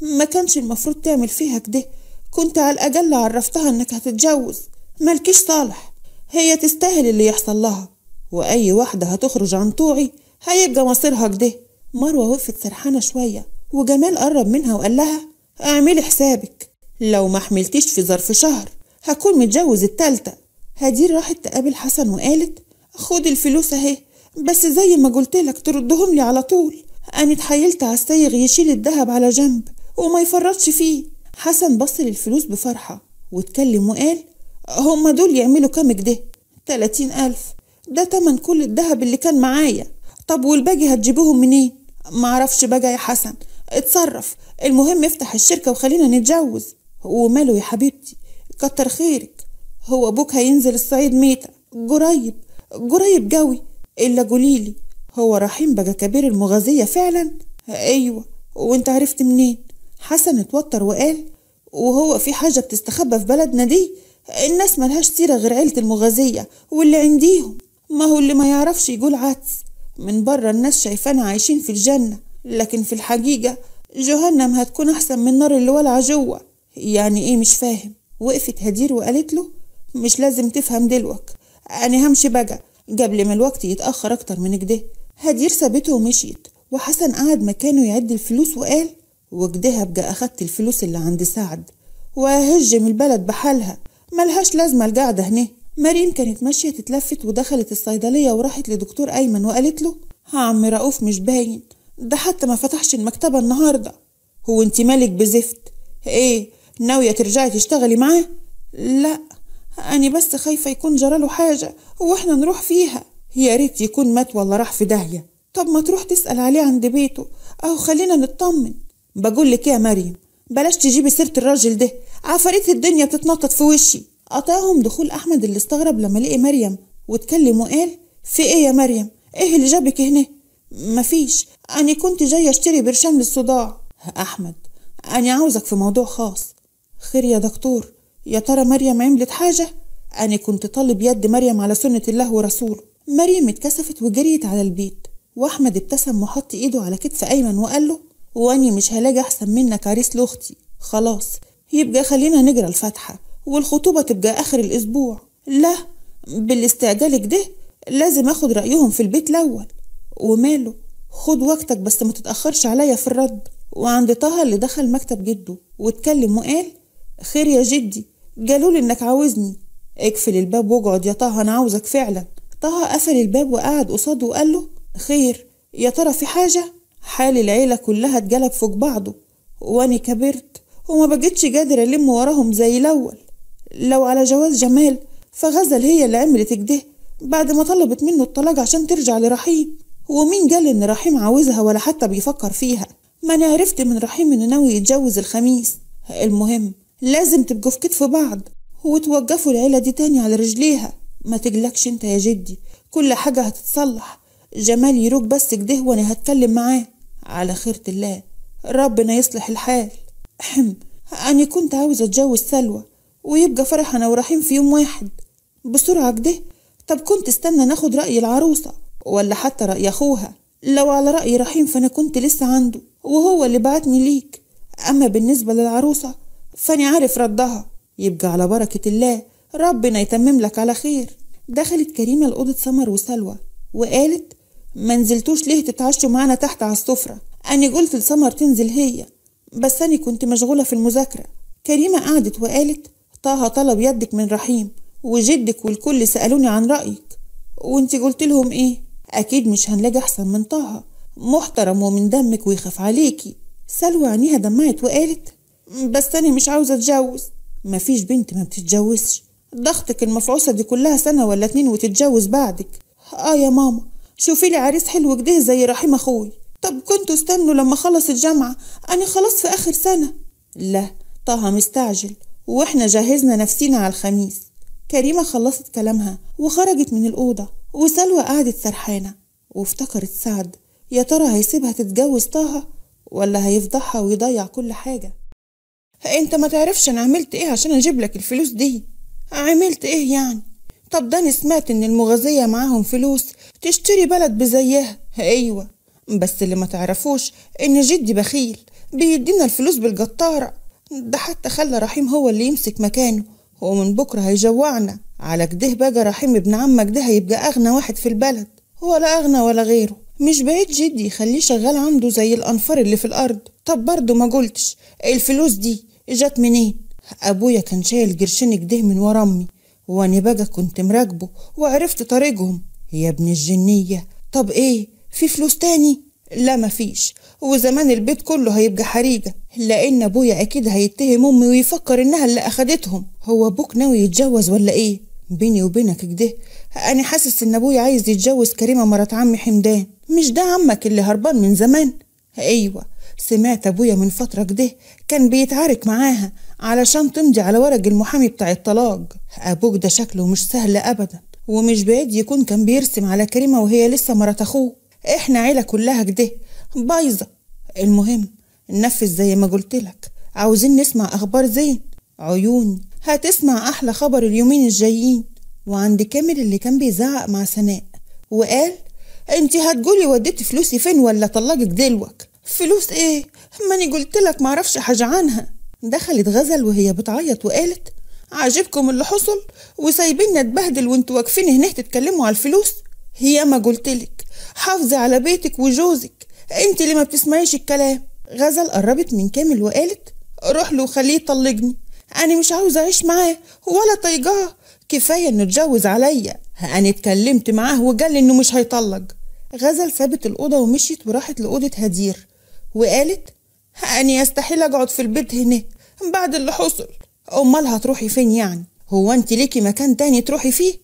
ما كانش المفروض تعمل فيها كده كنت على الأجل عرفتها إنك هتتجوز مالكيش صالح هي تستاهل اللي يحصل لها وأي واحدة هتخرج عن طوعي هيبقى مصيرها كده مروة وقفت سرحانة شوية وجمال قرب منها وقال لها اعملي حسابك لو ما حملتيش في ظرف شهر هكون متجوز التالتة هدير راحت تقابل حسن وقالت خد الفلوس اهي بس زي ما قلت لك تردهم لي على طول انا اتحيلت على السيغ يشيل الدهب على جنب وما يفرطش فيه حسن بص للفلوس بفرحة واتكلم وقال هما دول يعملوا كام كده تلاتين ألف ده تمن كل الدهب اللي كان معايا طب والباقي هتجيبوهم منين معرفش بقى يا حسن اتصرف المهم افتح الشركة وخلينا نتجوز وماله يا حبيبتي كتر خيرك هو ابوك هينزل الصعيد ميتة قريب قريب جوي الا قوليلي هو رحيم بقى كبير المغازية فعلا ايوه وانت عرفت منين حسن اتوتر وقال وهو في حاجة بتستخبى في بلدنا دي الناس ملهاش سيرة غير عيلة المغازية واللي عنديهم ما هو اللي ما يعرفش يقول عدس من بره الناس شايفانا عايشين في الجنة لكن في الحقيقة جهنم هتكون أحسن من نار اللي ولع جوه يعني ايه مش فاهم وقفت هدير وقالت له مش لازم تفهم دلوك انا همشي بقى قبل ما الوقت يتاخر اكتر من كده هدير سابته ومشيت وحسن قعد مكانه يعد الفلوس وقال وكده بقى اخدت الفلوس اللي عند سعد وهجم البلد بحالها ملهاش لازمه القعده هنا مريم كانت ماشيه تتلفت ودخلت الصيدليه وراحت لدكتور ايمن وقالت له ها عم رؤوف مش باين ده حتى ما فتحش المكتبه النهارده هو انت مالك بزفت ايه ناوية ترجعي تشتغلي معاه؟ لأ أنا بس خايفة يكون جراله حاجة وإحنا نروح فيها يا ريت يكون مات ولا راح في داهية طب ما تروح تسأل عليه عند بيته أو خلينا نطمن بقول لك يا مريم بلاش تجيبي سيرة الراجل ده عفاريت الدنيا بتتنطط في وشي قطعهم دخول أحمد اللي استغرب لما لقي مريم واتكلم وقال في إيه يا مريم إيه اللي جابك هنا مفيش أنا كنت جاية أشتري برشام للصداع أحمد أنا عاوزك في موضوع خاص خير يا دكتور يا ترى مريم عملت حاجة؟ أنا كنت طالب يد مريم على سنة الله ورسوله مريم اتكسفت وجريت على البيت وأحمد ابتسم وحط إيده على كتف أيمن وقال له واني مش هلاقي أحسن منك عريس لأختي خلاص يبقى خلينا نجرى الفاتحة والخطوبة تبقى آخر الأسبوع لا بالاستعجال ده لازم اخد رأيهم في البيت الأول وماله خد وقتك بس ما تتأخرش عليا في الرد وعند طه اللي دخل مكتب جده واتكلم وقال خير يا جدي قالوا لي انك عاوزني اقفل الباب واقعد يا طه انا عاوزك فعلا طه قفل الباب وقعد قصاده وقال له خير يا ترى في حاجة حال العيلة كلها اتجلب فوق بعضه واني كبرت وما بقتش قادرة الم وراهم زي الاول لو على جواز جمال فغزل هي اللي عملت كده بعد ما طلبت منه الطلاق عشان ترجع لرحيم ومين قال ان رحيم عاوزها ولا حتى بيفكر فيها ما انا عرفت من رحيم انه ناوي يتجوز الخميس المهم لازم تبقوا في كتف بعض وتوقفوا العيلة دي تاني على رجليها ما تقلقش انت يا جدي كل حاجة هتتصلح جمال يروق بس كده وانا هتكلم معاه على خيرة الله ربنا يصلح الحال حم أنا كنت عاوزة أتجوز سلوى ويبقى فرح أنا ورحيم في يوم واحد بسرعة كده طب كنت استنى ناخد رأي العروسة ولا حتى رأي أخوها لو على رأي رحيم فأنا كنت لسه عنده وهو اللي بعتني ليك أما بالنسبة للعروسة فاني عارف ردها يبقى على بركة الله ربنا يتمم لك على خير دخلت كريمة لأوضة سمر وسلوى وقالت ما نزلتوش ليه تتعشوا معانا تحت على السفرة أنا قلت لسمر تنزل هي بس أنا كنت مشغولة في المذاكرة كريمة قعدت وقالت طه طلب يدك من رحيم وجدك والكل سألوني عن رأيك وانت قلت لهم ايه أكيد مش هنلاقي أحسن من طه محترم ومن دمك ويخاف عليكي سلوى عينيها دمعت وقالت بس أنا مش عاوزة أتجوز مفيش بنت ما بتتجوزش ضغطك المفعوصة دي كلها سنة ولا اتنين وتتجوز بعدك آه يا ماما شوفي لي عريس حلو كده زي رحيم أخوي طب كنتوا استنوا لما أخلص الجامعة أنا خلاص في آخر سنة لا طه مستعجل وإحنا جهزنا نفسينا على الخميس كريمة خلصت كلامها وخرجت من الأوضة وسلوى قعدت سرحانة وافتكرت سعد يا ترى هيسيبها تتجوز طه ولا هيفضحها ويضيع كل حاجة انت ما تعرفش انا عملت ايه عشان اجيب لك الفلوس دي عملت ايه يعني طب ده انا سمعت ان المغازية معاهم فلوس تشتري بلد بزيها ايوه بس اللي ما تعرفوش ان جدي بخيل بيدينا الفلوس بالجطارة ده حتى خلى رحيم هو اللي يمسك مكانه ومن بكرة هيجوعنا على كده بقى رحيم ابن عمك ده هيبقى اغنى واحد في البلد ولا اغنى ولا غيره مش بعيد جدي يخليه شغال عنده زي الانفار اللي في الارض طب برضه ما قلتش الفلوس دي اجت منين ابويا كان شايل قرشين كده من ورا امي وانا بقى كنت مراقبه وعرفت طريقهم يا ابن الجنيه طب ايه في فلوس تاني لا مفيش وزمان البيت كله هيبقى حريقه لان ابويا اكيد هيتهم امي ويفكر انها اللي اخدتهم هو ابوك ناوي يتجوز ولا ايه بيني وبينك كده انا حاسس ان ابويا عايز يتجوز كريمه مرات عمي حمدان مش ده عمك اللي هربان من زمان ايوه سمعت أبويا من فترة كده كان بيتعارك معاها علشان تمضي على ورق المحامي بتاع الطلاق أبوك ده شكله مش سهل أبدا ومش بعيد يكون كان بيرسم على كريمة وهي لسه مرات أخوه إحنا عيلة كلها كده بايظة المهم ننفذ زي ما قلتلك عاوزين نسمع أخبار زين عيوني هتسمع أحلى خبر اليومين الجايين وعند كامل اللي كان بيزعق مع سناء وقال انت هتقولي وديتي فلوسي فين ولا طلقك دلوك فلوس ايه ماني قلت لك معرفش حاجة عنها دخلت غزل وهي بتعيط وقالت عاجبكم اللي حصل وسايبيننا اتبهدل وانتوا واقفين هنا تتكلموا على الفلوس هي ما لك حافظي على بيتك وجوزك انت اللي ما بتسمعيش الكلام غزل قربت من كامل وقالت روح له وخليه يطلقني انا مش عاوزه اعيش معاه ولا طايقاه كفايه انه اتجوز عليا انا اتكلمت معاه وقال لي انه مش هيطلق غزل سابت الاوضه ومشيت وراحت لاوضه هدير وقالت أني يستحيل أقعد في البيت هنا بعد اللي حصل أمال هتروحي فين يعني هو أنت ليكي مكان تاني تروحي فيه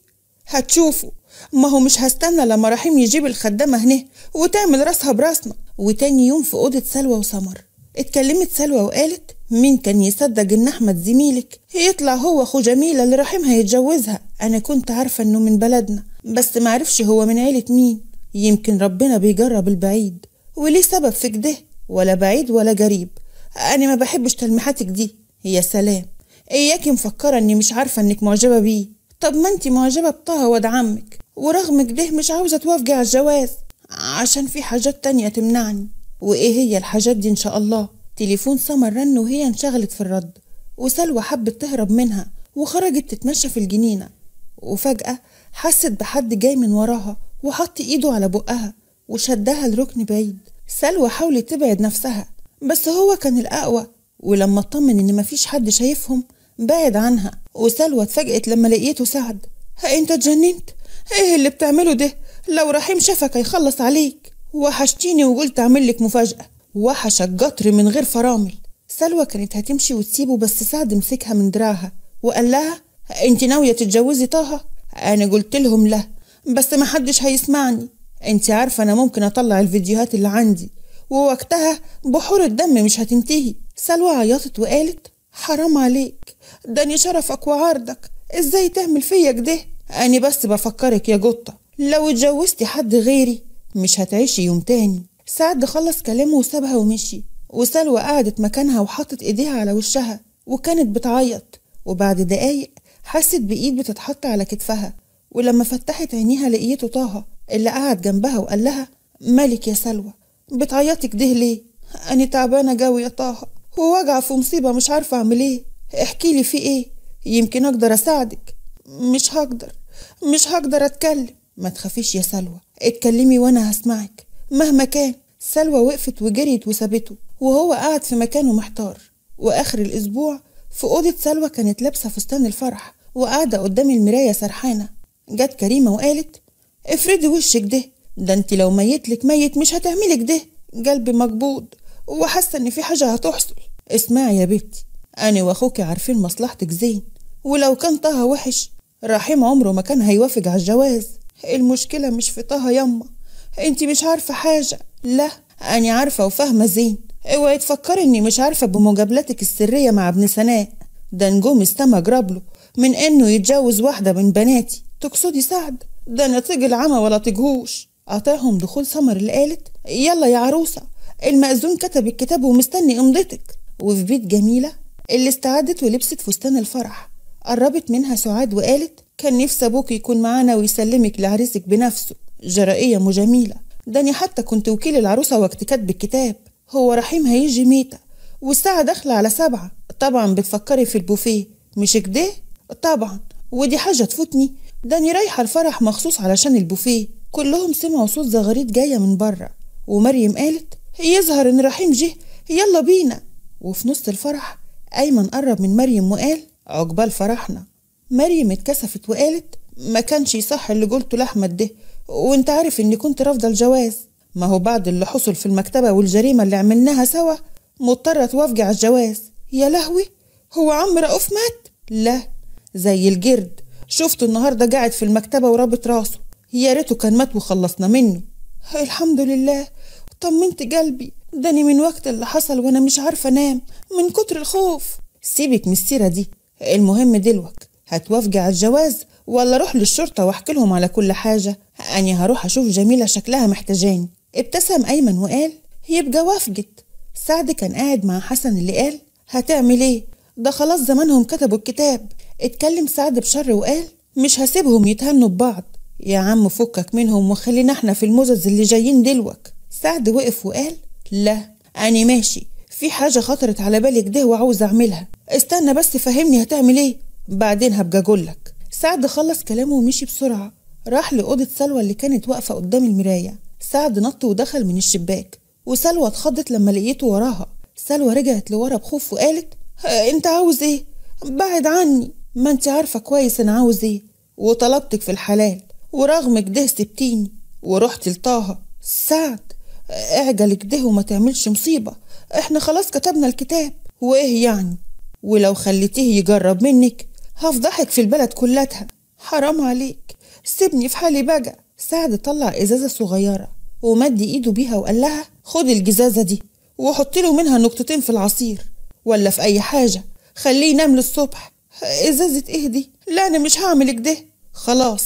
هتشوفوا ما هو مش هستنى لما رحيم يجيب الخدامة هنا وتعمل راسها براسنا وتاني يوم في أوضة سلوى وسمر اتكلمت سلوى وقالت مين كان يصدق ان احمد زميلك يطلع هو اخو جميله اللي رحيم هيتجوزها انا كنت عارفه انه من بلدنا بس معرفش هو من عيله مين يمكن ربنا بيجرب البعيد وليه سبب في كده ولا بعيد ولا قريب أنا ما بحبش تلميحاتك دي يا سلام إياكي مفكرة إني مش عارفة إنك معجبة بيه طب ما أنت معجبة بطه واد عمك ورغم كده مش عاوزة توافقي على الجواز عشان في حاجات تانية تمنعني وإيه هي الحاجات دي إن شاء الله تليفون سمر رن وهي انشغلت في الرد وسلوى حبت تهرب منها وخرجت تتمشى في الجنينة وفجأة حست بحد جاي من وراها وحط إيده على بقها وشدها لركن بعيد سلوى حاولت تبعد نفسها بس هو كان الأقوى ولما اطمن إن مفيش حد شايفهم بعد عنها وسلوى اتفاجئت لما لقيته سعد أنت اتجننت؟ إيه اللي بتعمله ده؟ لو رحيم شافك هيخلص عليك وحشتيني وقلت أعمل لك مفاجأة وحشك قطر من غير فرامل سلوى كانت هتمشي وتسيبه بس سعد مسكها من دراعها وقال لها أنت ناوية تتجوزي طه؟ أنا قلت لهم لا بس محدش هيسمعني انت عارفة انا ممكن اطلع الفيديوهات اللي عندي ووقتها بحور الدم مش هتنتهي سلوى عيطت وقالت حرام عليك داني شرفك وعرضك ازاي تعمل فيا كده أنا بس بفكرك يا جطة لو اتجوزتي حد غيري مش هتعيشي يوم تاني سعد خلص كلامه وسابها ومشي وسلوى قعدت مكانها وحطت ايديها على وشها وكانت بتعيط وبعد دقايق حست بايد بتتحط على كتفها ولما فتحت عينيها لقيته طه اللي قعد جنبها وقال لها مالك يا سلوى بتعيطي كده ليه أنا تعبانة جاوي يا طه ووجع في مصيبة مش عارفة أعمل إيه احكي لي في إيه يمكن أقدر أساعدك مش هقدر مش هقدر أتكلم ما تخافيش يا سلوى اتكلمي وأنا هسمعك مهما كان سلوى وقفت وجريت وسابته وهو قاعد في مكانه محتار وآخر الأسبوع في أوضة سلوى كانت لابسة فستان الفرح وقاعدة قدام المراية سرحانة جت كريمة وقالت افردي وشك ده ده انت لو ميتلك ميت مش هتعملك ده قلبي مقبوض وحاسه ان في حاجه هتحصل اسمعي يا بنتي انا واخوكي عارفين مصلحتك زين ولو كان طه وحش رحيم عمره ما كان هيوافق على الجواز المشكله مش في طه يما انت مش عارفه حاجه لا انا عارفه وفاهمه زين اوعي تفكري اني مش عارفه بمجابلتك السريه مع ابن سناء ده نجوم السما جرابله من انه يتجوز واحده من بناتي تقصدي سعد ده نتيجة العمى ولا تجهوش أعطاهم دخول سمر اللي قالت يلا يا عروسة المأذون كتب الكتاب ومستني امضتك وفي بيت جميلة اللي استعدت ولبست فستان الفرح قربت منها سعاد وقالت كان نفسي أبوك يكون معانا ويسلمك لعريسك بنفسه جرائية مجميلة داني حتى كنت وكيل العروسة وقت كتب الكتاب هو رحيم هيجي ميتة والساعة داخلة على سبعة طبعا بتفكري في البوفيه مش كده؟ طبعا ودي حاجة تفوتني ده رايحة الفرح مخصوص علشان البوفيه كلهم سمعوا صوت زغاريد جاية من بره ومريم قالت يظهر إن رحيم جه يلا بينا وفي نص الفرح أيمن قرب من مريم وقال عقبال فرحنا مريم اتكسفت وقالت ما كانش يصح اللي قلته لأحمد ده وانت عارف اني كنت رافضة الجواز ما هو بعد اللي حصل في المكتبة والجريمة اللي عملناها سوا مضطرة توافقي على الجواز يا لهوي هو عم رؤوف مات؟ لا زي الجرد شفته النهارده قاعد في المكتبه ورابط راسه يا ريته كان مات وخلصنا منه الحمد لله طمنت قلبي داني من وقت اللي حصل وانا مش عارفه انام من كتر الخوف سيبك من السيره دي المهم دلوك هتوافقي على الجواز ولا اروح للشرطه واحكي لهم على كل حاجه اني هروح اشوف جميله شكلها محتاجاني ابتسم ايمن وقال يبقى وافقت سعد كان قاعد مع حسن اللي قال هتعمل ايه ده خلاص زمانهم كتبوا الكتاب اتكلم سعد بشر وقال مش هسيبهم يتهنوا ببعض يا عم فكك منهم وخلينا احنا في المزز اللي جايين دلوك سعد وقف وقال لا أنا ماشي في حاجة خطرت على بالي كده وعاوز أعملها استنى بس فهمني هتعمل إيه بعدين هبقى أقولك سعد خلص كلامه ومشي بسرعة راح لأوضة سلوى اللي كانت واقفة قدام المراية سعد نط ودخل من الشباك وسلوى اتخضت لما لقيته وراها سلوى رجعت لورا بخوف وقالت أه، أنت عاوز إيه؟ بعد عني ما انت عارفة كويس انا عاوز ايه وطلبتك في الحلال ورغم كده سبتيني ورحت لطه سعد اعجل كده وما تعملش مصيبة احنا خلاص كتبنا الكتاب وايه يعني ولو خليتيه يجرب منك هفضحك في البلد كلها حرام عليك سيبني في حالي بقى سعد طلع ازازة صغيرة ومد ايده بيها وقال لها خد الجزازة دي وحط له منها نقطتين في العصير ولا في اي حاجة خليه ينام للصبح ازازه ايه دي لا انا مش هعمل كده خلاص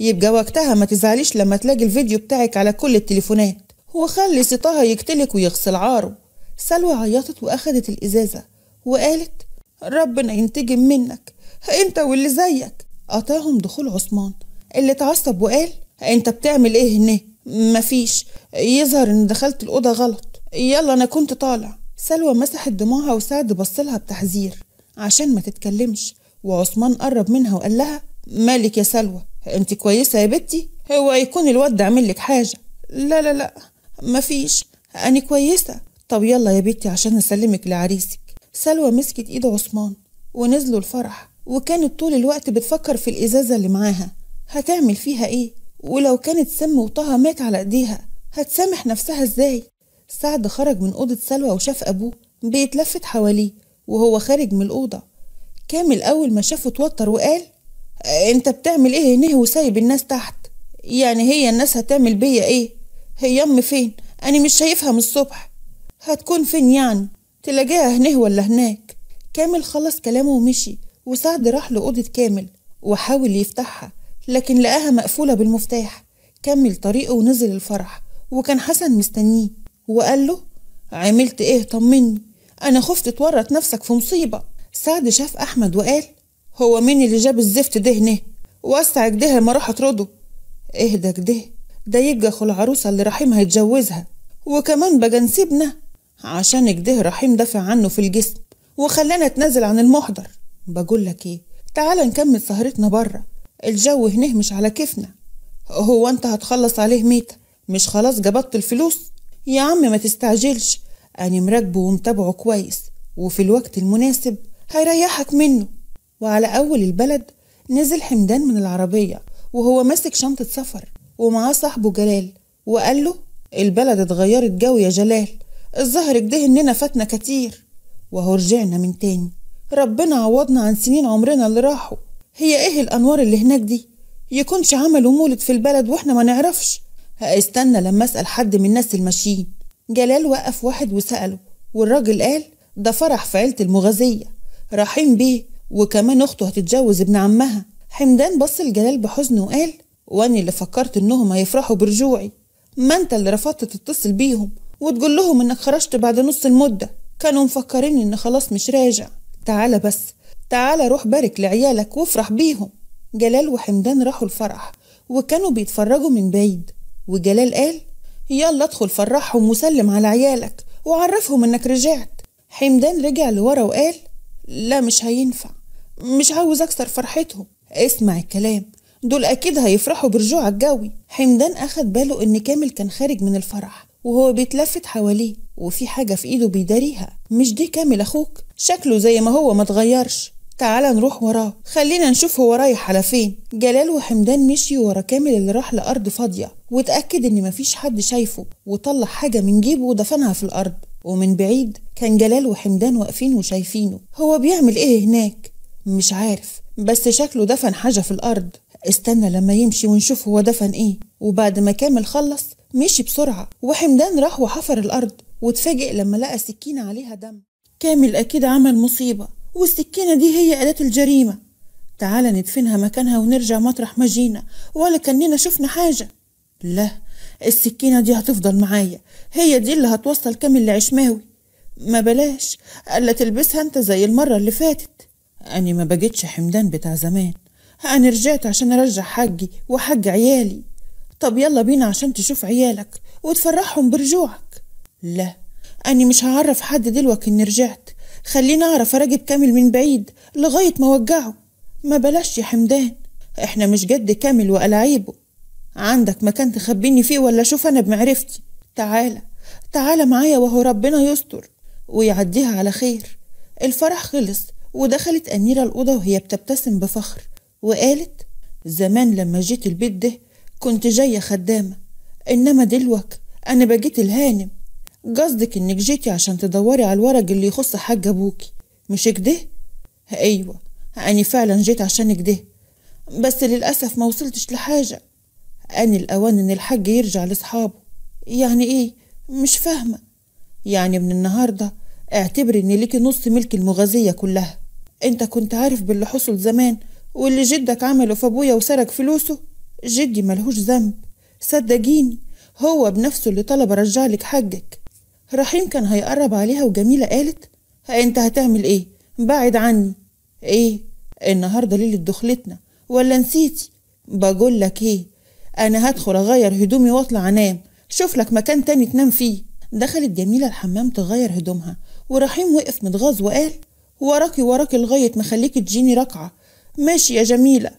يبقى وقتها ما تزعليش لما تلاقي الفيديو بتاعك على كل التليفونات وخلي سطها يقتلك ويغسل عاره سلوى عيطت واخدت الازازه وقالت ربنا ينتجم منك انت واللي زيك قطعهم دخول عثمان اللي اتعصب وقال انت بتعمل ايه هنا مفيش يظهر ان دخلت الاوضه غلط يلا انا كنت طالع سلوى مسحت دموعها وسعد بصلها بتحذير عشان ما تتكلمش وعثمان قرب منها وقال لها مالك يا سلوى انت كويسة يا بنتي هو يكون الواد عامل لك حاجة لا لا لا مفيش أنا كويسة طب يلا يا بنتي عشان أسلمك لعريسك سلوى مسكت إيد عثمان ونزلوا الفرح وكانت طول الوقت بتفكر في الإزازة اللي معاها هتعمل فيها إيه ولو كانت سم وطه مات على إيديها هتسامح نفسها إزاي سعد خرج من أوضة سلوى وشاف أبوه بيتلفت حواليه وهو خارج من الأوضة كامل أول ما شافه اتوتر وقال أنت بتعمل إيه هنا وسايب الناس تحت يعني هي الناس هتعمل بيا إيه هي أم فين أنا مش شايفها من الصبح هتكون فين يعني تلاقيها هنا ولا هناك كامل خلص كلامه ومشي وسعد راح لأوضة كامل وحاول يفتحها لكن لقاها مقفولة بالمفتاح كمل طريقه ونزل الفرح وكان حسن مستنيه وقال له عملت ايه طمني أنا خفت تورط نفسك في مصيبة سعد شاف أحمد وقال هو مين اللي جاب الزفت ده هنا وسع كده لما راح اطرده اهدى كده ده يجخ العروسة اللي رحيم هيتجوزها وكمان بقى نسيبنا عشان كده رحيم دافع عنه في الجسم وخلانا اتنازل عن المحضر بقول لك ايه تعالى نكمل سهرتنا بره الجو هنا مش على كيفنا هو انت هتخلص عليه ميتة مش خلاص جبطت الفلوس يا عم ما تستعجلش أنا مراقبه ومتابعه كويس وفي الوقت المناسب هيريحك منه وعلى أول البلد نزل حمدان من العربية وهو ماسك شنطة سفر ومعاه صاحبه جلال وقال له البلد اتغيرت جو يا جلال الظهر كده إننا فاتنا كتير وهو رجعنا من تاني ربنا عوضنا عن سنين عمرنا اللي راحوا هي ايه الأنوار اللي هناك دي يكونش عملوا مولد في البلد واحنا ما نعرفش هاستنى لما أسأل حد من الناس الماشيين جلال وقف واحد وسأله والراجل قال ده فرح في عيلة المغازية رايحين بيه وكمان أخته هتتجوز ابن عمها حمدان بص لجلال بحزن وقال وأنا اللي فكرت إنهم هيفرحوا برجوعي ما أنت اللي رفضت تتصل بيهم وتقول لهم إنك خرجت بعد نص المدة كانوا مفكرين إن خلاص مش راجع تعالى بس تعالى روح بارك لعيالك وافرح بيهم جلال وحمدان راحوا الفرح وكانوا بيتفرجوا من بعيد وجلال قال يلا ادخل فرحهم وسلم على عيالك وعرفهم انك رجعت حمدان رجع لورا وقال لا مش هينفع مش عاوز اكسر فرحتهم اسمع الكلام دول اكيد هيفرحوا برجوعك جوي حمدان اخد باله ان كامل كان خارج من الفرح وهو بيتلفت حواليه وفي حاجه في ايده بيداريها مش دي كامل اخوك شكله زي ما هو ما تغيرش تعالى نروح وراه خلينا نشوف هو رايح على فين جلال وحمدان مشيوا ورا كامل اللي راح لأرض فاضية واتأكد إن مفيش حد شايفه وطلع حاجة من جيبه ودفنها في الأرض ومن بعيد كان جلال وحمدان واقفين وشايفينه هو بيعمل إيه هناك مش عارف بس شكله دفن حاجة في الأرض استنى لما يمشي ونشوف هو دفن إيه وبعد ما كامل خلص مشي بسرعة وحمدان راح وحفر الأرض واتفاجئ لما لقى سكينة عليها دم كامل أكيد عمل مصيبة والسكينة دي هي أداة الجريمة تعالى ندفنها مكانها ونرجع مطرح ما جينا ولا كأننا شفنا حاجة لا السكينة دي هتفضل معايا هي دي اللي هتوصل كامل لعشماوي ما بلاش ألا تلبسها أنت زي المرة اللي فاتت أنا ما بقتش حمدان بتاع زمان أنا رجعت عشان أرجع حجي وحج عيالي طب يلا بينا عشان تشوف عيالك وتفرحهم برجوعك لا أنا مش هعرف حد دلوقتي إني رجعت خليني أعرف أراقب كامل من بعيد لغاية ما أوجعه ما بلاش يا حمدان إحنا مش جد كامل ولا عيبه عندك مكان تخبيني فيه ولا أشوف أنا بمعرفتي تعالى تعالى معايا وهو ربنا يستر ويعديها على خير الفرح خلص ودخلت أميرة الأوضة وهي بتبتسم بفخر وقالت زمان لما جيت البيت ده كنت جاية خدامة إنما دلوك أنا بجيت الهانم قصدك انك جيتي عشان تدوري على الورق اللي يخص حاج ابوكي مش كده ايوه انا فعلا جيت عشان كده بس للاسف ما وصلتش لحاجه انا الاوان ان الحاج يرجع لاصحابه يعني ايه مش فاهمه يعني من النهارده اعتبري ان ليكي نص ملك المغازيه كلها انت كنت عارف باللي حصل زمان واللي جدك عمله في ابويا وسرق فلوسه جدي ملهوش ذنب صدقيني هو بنفسه اللي طلب ارجعلك حقك رحيم كان هيقرب عليها وجميلة قالت أنت هتعمل إيه؟ بعد عني إيه؟ النهاردة ليلة دخلتنا ولا نسيتي؟ بقول لك إيه؟ أنا هدخل أغير هدومي وأطلع أنام شوف لك مكان تاني تنام فيه دخلت جميلة الحمام تغير هدومها ورحيم وقف متغاظ وقال وراكي وراكي لغاية ما خليكي تجيني ركعة ماشي يا جميلة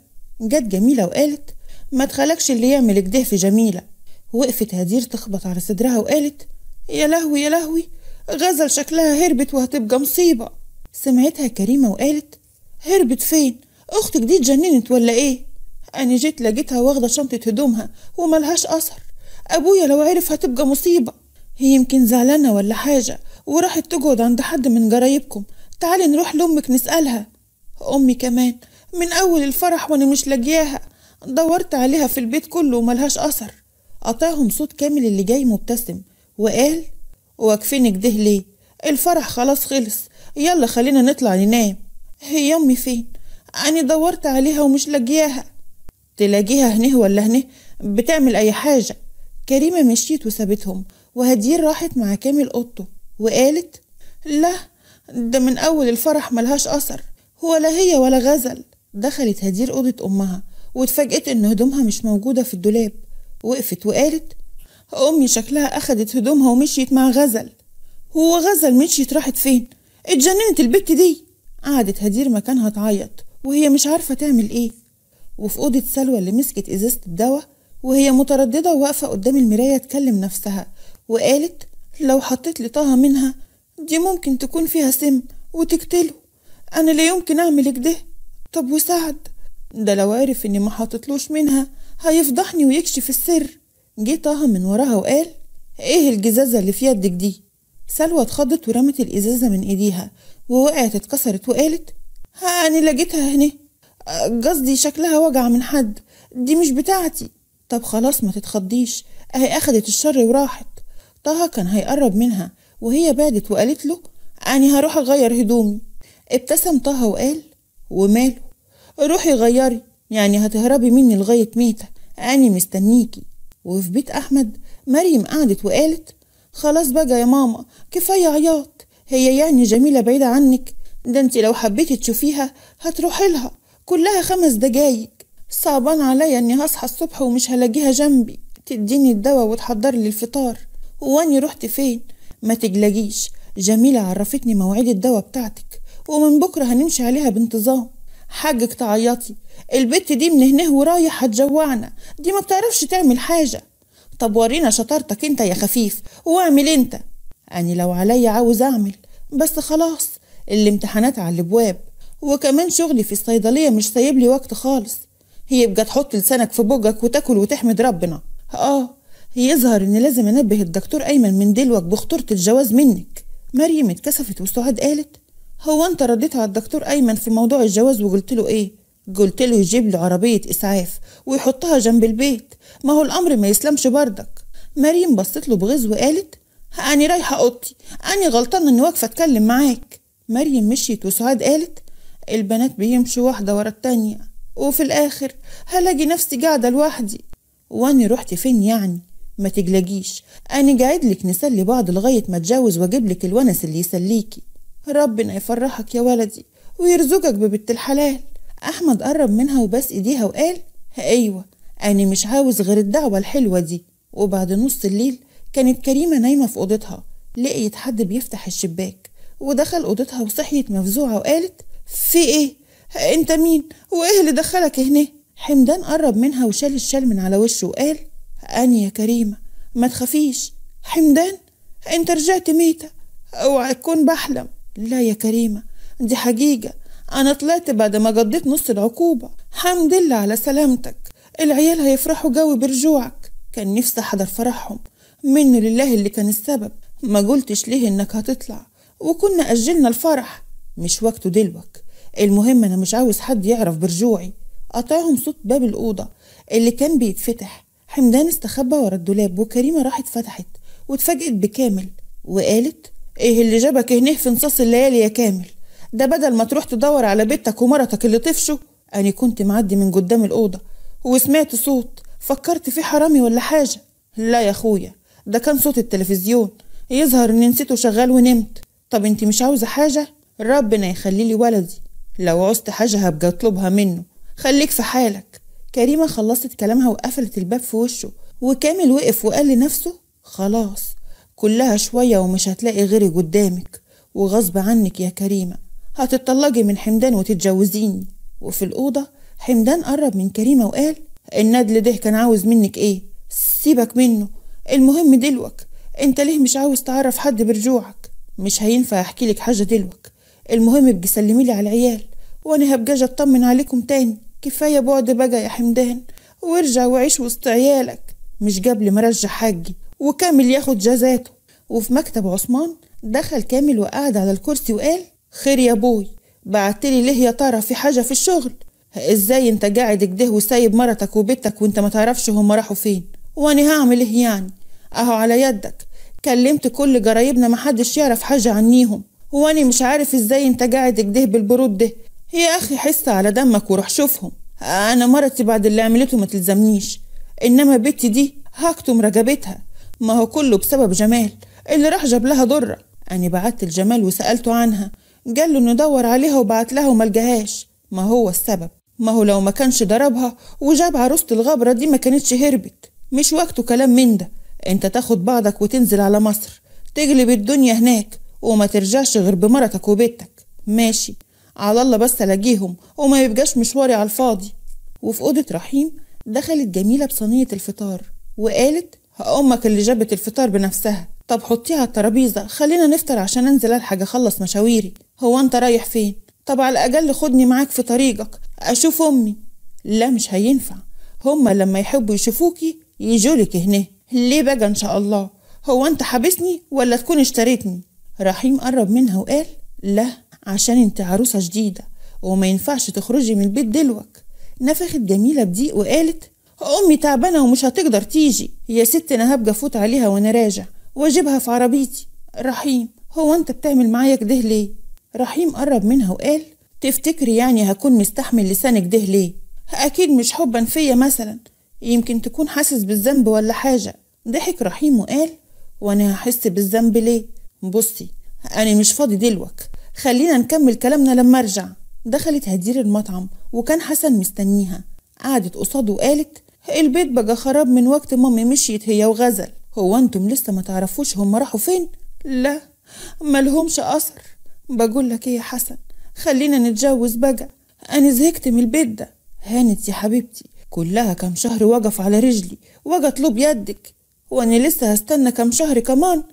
جت جميلة وقالت ما تخلكش اللي يعمل كده في جميلة وقفت هدير تخبط على صدرها وقالت يا لهوي يا لهوي غزل شكلها هربت وهتبقى مصيبة سمعتها كريمة وقالت هربت فين أختك دي اتجننت ولا إيه أنا جيت لقيتها واخدة شنطة هدومها وملهاش أثر أبويا لو عرف هتبقى مصيبة هي يمكن زعلانة ولا حاجة وراحت تقعد عند حد من جرايبكم تعالي نروح لأمك نسألها أمي كمان من أول الفرح وأنا مش لاقياها دورت عليها في البيت كله وملهاش أثر قطعهم صوت كامل اللي جاي مبتسم وقال واقفين كده ليه الفرح خلاص خلص يلا خلينا نطلع ننام هي امي فين انا دورت عليها ومش لاقياها تلاقيها هنه ولا هنه بتعمل اي حاجه كريمه مشيت وسابتهم وهدير راحت مع كامل اوضته وقالت لا ده من اول الفرح ملهاش اثر ولا هي ولا غزل دخلت هدير اوضه امها واتفاجئت ان هدومها مش موجوده في الدولاب وقفت وقالت أمي شكلها أخدت هدومها ومشيت مع غزل هو غزل مشيت راحت فين اتجننت البت دي قعدت هدير مكانها تعيط وهي مش عارفة تعمل إيه وفي أوضة سلوى اللي مسكت إزازة الدواء وهي مترددة واقفة قدام المراية تكلم نفسها وقالت لو حطيت لي طه منها دي ممكن تكون فيها سم وتقتله أنا لا يمكن أعمل كده طب وسعد ده لو عرف إني ما حطيتلوش منها هيفضحني ويكشف السر جه طه من وراها وقال ايه الجزازة اللي في يدك دي سلوى اتخضت ورمت الازازة من ايديها ووقعت اتكسرت وقالت ها انا لقيتها هنا قصدي شكلها وجع من حد دي مش بتاعتي طب خلاص ما تتخضيش اهي اخدت الشر وراحت طه كان هيقرب منها وهي بعدت وقالت له أنا هروح أغير هدومي ابتسم طه وقال وماله روحي غيري يعني هتهربي مني لغاية ميتة أنا مستنيكي وفي بيت أحمد مريم قعدت وقالت خلاص بقى يا ماما كفاية عياط هي يعني جميلة بعيدة عنك ده انت لو حبيتي تشوفيها هتروحي لها كلها خمس دقايق صعبان عليا اني هصحى الصبح ومش هلاقيها جنبي تديني الدواء وتحضر لي الفطار واني رحت فين ما تجلجيش جميلة عرفتني مواعيد الدواء بتاعتك ومن بكرة هنمشي عليها بانتظام حاجك تعيطي البت دي من هنا ورايح هتجوعنا دي ما بتعرفش تعمل حاجة طب ورينا شطارتك انت يا خفيف واعمل انت أنا لو علي عاوز أعمل بس خلاص الامتحانات على الابواب وكمان شغلي في الصيدلية مش سايب لي وقت خالص هي بقى تحط لسانك في بوجك وتاكل وتحمد ربنا اه يظهر ان لازم انبه الدكتور ايمن من دلوك بخطورة الجواز منك مريم اتكسفت وسعاد قالت هو انت رديت على الدكتور ايمن في موضوع الجواز وقلت له ايه قلت له يجيب لي عربية إسعاف ويحطها جنب البيت ما هو الأمر ما يسلمش بردك مريم بصت له بغز وقالت أنا رايحة أوضتي أنا غلطانة إني واقفة أتكلم معاك مريم مشيت وسعاد قالت البنات بيمشوا واحدة ورا التانية وفي الآخر هلاقي نفسي قاعدة لوحدي وأنا رحت فين يعني ما تجلجيش أنا قاعد لك نسلي بعض لغاية ما أتجوز وأجيب لك الونس اللي يسليكي ربنا يفرحك يا ولدي ويرزقك ببت الحلال أحمد قرب منها وباس إيديها وقال أيوة أنا مش عاوز غير الدعوة الحلوة دي وبعد نص الليل كانت كريمة نايمة في أوضتها لقيت حد بيفتح الشباك ودخل أوضتها وصحيت مفزوعة وقالت في إيه؟ أنت مين؟ وإيه اللي دخلك هنا؟ حمدان قرب منها وشال الشال من على وشه وقال أنا يا كريمة ما تخافيش حمدان أنت رجعت ميتة أوعى تكون بحلم لا يا كريمة دي حقيقة أنا طلعت بعد ما قضيت نص العقوبة حمد الله على سلامتك العيال هيفرحوا جوي برجوعك كان نفسي أحضر فرحهم منه لله اللي كان السبب ما قلتش ليه إنك هتطلع وكنا أجلنا الفرح مش وقته دلوك المهم أنا مش عاوز حد يعرف برجوعي قطعهم صوت باب الأوضة اللي كان بيتفتح حمدان استخبى ورا الدولاب وكريمة راحت فتحت واتفاجئت بكامل وقالت ايه اللي جابك هنا في نصاص الليالي يا كامل ده بدل ما تروح تدور على بنتك ومرتك اللي طفشوا أنا كنت معدي من قدام الأوضة وسمعت صوت فكرت فيه حرامي ولا حاجة لا يا أخويا ده كان صوت التلفزيون يظهر إني نسيته شغال ونمت طب أنت مش عاوزة حاجة ربنا يخلي لي ولدي لو عوزت حاجة هبقى أطلبها منه خليك في حالك كريمة خلصت كلامها وقفلت الباب في وشه وكامل وقف وقال لنفسه خلاص كلها شوية ومش هتلاقي غيري قدامك وغصب عنك يا كريمة هتتطلقي من حمدان وتتجوزيني وفي الأوضة حمدان قرب من كريمة وقال الندل ده كان عاوز منك إيه سيبك منه المهم دلوك انت ليه مش عاوز تعرف حد برجوعك مش هينفع احكي لك حاجه دلوك المهم ابقي سلميلي لي على العيال وانا هبجاج اطمن عليكم تاني كفايه بعد بقى يا حمدان وارجع وعيش وسط عيالك مش جاب لي مرجع حجي وكامل ياخد جازاته وفي مكتب عثمان دخل كامل وقعد على الكرسي وقال خير يا ابوي بعتلي ليه يا ترى في حاجه في الشغل ازاي انت قاعد كده وسايب مرتك وبيتك وانت ما تعرفش هم راحوا فين وانا هعمل ايه يعني اهو على يدك كلمت كل جرايبنا محدش يعرف حاجه عنيهم وانا مش عارف ازاي انت قاعد كده بالبرود ده يا اخي حس على دمك وروح شوفهم انا مرتي بعد اللي عملته ما تلزمنيش انما بنتي دي هكتم رقبتها ما هو كله بسبب جمال اللي راح جاب لها ضره انا بعت لجمال وسالته عنها قال له انه عليها وبعت لها وما لقاهاش ما هو السبب ما هو لو ما كانش ضربها وجاب عروسة الغبرة دي ما كانتش هربت مش وقته كلام من ده انت تاخد بعضك وتنزل على مصر تقلب الدنيا هناك وما ترجعش غير بمرتك وبيتك ماشي على الله بس الاقيهم وما يبقاش مشواري على الفاضي وفي أوضة رحيم دخلت جميلة بصينية الفطار وقالت أمك اللي جابت الفطار بنفسها طب حطيها على الترابيزة خلينا نفطر عشان أنزل ألحق أخلص مشاويري هو انت رايح فين طب على الاقل خدني معاك في طريقك اشوف امي لا مش هينفع هما لما يحبوا يشوفوكي يجولك هنا ليه بقى ان شاء الله هو انت حابسني ولا تكون اشتريتني رحيم قرب منها وقال لا عشان انت عروسة جديدة وما ينفعش تخرجي من البيت دلوك نفخت جميلة بضيق وقالت أمي تعبانة ومش هتقدر تيجي يا ست أنا هبقى أفوت عليها وأنا راجع وأجيبها في عربيتي رحيم هو أنت بتعمل معايا كده ليه رحيم قرب منها وقال تفتكري يعني هكون مستحمل لسانك ده ليه أكيد مش حبا فيا مثلا يمكن تكون حاسس بالذنب ولا حاجة ضحك رحيم وقال وأنا هحس بالذنب ليه بصي أنا مش فاضي دلوك خلينا نكمل كلامنا لما أرجع دخلت هدير المطعم وكان حسن مستنيها قعدت قصاده وقالت البيت بقى خراب من وقت مامي مشيت هي وغزل هو انتم لسه ما تعرفوش هم راحوا فين لا ملهمش اثر بقول لك ايه يا حسن خلينا نتجوز بقى انا زهقت من البيت ده هانت يا حبيبتي كلها كام شهر وقف على رجلي واجي له يدك وانا لسه هستنى كام شهر كمان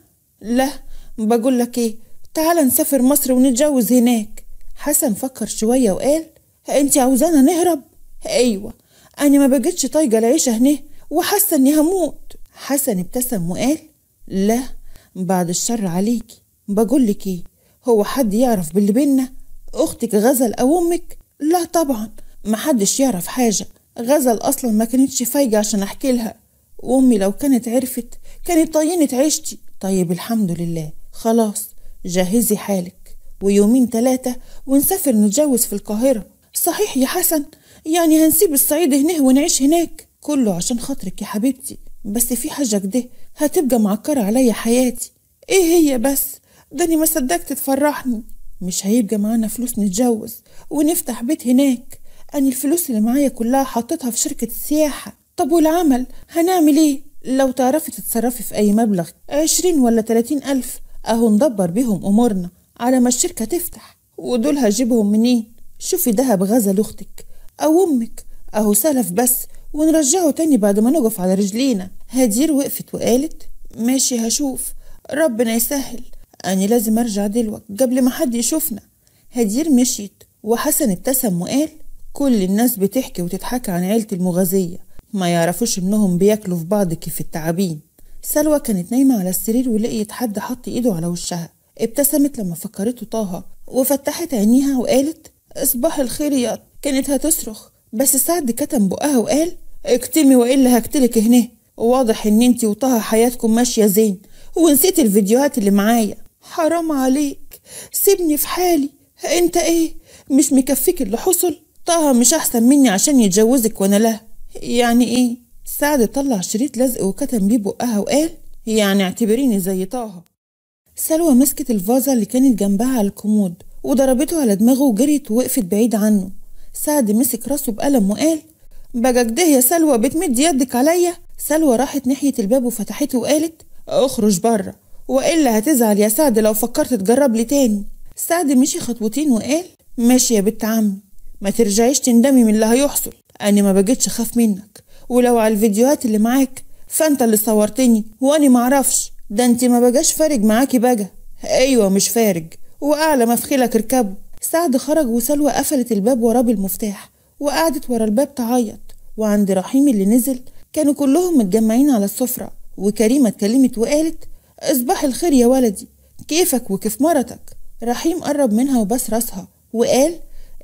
لا بقول لك ايه تعال نسافر مصر ونتجوز هناك حسن فكر شويه وقال انت عاوزانا نهرب ايوه انا ما بقتش طايقه العيشه هنا وحاسه اني هموت حسن ابتسم وقال لا بعد الشر عليكي بقول لك ايه هو حد يعرف باللي بينا أختك غزل أو أمك لا طبعا محدش يعرف حاجة غزل أصلا ما كانتش فايقة عشان أحكي لها وأمي لو كانت عرفت كانت طينت عيشتي طيب الحمد لله خلاص جهزي حالك ويومين تلاتة ونسافر نتجوز في القاهرة صحيح يا حسن يعني هنسيب الصعيد هنا ونعيش هناك كله عشان خاطرك يا حبيبتي بس في حاجة كده هتبقى معكرة عليا حياتي ايه هي بس داني ما صدقت تفرحني مش هيبقى معانا فلوس نتجوز ونفتح بيت هناك أنا الفلوس اللي معايا كلها حطيتها في شركة السياحة طب والعمل هنعمل ايه لو تعرفي تتصرفي في أي مبلغ عشرين ولا تلاتين ألف أهو ندبر بيهم أمورنا على ما الشركة تفتح ودول هجيبهم منين شوفي دهب غزل لأختك أو أمك أهو سلف بس ونرجعه تاني بعد ما نقف على رجلينا هدير وقفت وقالت ماشي هشوف ربنا يسهل أنا لازم أرجع دلوقتي قبل ما حد يشوفنا هدير مشيت وحسن ابتسم وقال كل الناس بتحكي وتضحك عن عيلة المغازية ما يعرفوش إنهم بياكلوا في بعض كيف التعابين سلوى كانت نايمة على السرير ولقيت حد حط إيده على وشها ابتسمت لما فكرته طه وفتحت عينيها وقالت صباح الخير يا كانت هتصرخ بس سعد كتم بقها وقال اكتمي والا هقتلك هنا واضح ان انتي وطه حياتكم ماشيه زين ونسيت الفيديوهات اللي معايا حرام عليك سيبني في حالي انت ايه مش مكفيك اللي حصل طه مش احسن مني عشان يتجوزك وانا لا يعني ايه سعد طلع شريط لزق وكتم بيه بقها وقال يعني اعتبريني زي طه سلوى مسكت الفازة اللي كانت جنبها على الكومود وضربته على دماغه وجريت ووقفت بعيد عنه سعد مسك راسه بقلم وقال ده يا سلوى بتمد يدك عليا سلوى راحت ناحية الباب وفتحته وقالت اخرج بره وإلا هتزعل يا سعد لو فكرت تجرب لي تاني سعد مشي خطوتين وقال ماشي يا بنت عمي ما ترجعيش تندمي من اللي هيحصل أنا ما بجيتش أخاف منك ولو على الفيديوهات اللي معاك فأنت اللي صورتني وأنا معرفش ده أنت ما بجاش فارج معاكي بجا أيوة مش فارج وأعلى ما في خيلك اركبه سعد خرج وسلوى قفلت الباب وراه بالمفتاح وقعدت ورا الباب تعيط وعند رحيم اللي نزل كانوا كلهم متجمعين على السفرة وكريمة اتكلمت وقالت أصبح الخير يا ولدي كيفك وكيف مرتك رحيم قرب منها وباس راسها وقال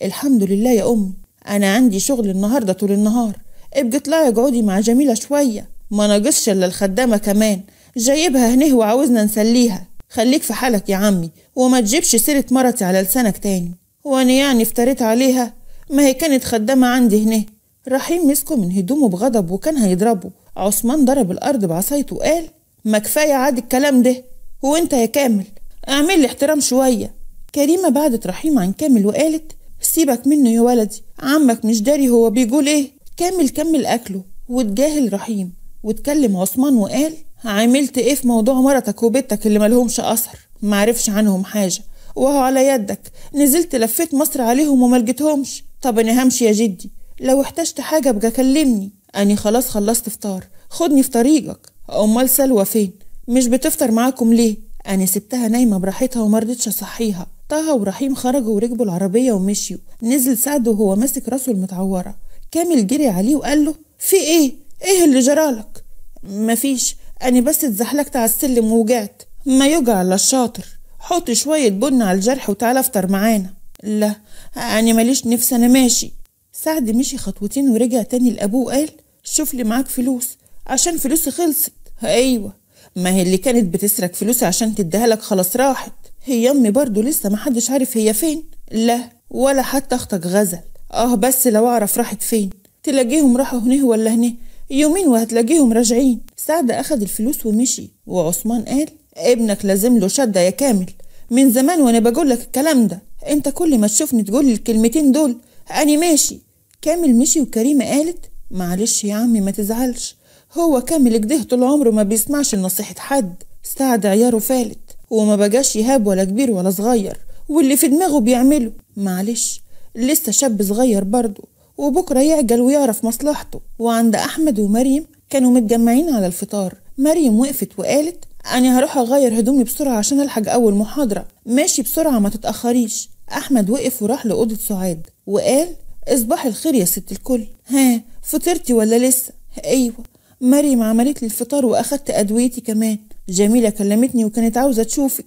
الحمد لله يا أمي أنا عندي شغل النهاردة طول النهار ابقي اطلعي اقعدي مع جميلة شوية ما ناقصش إلا الخدامة كمان جايبها هنه وعاوزنا نسليها خليك في حالك يا عمي وما تجيبش سيرة مرتي على لسانك تاني وأنا يعني افتريت عليها ما هي كانت خدامة عندي هنا رحيم مسكه من هدومه بغضب وكان هيضربه عثمان ضرب الأرض بعصايته وقال ما كفايه عاد الكلام ده وانت يا كامل اعمل لي احترام شويه كريمه بعدت رحيم عن كامل وقالت سيبك منه يا ولدي عمك مش داري هو بيقول ايه كامل كمل اكله واتجاهل رحيم واتكلم عثمان وقال عملت ايه في موضوع مرتك وبنتك اللي ملهمش اثر معرفش عنهم حاجه وهو على يدك نزلت لفيت مصر عليهم وملجتهمش طب انا همشي يا جدي لو احتجت حاجه ابقى كلمني اني خلاص خلصت فطار خدني في طريقك أمال سلوى فين؟ مش بتفطر معاكم ليه؟ أنا سبتها نايمة براحتها ومرضتش أصحيها طه ورحيم خرجوا وركبوا العربية ومشيوا نزل سعد وهو ماسك راسه المتعورة كامل جري عليه وقال له في إيه؟ إيه اللي جرالك؟ مفيش أنا بس اتزحلقت على السلم ووجعت ما يوجع إلا الشاطر حط شوية بن على الجرح وتعالى افطر معانا لا أنا ماليش نفس أنا ماشي سعد مشي خطوتين ورجع تاني لأبوه وقال شوف لي معاك فلوس عشان فلوسي خلصت ايوه ما هي اللي كانت بتسرق فلوسي عشان تديها لك خلاص راحت هي امي برضو لسه محدش عارف هي فين لا ولا حتى اختك غزل اه بس لو اعرف راحت فين تلاقيهم راحوا هنا ولا هنا يومين وهتلاقيهم راجعين سعد أخد الفلوس ومشي وعثمان قال ابنك لازم له شدة يا كامل من زمان وانا بقول لك الكلام ده انت كل ما تشوفني تقول لي الكلمتين دول اني ماشي كامل مشي وكريمة قالت معلش يا عمي ما تزعلش هو كامل كده طول عمره ما بيسمعش لنصيحة حد استعد عياره فالت وما بقاش يهاب ولا كبير ولا صغير واللي في دماغه بيعمله معلش لسه شاب صغير برضه وبكرة يعجل ويعرف مصلحته وعند أحمد ومريم كانوا متجمعين على الفطار مريم وقفت وقالت أنا هروح أغير هدومي بسرعة عشان ألحق أول محاضرة ماشي بسرعة ما تتأخريش أحمد وقف وراح لأوضة سعاد وقال اصبح الخير يا ست الكل ها فطرتي ولا لسه أيوة مريم عملت لي الفطار واخدت ادويتي كمان جميلة كلمتني وكانت عاوزة تشوفك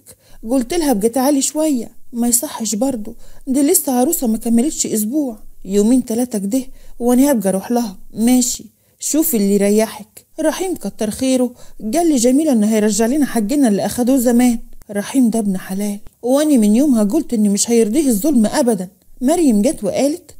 قلت لها بجد تعالي شوية ما يصحش برضه دي لسه عروسة ما كملتش اسبوع يومين تلاتة كده وانا هبقى اروح لها ماشي شوفي اللي يريحك رحيم كتر خيره قال لي جميلة انه هيرجع لنا حجنا اللي اخدوه زمان رحيم ده ابن حلال واني من يومها قلت إني مش هيرضيه الظلم ابدا مريم جت وقالت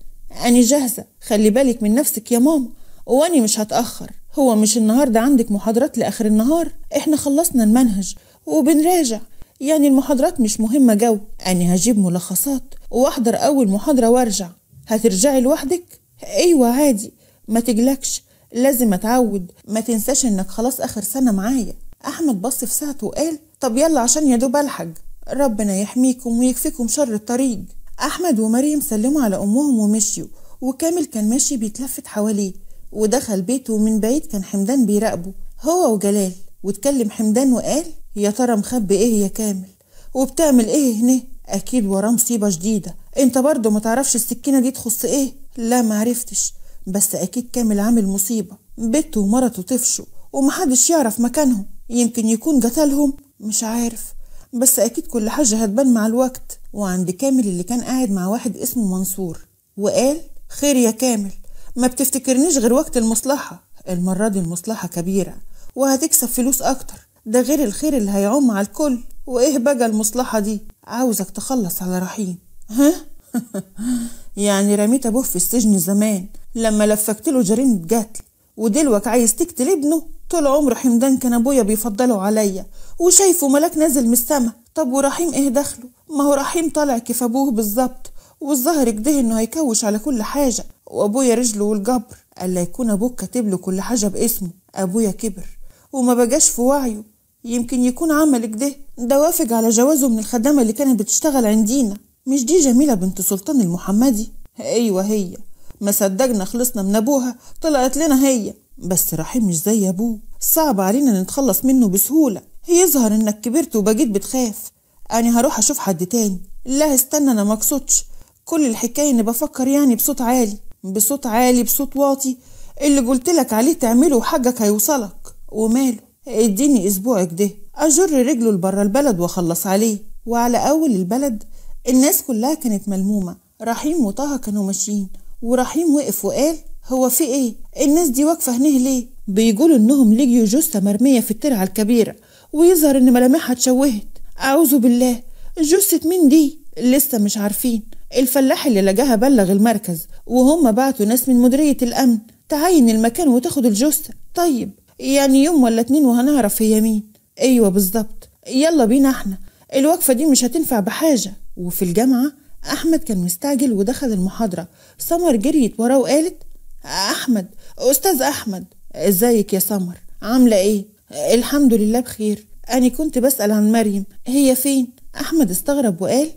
اني جاهزة خلي بالك من نفسك يا ماما واني مش هتأخر هو مش النهاردة عندك محاضرات لآخر النهار إحنا خلصنا المنهج وبنراجع يعني المحاضرات مش مهمة جو أنا هجيب ملخصات وأحضر أول محاضرة وأرجع هترجعي لوحدك؟ أيوة عادي ما تجلكش لازم أتعود ما تنساش إنك خلاص آخر سنة معايا أحمد بص في ساعته وقال طب يلا عشان يا دوب ألحق ربنا يحميكم ويكفيكم شر الطريق أحمد ومريم سلموا على أمهم ومشيوا وكامل كان ماشي بيتلفت حواليه ودخل بيته ومن بعيد كان حمدان بيراقبه هو وجلال واتكلم حمدان وقال يا ترى مخبي ايه يا كامل وبتعمل ايه هنا اكيد وراه مصيبه شديده انت برضه ما تعرفش السكينه دي تخص ايه لا ما عرفتش بس اكيد كامل عامل مصيبه بيته ومرته طفشوا ومحدش يعرف مكانهم يمكن يكون قتلهم مش عارف بس اكيد كل حاجه هتبان مع الوقت وعند كامل اللي كان قاعد مع واحد اسمه منصور وقال خير يا كامل ما بتفتكرنيش غير وقت المصلحة المرة دي المصلحة كبيرة وهتكسب فلوس أكتر ده غير الخير اللي هيعم على الكل وإيه بقى المصلحة دي عاوزك تخلص على رحيم ها؟ يعني رميت أبوه في السجن زمان لما لفكت له جريمة قتل ودلوك عايز تقتل ابنه طول عمره حمدان كان أبويا بيفضله عليا وشايفه ملاك نازل من السما طب ورحيم إيه دخله ما هو رحيم طالع كيف أبوه بالظبط والظاهر كده إنه هيكوش على كل حاجة وأبويا رجله والجبر ألا يكون أبوك كاتب له كل حاجة باسمه أبويا كبر وما بقاش في وعيه يمكن يكون عمل كده ده وافق على جوازه من الخدامة اللي كانت بتشتغل عندينا مش دي جميلة بنت سلطان المحمدي أيوة هي ما صدقنا خلصنا من أبوها طلعت لنا هي بس رحيم مش زي أبوه صعب علينا نتخلص منه بسهولة يظهر إنك كبرت وبقيت بتخاف أنا هروح أشوف حد تاني لا استنى أنا مقصودش كل الحكاية إني بفكر يعني بصوت عالي بصوت عالي بصوت واطي اللي قلت لك عليه تعمله وحاجك هيوصلك وماله اديني اسبوعك ده اجر رجله لبره البلد واخلص عليه وعلى اول البلد الناس كلها كانت ملمومه رحيم وطه كانوا ماشيين ورحيم وقف وقال هو في ايه الناس دي واقفه هنيه ليه بيقولوا انهم لقيوا جثه مرميه في الترعه الكبيره ويظهر ان ملامحها اتشوهت اعوذ بالله جثه مين دي لسه مش عارفين الفلاح اللي لقاها بلغ المركز وهم بعتوا ناس من مديرية الأمن تعين المكان وتاخد الجثة طيب يعني يوم ولا اتنين وهنعرف هي مين ايوه بالظبط يلا بينا احنا الوقفة دي مش هتنفع بحاجة وفي الجامعة أحمد كان مستعجل ودخل المحاضرة سمر جريت وراه وقالت أحمد أستاذ أحمد ازيك يا سمر عاملة ايه الحمد لله بخير أنا كنت بسأل عن مريم هي فين أحمد استغرب وقال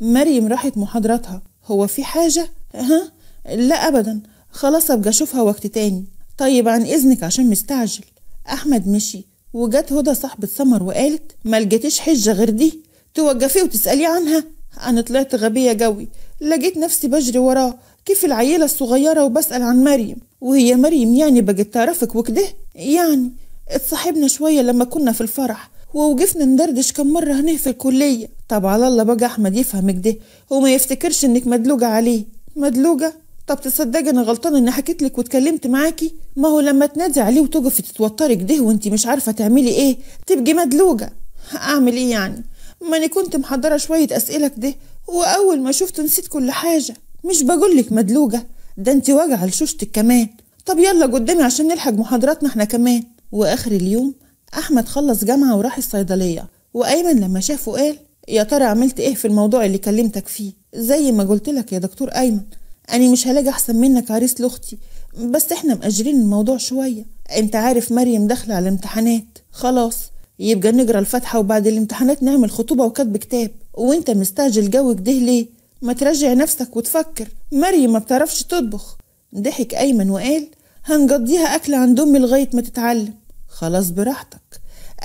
مريم راحت محاضرتها هو في حاجة؟ ها؟ لا أبدا خلاص أبقى أشوفها وقت تاني طيب عن إذنك عشان مستعجل أحمد مشي وجت هدى صاحبة سمر وقالت ما لقيتيش حجة غير دي توقفيه وتسأليه عنها أنا طلعت غبية جوي لقيت نفسي بجري وراه كيف العيلة الصغيرة وبسأل عن مريم وهي مريم يعني بقت تعرفك وكده يعني اتصاحبنا شوية لما كنا في الفرح ووقفنا ندردش كم مرة هنا في الكلية طب على الله بقى أحمد يفهمك ده وما يفتكرش إنك مدلوجة عليه مدلوجة طب تصدقي أنا غلطانة إني حكيت لك واتكلمت معاكي ما هو لما تنادي عليه وتقفي تتوتري كده وأنت مش عارفة تعملي إيه تبقي مدلوجة أعمل إيه يعني ما أنا كنت محضرة شوية أسئلة كده وأول ما شفته نسيت كل حاجة مش بقولك مدلوجة ده أنت واجعة لشوشتك كمان طب يلا قدامي عشان نلحق محاضراتنا احنا كمان وآخر اليوم أحمد خلص جامعة وراح الصيدلية وأيمن لما شافه قال يا ترى عملت إيه في الموضوع اللي كلمتك فيه زي ما قلت لك يا دكتور أيمن أنا مش هلاقي أحسن منك عريس لأختي بس إحنا مأجرين الموضوع شوية أنت عارف مريم داخلة على امتحانات خلاص يبقى نقرا الفاتحة وبعد الامتحانات نعمل خطوبة وكتب كتاب وانت مستعجل جوك ده ليه ما ترجع نفسك وتفكر مريم ما بتعرفش تطبخ ضحك أيمن وقال هنقضيها أكل عند أمي لغاية ما تتعلم خلاص براحتك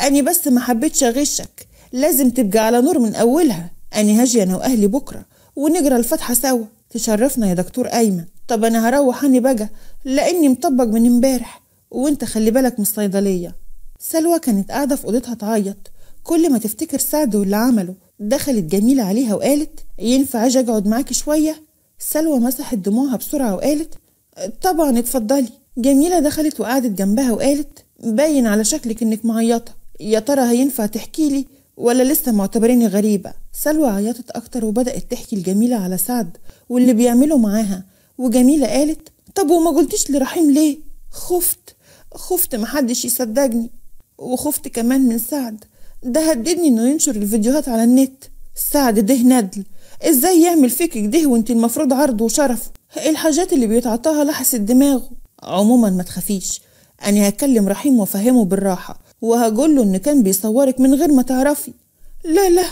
أني بس ما حبيتش أغشك لازم تبقى على نور من أولها أني هاجي أنا وأهلي بكرة ونجرى الفاتحة سوا تشرفنا يا دكتور أيمن طب أنا هروح أني بقى لأني مطبق من امبارح وأنت خلي بالك من الصيدلية سلوى كانت قاعدة في أوضتها تعيط كل ما تفتكر سعد واللي عمله دخلت جميلة عليها وقالت ينفع أجي أقعد معاكي شوية سلوى مسحت دموعها بسرعة وقالت طبعا اتفضلي جميلة دخلت وقعدت جنبها وقالت باين على شكلك إنك معيطة يا ترى هينفع تحكي لي ولا لسه معتبريني غريبة سلوى عيطت أكتر وبدأت تحكي لجميلة على سعد واللي بيعمله معاها وجميلة قالت طب وما قلتيش لرحيم ليه خفت خفت محدش يصدقني وخفت كمان من سعد ده هددني انه ينشر الفيديوهات على النت سعد ده ندل ازاي يعمل فيك كده وانت المفروض عرض وشرف الحاجات اللي بيتعطاها لحست دماغه عموما ما تخافيش انا هكلم رحيم وافهمه بالراحه وهقوله إن كان بيصورك من غير ما تعرفي لا لا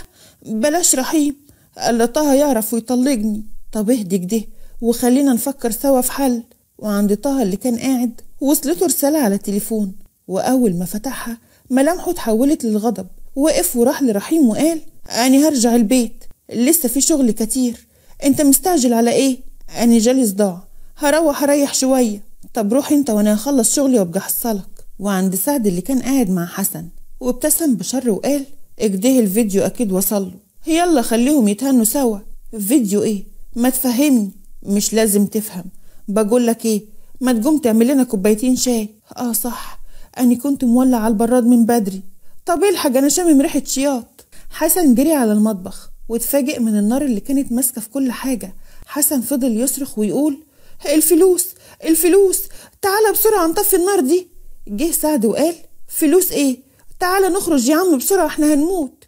بلاش رحيم قال طه يعرف ويطلقني طب اهدي كده وخلينا نفكر سوا في حل وعند طه اللي كان قاعد وصلته رسالة على التليفون وأول ما فتحها ملامحه اتحولت للغضب وقف وراح لرحيم وقال أنا هرجع البيت لسه في شغل كتير أنت مستعجل على إيه؟ أنا جالي صداع هروح أريح شوية طب روح أنت وأنا هخلص شغلي وأبقى أحصلك وعند سعد اللي كان قاعد مع حسن وابتسم بشر وقال اجده الفيديو أكيد وصله يلا خليهم يتهنوا سوا فيديو إيه ما تفهمني مش لازم تفهم بقول لك إيه ما تقوم تعمل لنا كوبايتين شاي آه صح أنا كنت مولع على البراد من بدري طب إيه الحاجه أنا شامم ريحة شياط حسن جري على المطبخ واتفاجئ من النار اللي كانت ماسكة في كل حاجة حسن فضل يصرخ ويقول الفلوس الفلوس تعالى بسرعة نطفي النار دي جه سعد وقال فلوس ايه تعالى نخرج يا عم بسرعه احنا هنموت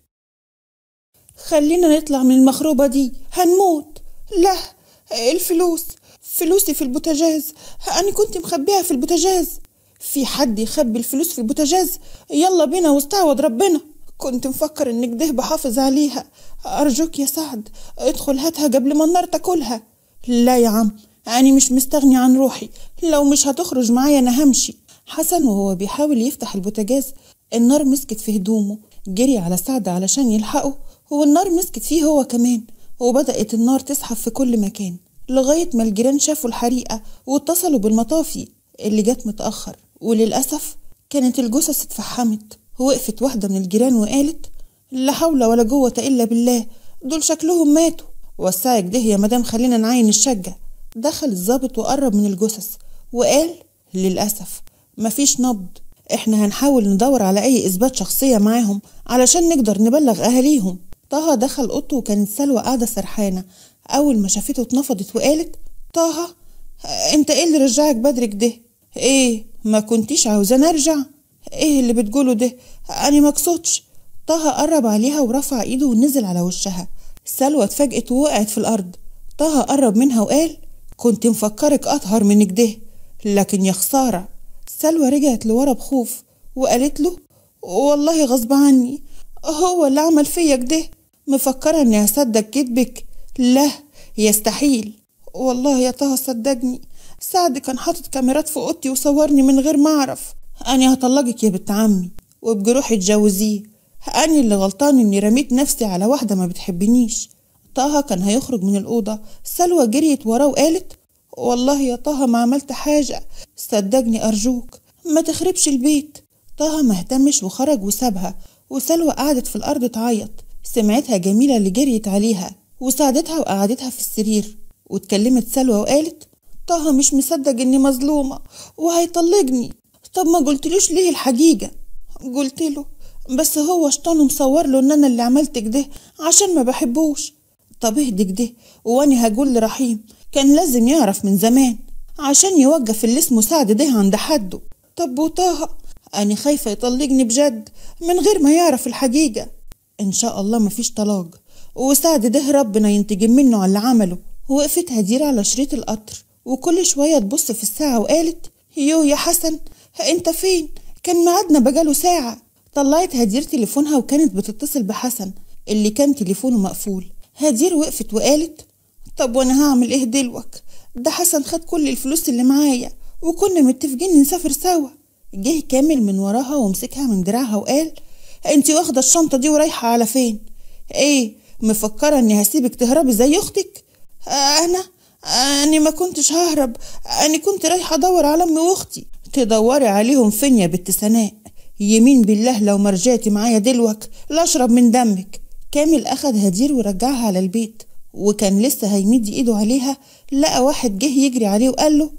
خلينا نطلع من المخروبه دي هنموت لا الفلوس فلوسي في البوتاجاز انا كنت مخبيها في البوتاجاز في حد يخبي الفلوس في البوتاجاز يلا بينا واستعوض ربنا كنت مفكر انك ده بحافظ عليها ارجوك يا سعد ادخل هاتها قبل ما النار تاكلها لا يا عم أنا مش مستغني عن روحي لو مش هتخرج معايا أنا همشي حسن وهو بيحاول يفتح البوتاجاز النار مسكت في هدومه جري على سعد علشان يلحقه هو النار مسكت فيه هو كمان وبدأت النار تسحب في كل مكان لغاية ما الجيران شافوا الحريقة واتصلوا بالمطافي اللي جت متأخر وللأسف كانت الجثث اتفحمت وقفت واحدة من الجيران وقالت لا حول ولا قوة إلا بالله دول شكلهم ماتوا وسعك ده يا مدام خلينا نعين الشقة دخل الظابط وقرب من الجثث وقال للأسف مفيش نبض احنا هنحاول ندور على اي اثبات شخصيه معاهم علشان نقدر نبلغ اهاليهم طه دخل اوضته وكانت سلوى قاعده سرحانه اول ما شافته اتنفضت وقالت طه انت ايه اللي رجعك بدري كده ايه ما كنتيش عاوزه نرجع ايه اللي بتقوله ده انا ما طه قرب عليها ورفع ايده ونزل على وشها سلوى اتفاجئت ووقعت في الارض طه قرب منها وقال كنت مفكرك اطهر من كده لكن يا خساره سلوى رجعت لورا بخوف وقالت له والله غصب عني هو اللي عمل فيا كده مفكرة اني هصدق كدبك لا يستحيل والله يا طه صدقني سعد كان حاطط كاميرات في اوضتي وصورني من غير ما اعرف اني هطلقك يا بنت عمي وبجروحي اتجوزيه اني اللي غلطان اني رميت نفسي على واحده ما بتحبنيش طه كان هيخرج من الاوضه سلوى جريت وراه وقالت والله يا طه ما عملت حاجة صدقني أرجوك ما تخربش البيت طه ما اهتمش وخرج وسابها وسلوى قعدت في الأرض تعيط سمعتها جميلة اللي جريت عليها وساعدتها وقعدتها في السرير واتكلمت سلوى وقالت طه مش مصدق اني مظلومة وهيطلقني طب ما قلتلوش ليه الحقيقة قلت له بس هو شطانه مصور له ان انا اللي عملت كده عشان ما بحبوش طب اهدي كده وانا هقول لرحيم كان لازم يعرف من زمان عشان يوقف اللي اسمه سعد ده عند حده طب وطه أنا خايفة يطلقني بجد من غير ما يعرف الحقيقة إن شاء الله مفيش طلاق وسعد ده ربنا ينتجم منه على اللي عمله وقفت هدير على شريط القطر وكل شوية تبص في الساعة وقالت يو يا حسن انت فين كان ميعادنا بقاله ساعة طلعت هدير تليفونها وكانت بتتصل بحسن اللي كان تليفونه مقفول هدير وقفت وقالت طب وانا هعمل ايه دلوك ده حسن خد كل الفلوس اللي معايا وكنا متفقين نسافر سوا جه كامل من وراها ومسكها من دراعها وقال انت واخده الشنطه دي ورايحه على فين ايه مفكره اني هسيبك تهربي زي اختك انا اني ما كنتش ههرب اني كنت رايحه ادور على امي واختي تدوري عليهم فين يا بنت سناء يمين بالله لو مرجعتي معايا دلوك لاشرب من دمك كامل اخد هدير ورجعها على البيت وكان لسه هيمد ايده عليها لقى واحد جه يجري عليه وقال له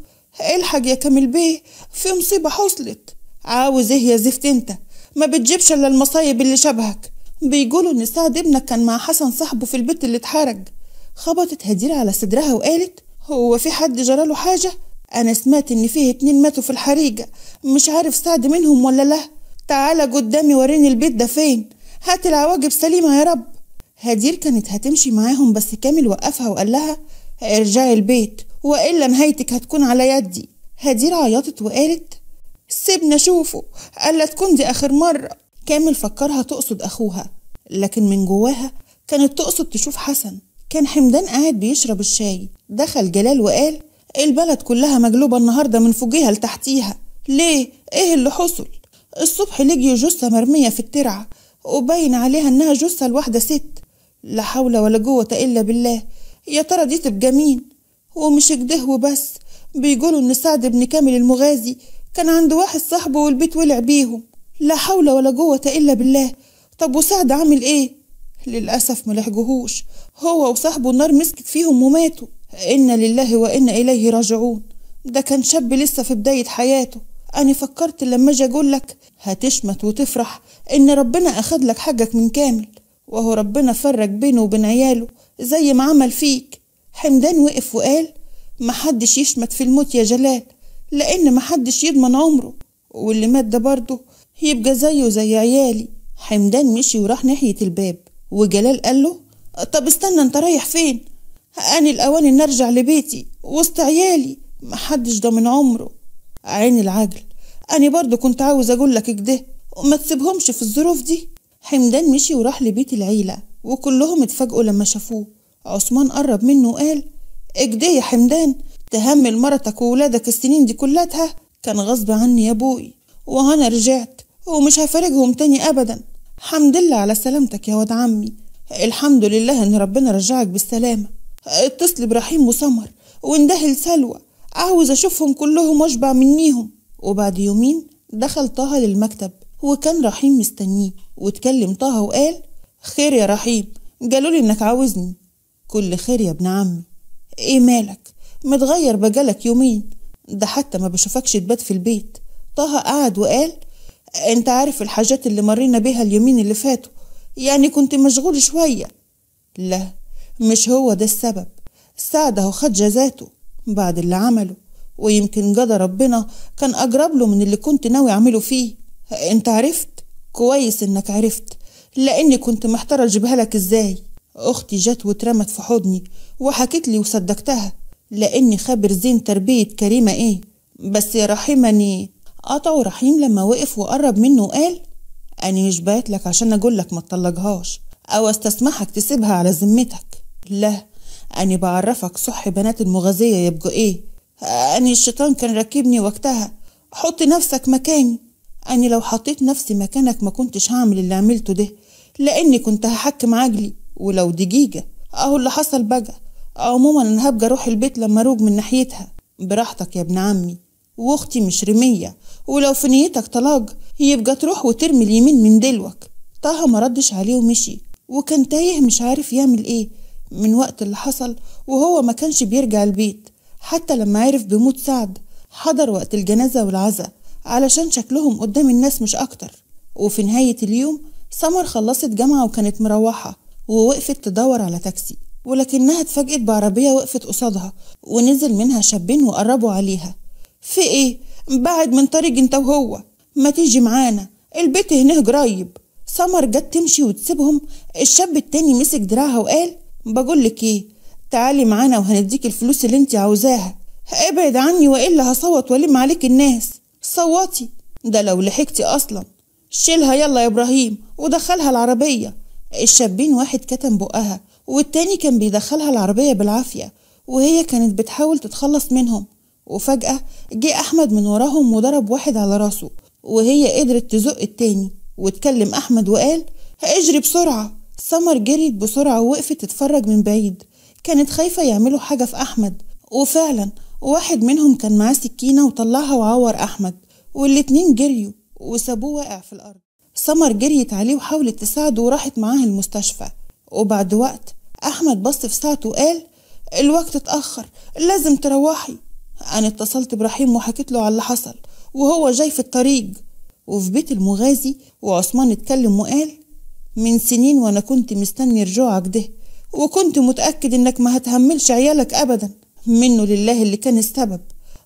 الحق يا كامل بيه في مصيبة حصلت عاوز ايه يا زفت انت ما بتجيبش الا المصايب اللي شبهك بيقولوا ان سعد ابنك كان مع حسن صاحبه في البيت اللي اتحرج خبطت هدير على صدرها وقالت هو في حد جرى له حاجة انا سمعت ان فيه اتنين ماتوا في الحريقة مش عارف سعد منهم ولا لا تعالى قدامي وريني البيت ده فين هات العواجب سليمة يا رب هدير كانت هتمشي معاهم بس كامل وقفها وقال لها ارجعي البيت وإلا نهايتك هتكون على يدي هدير عيطت وقالت سيبنا شوفه ألا تكون دي آخر مرة كامل فكرها تقصد أخوها لكن من جواها كانت تقصد تشوف حسن كان حمدان قاعد بيشرب الشاي دخل جلال وقال البلد كلها مجلوبة النهاردة من فوقيها لتحتيها ليه؟ ايه اللي حصل؟ الصبح لقيوا جثة مرمية في الترعة وباين عليها انها جثة لواحدة ست لا حول ولا قوة إلا بالله يا ترى دي تبقى مين هو مش كده وبس بيقولوا إن سعد بن كامل المغازي كان عند واحد صاحبه والبيت ولع بيهم لا حول ولا قوة إلا بالله طب وسعد عامل إيه للأسف ملحقهوش هو وصاحبه النار مسكت فيهم وماتوا إنا لله وإنا إليه راجعون ده كان شاب لسه في بداية حياته أنا فكرت لما أجي أقول لك هتشمت وتفرح إن ربنا أخد لك حقك من كامل وهو ربنا فرج بينه وبين عياله زي ما عمل فيك حمدان وقف وقال محدش يشمت في الموت يا جلال لأن محدش يضمن عمره واللي مات ده برضه يبقى زيه زي عيالي حمدان مشي وراح ناحية الباب وجلال قال له طب استنى انت رايح فين هقاني الأوان نرجع أرجع لبيتي وسط عيالي محدش ضامن عمره عين العجل أنا برضه كنت عاوز أقول لك كده وما تسيبهمش في الظروف دي حمدان مشي وراح لبيت العيلة وكلهم اتفاجئوا لما شافوه عثمان قرب منه وقال اجدي يا حمدان تهمل مرتك وولادك السنين دي كلها كان غصب عني يا بوي وهنا رجعت ومش هفارجهم تاني ابدا حمد لله على سلامتك يا واد عمي الحمد لله ان ربنا رجعك بالسلامه اتصل برحيم وسمر وانده لسلوى عاوز اشوفهم كلهم واشبع منيهم وبعد يومين دخل طه للمكتب وكان رحيم مستنيه واتكلم طه وقال خير يا رحيم قالوا لي انك عاوزني كل خير يا ابن عمي ايه مالك متغير بجالك يومين ده حتى ما بشوفكش تبات في البيت طه قعد وقال انت عارف الحاجات اللي مرينا بيها اليومين اللي فاتوا يعني كنت مشغول شوية لا مش هو ده السبب سعد اهو خد جزاته بعد اللي عمله ويمكن جدى ربنا كان أجرب له من اللي كنت ناوي أعمله فيه أنت عرفت كويس إنك عرفت لأني كنت محتارة أجيبها لك إزاي أختي جت واترمت في حضني وحكت لي وصدقتها لأني خبر زين تربية كريمة إيه بس يا رحمني قطعوا رحيم لما وقف وقرب منه وقال اني مش بايت لك عشان أقول لك ما تطلقهاش أو أستسمحك تسيبها على ذمتك لا اني بعرفك صح بنات المغازية يبقوا إيه اني الشيطان كان راكبني وقتها حط نفسك مكاني أنا لو حطيت نفسي مكانك ما كنتش هعمل اللي عملته ده لأني كنت هحكم عجلي ولو دقيقة أهو اللي حصل بقى عموما أنا هبقى أروح البيت لما أروج من ناحيتها براحتك يا ابن عمي واختي مش رمية ولو في نيتك طلاق يبقى تروح وترمي اليمين من دلوك طه ما ردش عليه ومشي وكان تايه مش عارف يعمل ايه من وقت اللي حصل وهو ما كانش بيرجع البيت حتى لما عرف بموت سعد حضر وقت الجنازة والعزاء علشان شكلهم قدام الناس مش أكتر وفي نهاية اليوم سمر خلصت جامعة وكانت مروحة ووقفت تدور على تاكسي ولكنها اتفاجئت بعربية وقفت قصادها ونزل منها شابين وقربوا عليها في ايه؟ بعد من طريق انت وهو ما تيجي معانا البيت هناه قريب سمر جت تمشي وتسيبهم الشاب التاني مسك دراعها وقال بقولك ايه تعالي معانا وهنديك الفلوس اللي انت عاوزاها ابعد عني والا هصوت والم عليك الناس صوتي ده لو لحقتي أصلا شيلها يلا يا إبراهيم ودخلها العربية الشابين واحد كتم بقها والتاني كان بيدخلها العربية بالعافية وهي كانت بتحاول تتخلص منهم وفجأة جه أحمد من وراهم وضرب واحد على راسه وهي قدرت تزق التاني واتكلم أحمد وقال اجري بسرعة سمر جريت بسرعة ووقفت تتفرج من بعيد كانت خايفة يعملوا حاجة في أحمد وفعلا وواحد منهم كان معاه سكينة وطلعها وعور أحمد والاتنين جريوا وسابوه واقع في الأرض سمر جريت عليه وحاولت تساعده وراحت معاه المستشفى وبعد وقت أحمد بص في ساعته وقال الوقت اتأخر لازم تروحي أنا اتصلت برحيم وحكيت له على اللي حصل وهو جاي في الطريق وفي بيت المغازي وعثمان اتكلم وقال من سنين وأنا كنت مستني رجوعك ده وكنت متأكد إنك ما هتهملش عيالك أبداً منه لله اللي كان السبب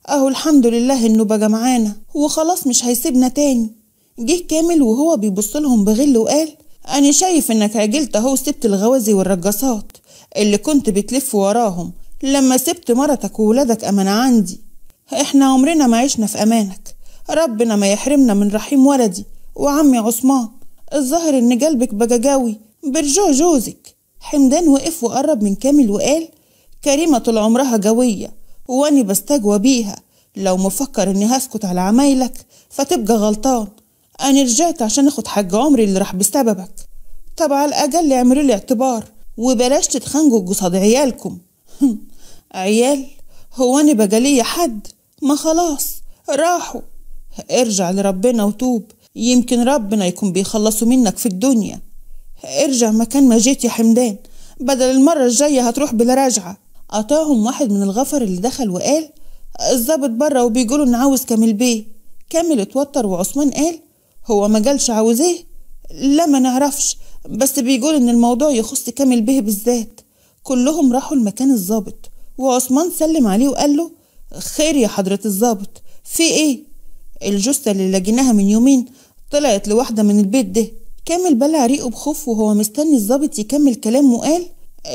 اهو الحمد لله انه بقى معانا وخلاص مش هيسيبنا تاني جه كامل وهو بيبص لهم بغل وقال انا شايف انك عجلت اهو سبت الغوازي والرجاصات اللي كنت بتلف وراهم لما سبت مرتك وولادك امان عندي احنا عمرنا ما عشنا في امانك ربنا ما يحرمنا من رحيم ولدي وعمي عثمان الظاهر ان قلبك بقى جاوي برجوع جوزك حمدان وقف وقرب من كامل وقال كريمة طول عمرها جوية وأني بستجوى بيها لو مفكر إني هسكت على عمايلك فتبقى غلطان أنا رجعت عشان آخد حج عمري اللي راح بسببك طب على الأقل اعملوا لي اعتبار وبلاش تتخانقوا قصاد عيالكم عيال هو أنا بقى ليا حد ما خلاص راحوا ارجع لربنا وتوب يمكن ربنا يكون بيخلصوا منك في الدنيا ارجع مكان ما جيت يا حمدان بدل المرة الجاية هتروح بلا راجعة قطعهم واحد من الغفر اللي دخل وقال الظابط بره وبيقولوا ان عاوز كامل بيه كامل اتوتر وعثمان قال هو ما جالش عاوز ايه لا ما نعرفش بس بيقول ان الموضوع يخص كامل بيه بالذات كلهم راحوا لمكان الظابط وعثمان سلم عليه وقال له خير يا حضرة الظابط في ايه الجثة اللي لقيناها من يومين طلعت لواحدة من البيت ده كامل بلع ريقه بخوف وهو مستني الظابط يكمل كلامه وقال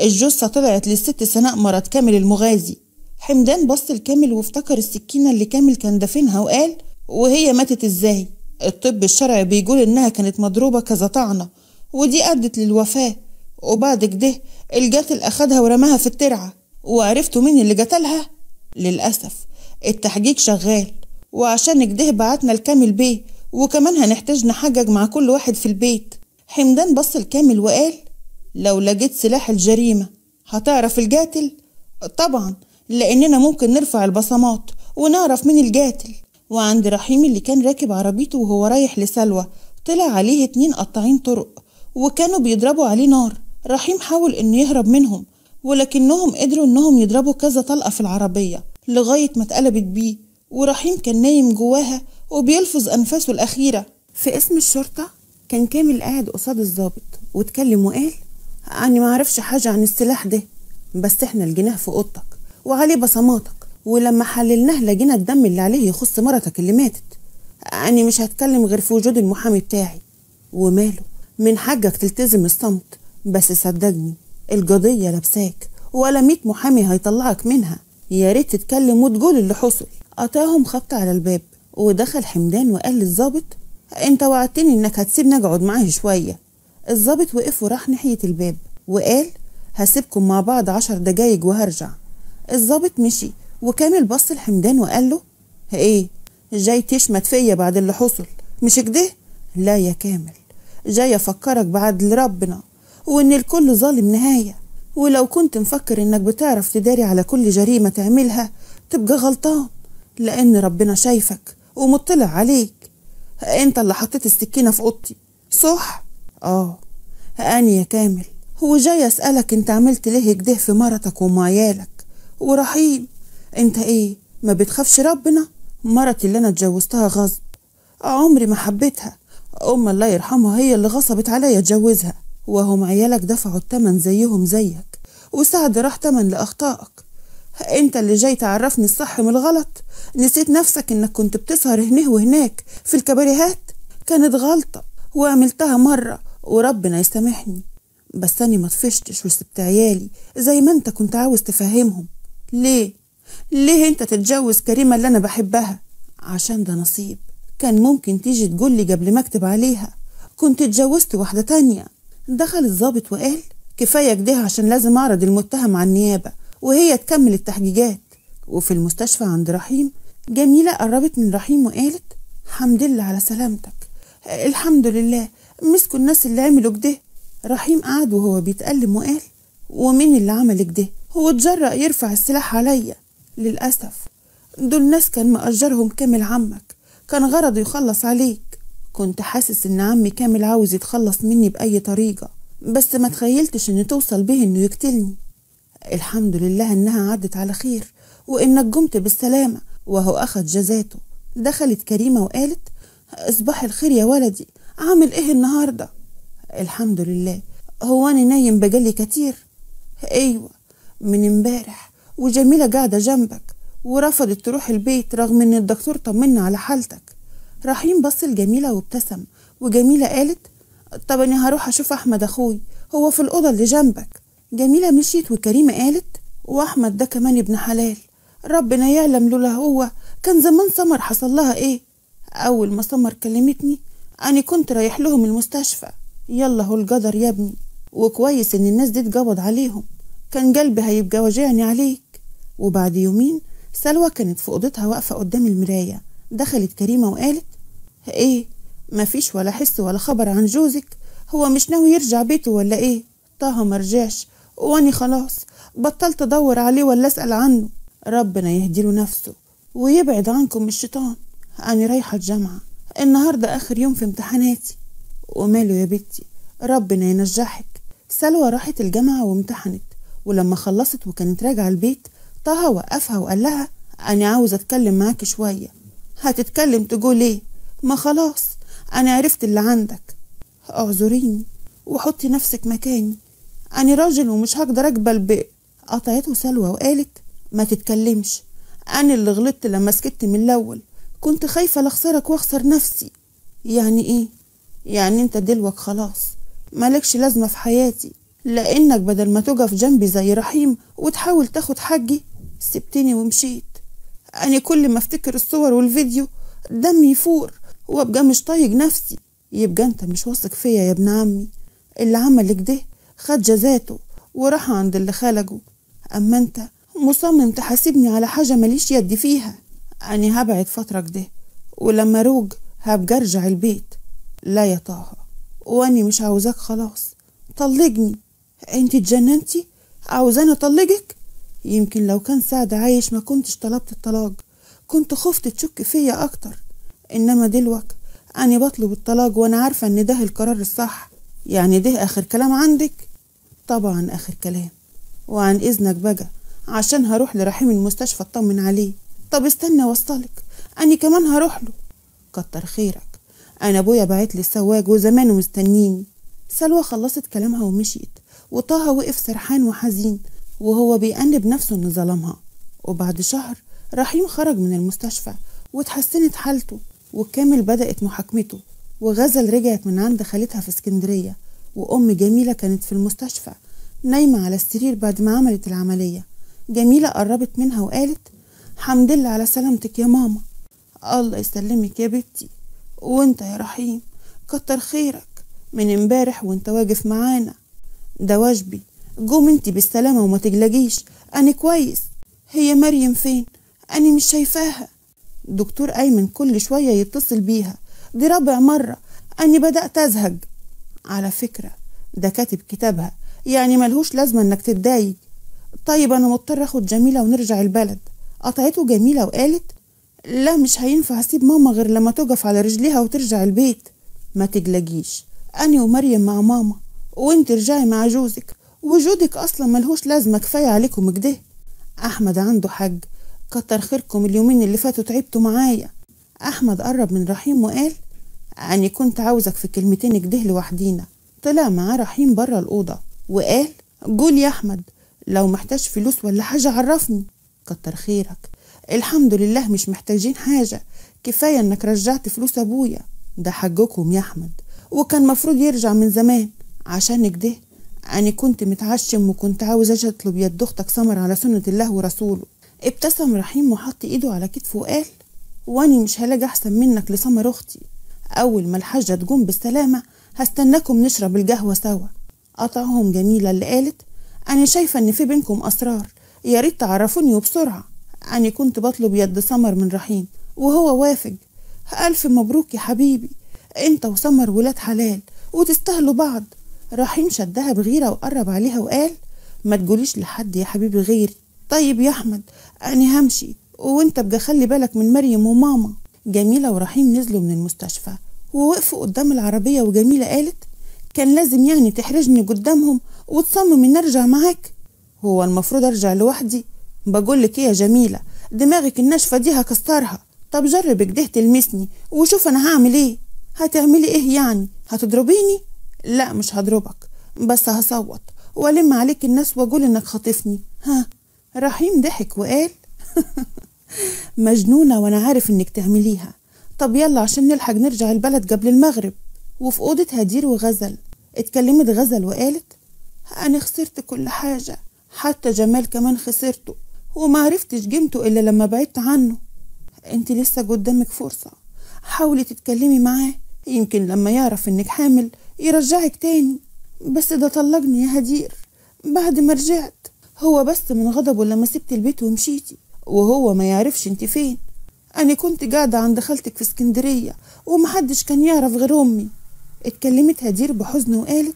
الجثة طلعت للست سناء مرات كامل المغازي حمدان بص لكامل وافتكر السكينة اللي كامل كان دافنها وقال وهي ماتت ازاي الطب الشرعي بيقول انها كانت مضروبة كذا طعنة ودي أدت للوفاة وبعد كده القاتل أخدها ورماها في الترعة وعرفتوا مين اللي قتلها للأسف التحقيق شغال وعشان كده بعتنا لكامل بيه وكمان هنحتاج نحجج مع كل واحد في البيت حمدان بص لكامل وقال لو لقيت سلاح الجريمة هتعرف القاتل؟ طبعا لأننا ممكن نرفع البصمات ونعرف مين القاتل وعند رحيم اللي كان راكب عربيته وهو رايح لسلوى طلع عليه اتنين قطاعين طرق وكانوا بيضربوا عليه نار رحيم حاول انه يهرب منهم ولكنهم قدروا انهم يضربوا كذا طلقة في العربية لغاية ما اتقلبت بيه ورحيم كان نايم جواها وبيلفظ أنفاسه الأخيرة في اسم الشرطة كان كامل قاعد قصاد الظابط واتكلم وقال أنا ما أعرفش حاجة عن السلاح ده بس إحنا لقيناه في أوضتك وعليه بصماتك ولما حللناه لقينا الدم اللي عليه يخص مرتك اللي ماتت أنا مش هتكلم غير في وجود المحامي بتاعي وماله من حقك تلتزم الصمت بس صدقني القضية لابساك ولا ميت محامي هيطلعك منها يا ريت تتكلم وتقول اللي حصل قطعهم خبط على الباب ودخل حمدان وقال للظابط انت وعدتني انك هتسيبني اقعد معاه شويه الظابط وقف وراح ناحية الباب وقال هسيبكم مع بعض عشر دقايق وهرجع الظابط مشي وكامل بص لحمدان وقال له ايه جاي تشمت فيا بعد اللي حصل مش كده لا يا كامل جاي افكرك بعدل ربنا وان الكل ظالم نهايه ولو كنت مفكر انك بتعرف تداري على كل جريمه تعملها تبقى غلطان لان ربنا شايفك ومطلع عليك انت اللي حطيت السكينه في اوضتي صح اه أني يا كامل هو جاي أسألك أنت عملت ليه كده في مرتك ومعيالك ورحيم أنت إيه ما بتخافش ربنا مرتي اللي أنا اتجوزتها غصب عمري ما حبيتها أم الله يرحمها هي اللي غصبت عليا اتجوزها وهم عيالك دفعوا التمن زيهم زيك وسعد راح تمن لأخطائك انت اللي جاي تعرفني الصح من الغلط نسيت نفسك انك كنت بتسهر هنا وهناك في الكباريهات كانت غلطة وعملتها مرة وربنا يسامحني بس أنا ما طفشتش وسبت عيالي زي ما أنت كنت عاوز تفهمهم ليه؟ ليه أنت تتجوز كريمة اللي أنا بحبها؟ عشان ده نصيب كان ممكن تيجي تقول لي قبل ما أكتب عليها كنت اتجوزت واحدة تانية دخل الظابط وقال كفاية كده عشان لازم أعرض المتهم عن النيابة وهي تكمل التحقيقات وفي المستشفى عند رحيم جميلة قربت من رحيم وقالت الحمد لله على سلامتك الحمد لله مسكوا الناس اللي عملوا كده رحيم قعد وهو بيتألم وقال ومين اللي عمل كده هو اتجرأ يرفع السلاح عليا للأسف دول ناس كان مأجرهم كامل عمك كان غرضه يخلص عليك كنت حاسس ان عمي كامل عاوز يتخلص مني بأي طريقة بس ما تخيلتش ان توصل بيه انه يقتلني الحمد لله انها عدت على خير وانك جمت بالسلامة وهو اخد جزاته دخلت كريمة وقالت اصبح الخير يا ولدي عامل ايه النهارده الحمد لله هو انا نايم بقالي كتير ايوه من امبارح وجميله قاعده جنبك ورفضت تروح البيت رغم ان الدكتور طمنا على حالتك رحيم بص لجميله وابتسم وجميله قالت طب انا هروح اشوف احمد اخوي هو في الاوضه اللي جنبك جميله مشيت وكريمه قالت واحمد ده كمان ابن حلال ربنا يعلم لولا هو كان زمان سمر حصل لها ايه اول ما سمر كلمتني أنا كنت رايح لهم المستشفى يلا هو القدر يا ابني وكويس إن الناس دي اتقبض عليهم كان قلبي هيبقى واجعني عليك وبعد يومين سلوى كانت في أوضتها واقفة قدام المراية دخلت كريمة وقالت إيه مفيش ولا حس ولا خبر عن جوزك هو مش ناوي يرجع بيته ولا إيه طه مرجعش وأني خلاص بطلت أدور عليه ولا أسأل عنه ربنا يهديله نفسه ويبعد عنكم الشيطان أنا رايحة الجامعة النهاردة آخر يوم في امتحاناتي وماله يا بنتي ربنا ينجحك سلوى راحت الجامعة وامتحنت ولما خلصت وكانت راجعة البيت طه وقفها وقال لها أنا عاوز أتكلم معاك شوية هتتكلم تقول ليه ما خلاص أنا عرفت اللي عندك اعذريني وحطي نفسك مكاني أنا راجل ومش هقدر أقبل ب قطعته سلوى وقالت ما تتكلمش أنا اللي غلطت لما سكت من الأول كنت خايفة لخسرك واخسر نفسي يعني ايه؟ يعني انت دلوك خلاص مالكش لازمة في حياتي لانك بدل ما تقف جنبي زي رحيم وتحاول تاخد حقي سبتني ومشيت أنا كل ما أفتكر الصور والفيديو دمي يفور وأبقى مش طايق نفسي يبقى أنت مش واثق فيا يا ابن عمي اللي عملك ده خد جزاته وراح عند اللي خلقه أما أنت مصمم تحاسبني على حاجة مليش يد فيها أني هبعد فترة كده ولما روج هبقى أرجع البيت لا يا طه وأني مش عاوزاك خلاص طلقني أنت اتجننتي عاوزاني أطلقك يمكن لو كان سعد عايش ما كنتش طلبت الطلاق كنت خفت تشك فيا أكتر إنما دلوقتي اني بطلب الطلاق وأنا عارفة إن ده القرار الصح يعني ده آخر كلام عندك طبعا آخر كلام وعن إذنك بقى عشان هروح لرحيم المستشفى أطمن عليه طب استنى وصلك أنا كمان هروح له كتر خيرك أنا أبويا بعت لي السواق وزمانه مستنيني سلوى خلصت كلامها ومشيت وطه وقف سرحان وحزين وهو بيأنب نفسه إنه ظلمها وبعد شهر رحيم خرج من المستشفى وتحسنت حالته وكامل بدأت محاكمته وغزل رجعت من عند خالتها في اسكندرية وأم جميلة كانت في المستشفى نايمة على السرير بعد ما عملت العملية جميلة قربت منها وقالت حمد لله على سلامتك يا ماما الله يسلمك يا بنتي وانت يا رحيم كتر خيرك من امبارح وانت واقف معانا ده واجبي قوم انت بالسلامة وما تقلقيش انا كويس هي مريم فين انا مش شايفاها دكتور ايمن كل شوية يتصل بيها دي رابع مرة أني بدأت ازهق على فكرة ده كاتب كتابها يعني ملهوش لازمة إنك تتضايق طيب أنا مضطر أخد جميلة ونرجع البلد قطعته جميلة وقالت لا مش هينفع اسيب ماما غير لما تقف على رجليها وترجع البيت ما تجلجيش أنا ومريم مع ماما وانت رجعي مع جوزك وجودك أصلا ملهوش لازمة كفاية عليكم كده أحمد عنده حج كتر خيركم اليومين اللي فاتوا تعبتوا معايا أحمد قرب من رحيم وقال أنا كنت عاوزك في كلمتين كده لوحدينا طلع معاه رحيم بره الأوضة وقال قول يا أحمد لو محتاج فلوس ولا حاجة عرفني كتر خيرك الحمد لله مش محتاجين حاجة كفاية انك رجعت فلوس ابويا ده حجكم يا احمد وكان مفروض يرجع من زمان عشانك ده أنا كنت متعشم وكنت عاوز أجي أطلب يد أختك سمر على سنة الله ورسوله ابتسم رحيم وحط إيده على كتفه وقال وأني مش هلاقي أحسن منك لسمر أختي أول ما الحاجة تقوم بالسلامة هستناكم نشرب القهوة سوا قطعهم جميلة اللي قالت أنا شايفة إن في بينكم أسرار يا ريت تعرفوني وبسرعة أنا كنت بطلب يد سمر من رحيم وهو وافق ألف مبروك يا حبيبي أنت وسمر ولاد حلال وتستاهلوا بعض رحيم شدها بغيرة وقرب عليها وقال ما تقوليش لحد يا حبيبي غيري طيب يا أحمد أنا همشي وأنت بقى خلي بالك من مريم وماما جميلة ورحيم نزلوا من المستشفى ووقفوا قدام العربية وجميلة قالت كان لازم يعني تحرجني قدامهم وتصمم إن أرجع معاك هو المفروض أرجع لوحدي بقولك إيه يا جميلة دماغك الناشفة دي هكسرها طب جرب كده تلمسني وشوف أنا هعمل إيه هتعملي إيه يعني هتضربيني لا مش هضربك بس هصوت وألم عليك الناس وأقول إنك خاطفني ها رحيم ضحك وقال مجنونة وأنا عارف إنك تعمليها طب يلا عشان نلحق نرجع البلد قبل المغرب وفي أوضة هدير وغزل اتكلمت غزل وقالت أنا خسرت كل حاجة حتى جمال كمان خسرته وما عرفتش قيمته إلا لما بعدت عنه أنت لسه قدامك فرصة حاولي تتكلمي معاه يمكن لما يعرف إنك حامل يرجعك تاني بس ده طلقني يا هدير بعد ما رجعت هو بس من غضبه لما سبت البيت ومشيتي وهو ما يعرفش انت فين انا كنت قاعده عند خالتك في اسكندريه ومحدش كان يعرف غير امي اتكلمت هدير بحزن وقالت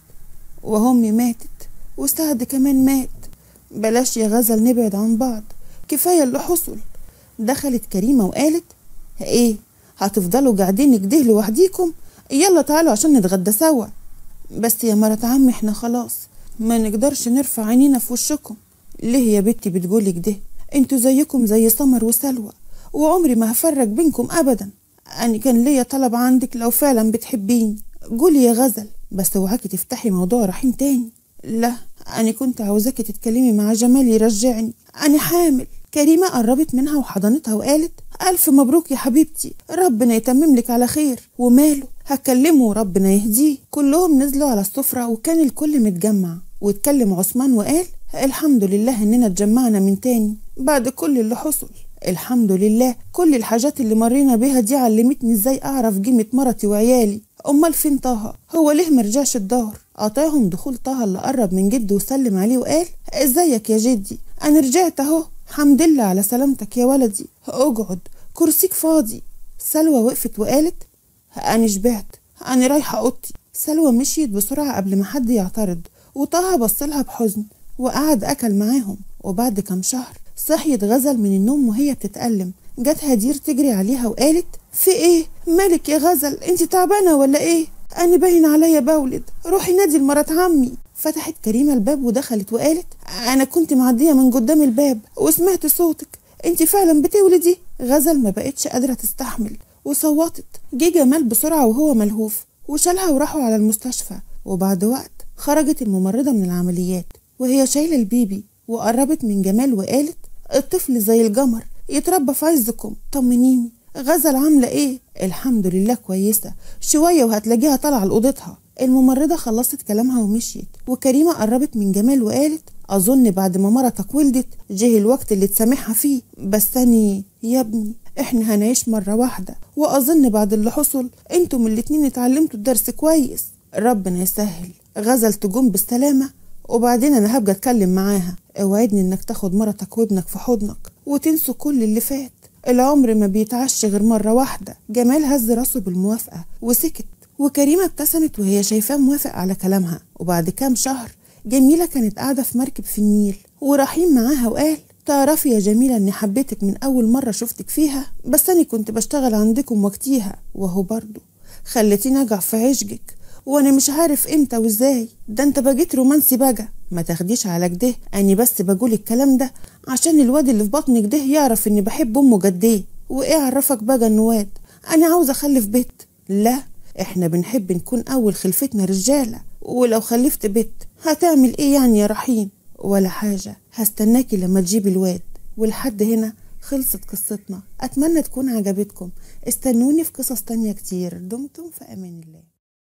وامي ماتت وسعد كمان مات بلاش يا غزل نبعد عن بعض كفاية اللي حصل دخلت كريمة وقالت ايه هتفضلوا قاعدين كده لوحديكم يلا تعالوا عشان نتغدى سوا بس يا مرات عم احنا خلاص ما نقدرش نرفع عينينا في وشكم ليه يا بنتي بتقولي كده انتوا زيكم زي سمر وسلوى وعمري ما هفرق بينكم ابدا انا كان ليا طلب عندك لو فعلا بتحبيني قولي يا غزل بس اوعاكي تفتحي موضوع رحيم تاني لا أنا كنت عاوزاكي تتكلمي مع جمال يرجعني أنا حامل كريمة قربت منها وحضنتها وقالت ألف مبروك يا حبيبتي ربنا يتمم لك على خير وماله هكلمه وربنا يهديه كلهم نزلوا على السفرة وكان الكل متجمع واتكلم عثمان وقال الحمد لله إننا اتجمعنا من تاني بعد كل اللي حصل الحمد لله كل الحاجات اللي مرينا بيها دي علمتني ازاي اعرف قيمة مرتي وعيالي أمال فين طه؟ هو ليه مرجعش الدار؟ أعطاهم دخول طه اللي قرب من جده وسلم عليه وقال ازيك يا جدي أنا رجعت أهو حمد لله على سلامتك يا ولدي اقعد كرسيك فاضي سلوى وقفت وقالت أنا شبعت أنا رايحة أوضتي سلوى مشيت بسرعة قبل ما حد يعترض وطه بصلها بحزن وقعد أكل معاهم وبعد كام شهر صحيت غزل من النوم وهي بتتألم جت هدير تجري عليها وقالت في ايه مالك يا غزل انت تعبانه ولا ايه انا باين عليا بولد روحي نادي لمرات عمي فتحت كريمه الباب ودخلت وقالت انا كنت معديه من قدام الباب وسمعت صوتك انت فعلا بتولدي غزل ما بقتش قادره تستحمل وصوتت جه جمال بسرعه وهو ملهوف وشالها وراحوا على المستشفى وبعد وقت خرجت الممرضه من العمليات وهي شايله البيبي وقربت من جمال وقالت الطفل زي الجمر يتربى في عزكم طمنيني غزل عاملة ايه؟ الحمد لله كويسة شوية وهتلاقيها طالعة لأوضتها الممرضة خلصت كلامها ومشيت وكريمة قربت من جمال وقالت أظن بعد ما مرتك ولدت جه الوقت اللي تسامحها فيه بس ثاني يا ابني احنا هنعيش مرة واحدة وأظن بعد اللي حصل انتم الاتنين اتعلمتوا الدرس كويس ربنا يسهل غزل تجوم بالسلامة وبعدين أنا هبقى أتكلم معاها اوعدني إنك تاخد مرتك وابنك في حضنك وتنسوا كل اللي فات العمر ما بيتعش غير مرة واحدة جمال هز راسه بالموافقة وسكت وكريمة ابتسمت وهي شايفاه موافق على كلامها وبعد كام شهر جميلة كانت قاعدة في مركب في النيل ورحيم معاها وقال تعرفي يا جميلة إني حبيتك من أول مرة شفتك فيها بس أنا كنت بشتغل عندكم وقتيها وهو برضه خلتيني اقع في عشقك وأنا مش عارف إمتى وإزاي ده أنت بقيت رومانسي بقى ما تاخديش على كده أني بس بقول الكلام ده عشان الواد اللي في بطنك ده يعرف اني بحب امه قد ايه وايه عرفك بقى انه واد انا عاوز اخلف بيت لا احنا بنحب نكون اول خلفتنا رجاله ولو خلفت بيت هتعمل ايه يعني يا رحيم ولا حاجه هستناكي لما تجيب الواد ولحد هنا خلصت قصتنا اتمنى تكون عجبتكم استنوني في قصص تانية كتير دمتم في امان الله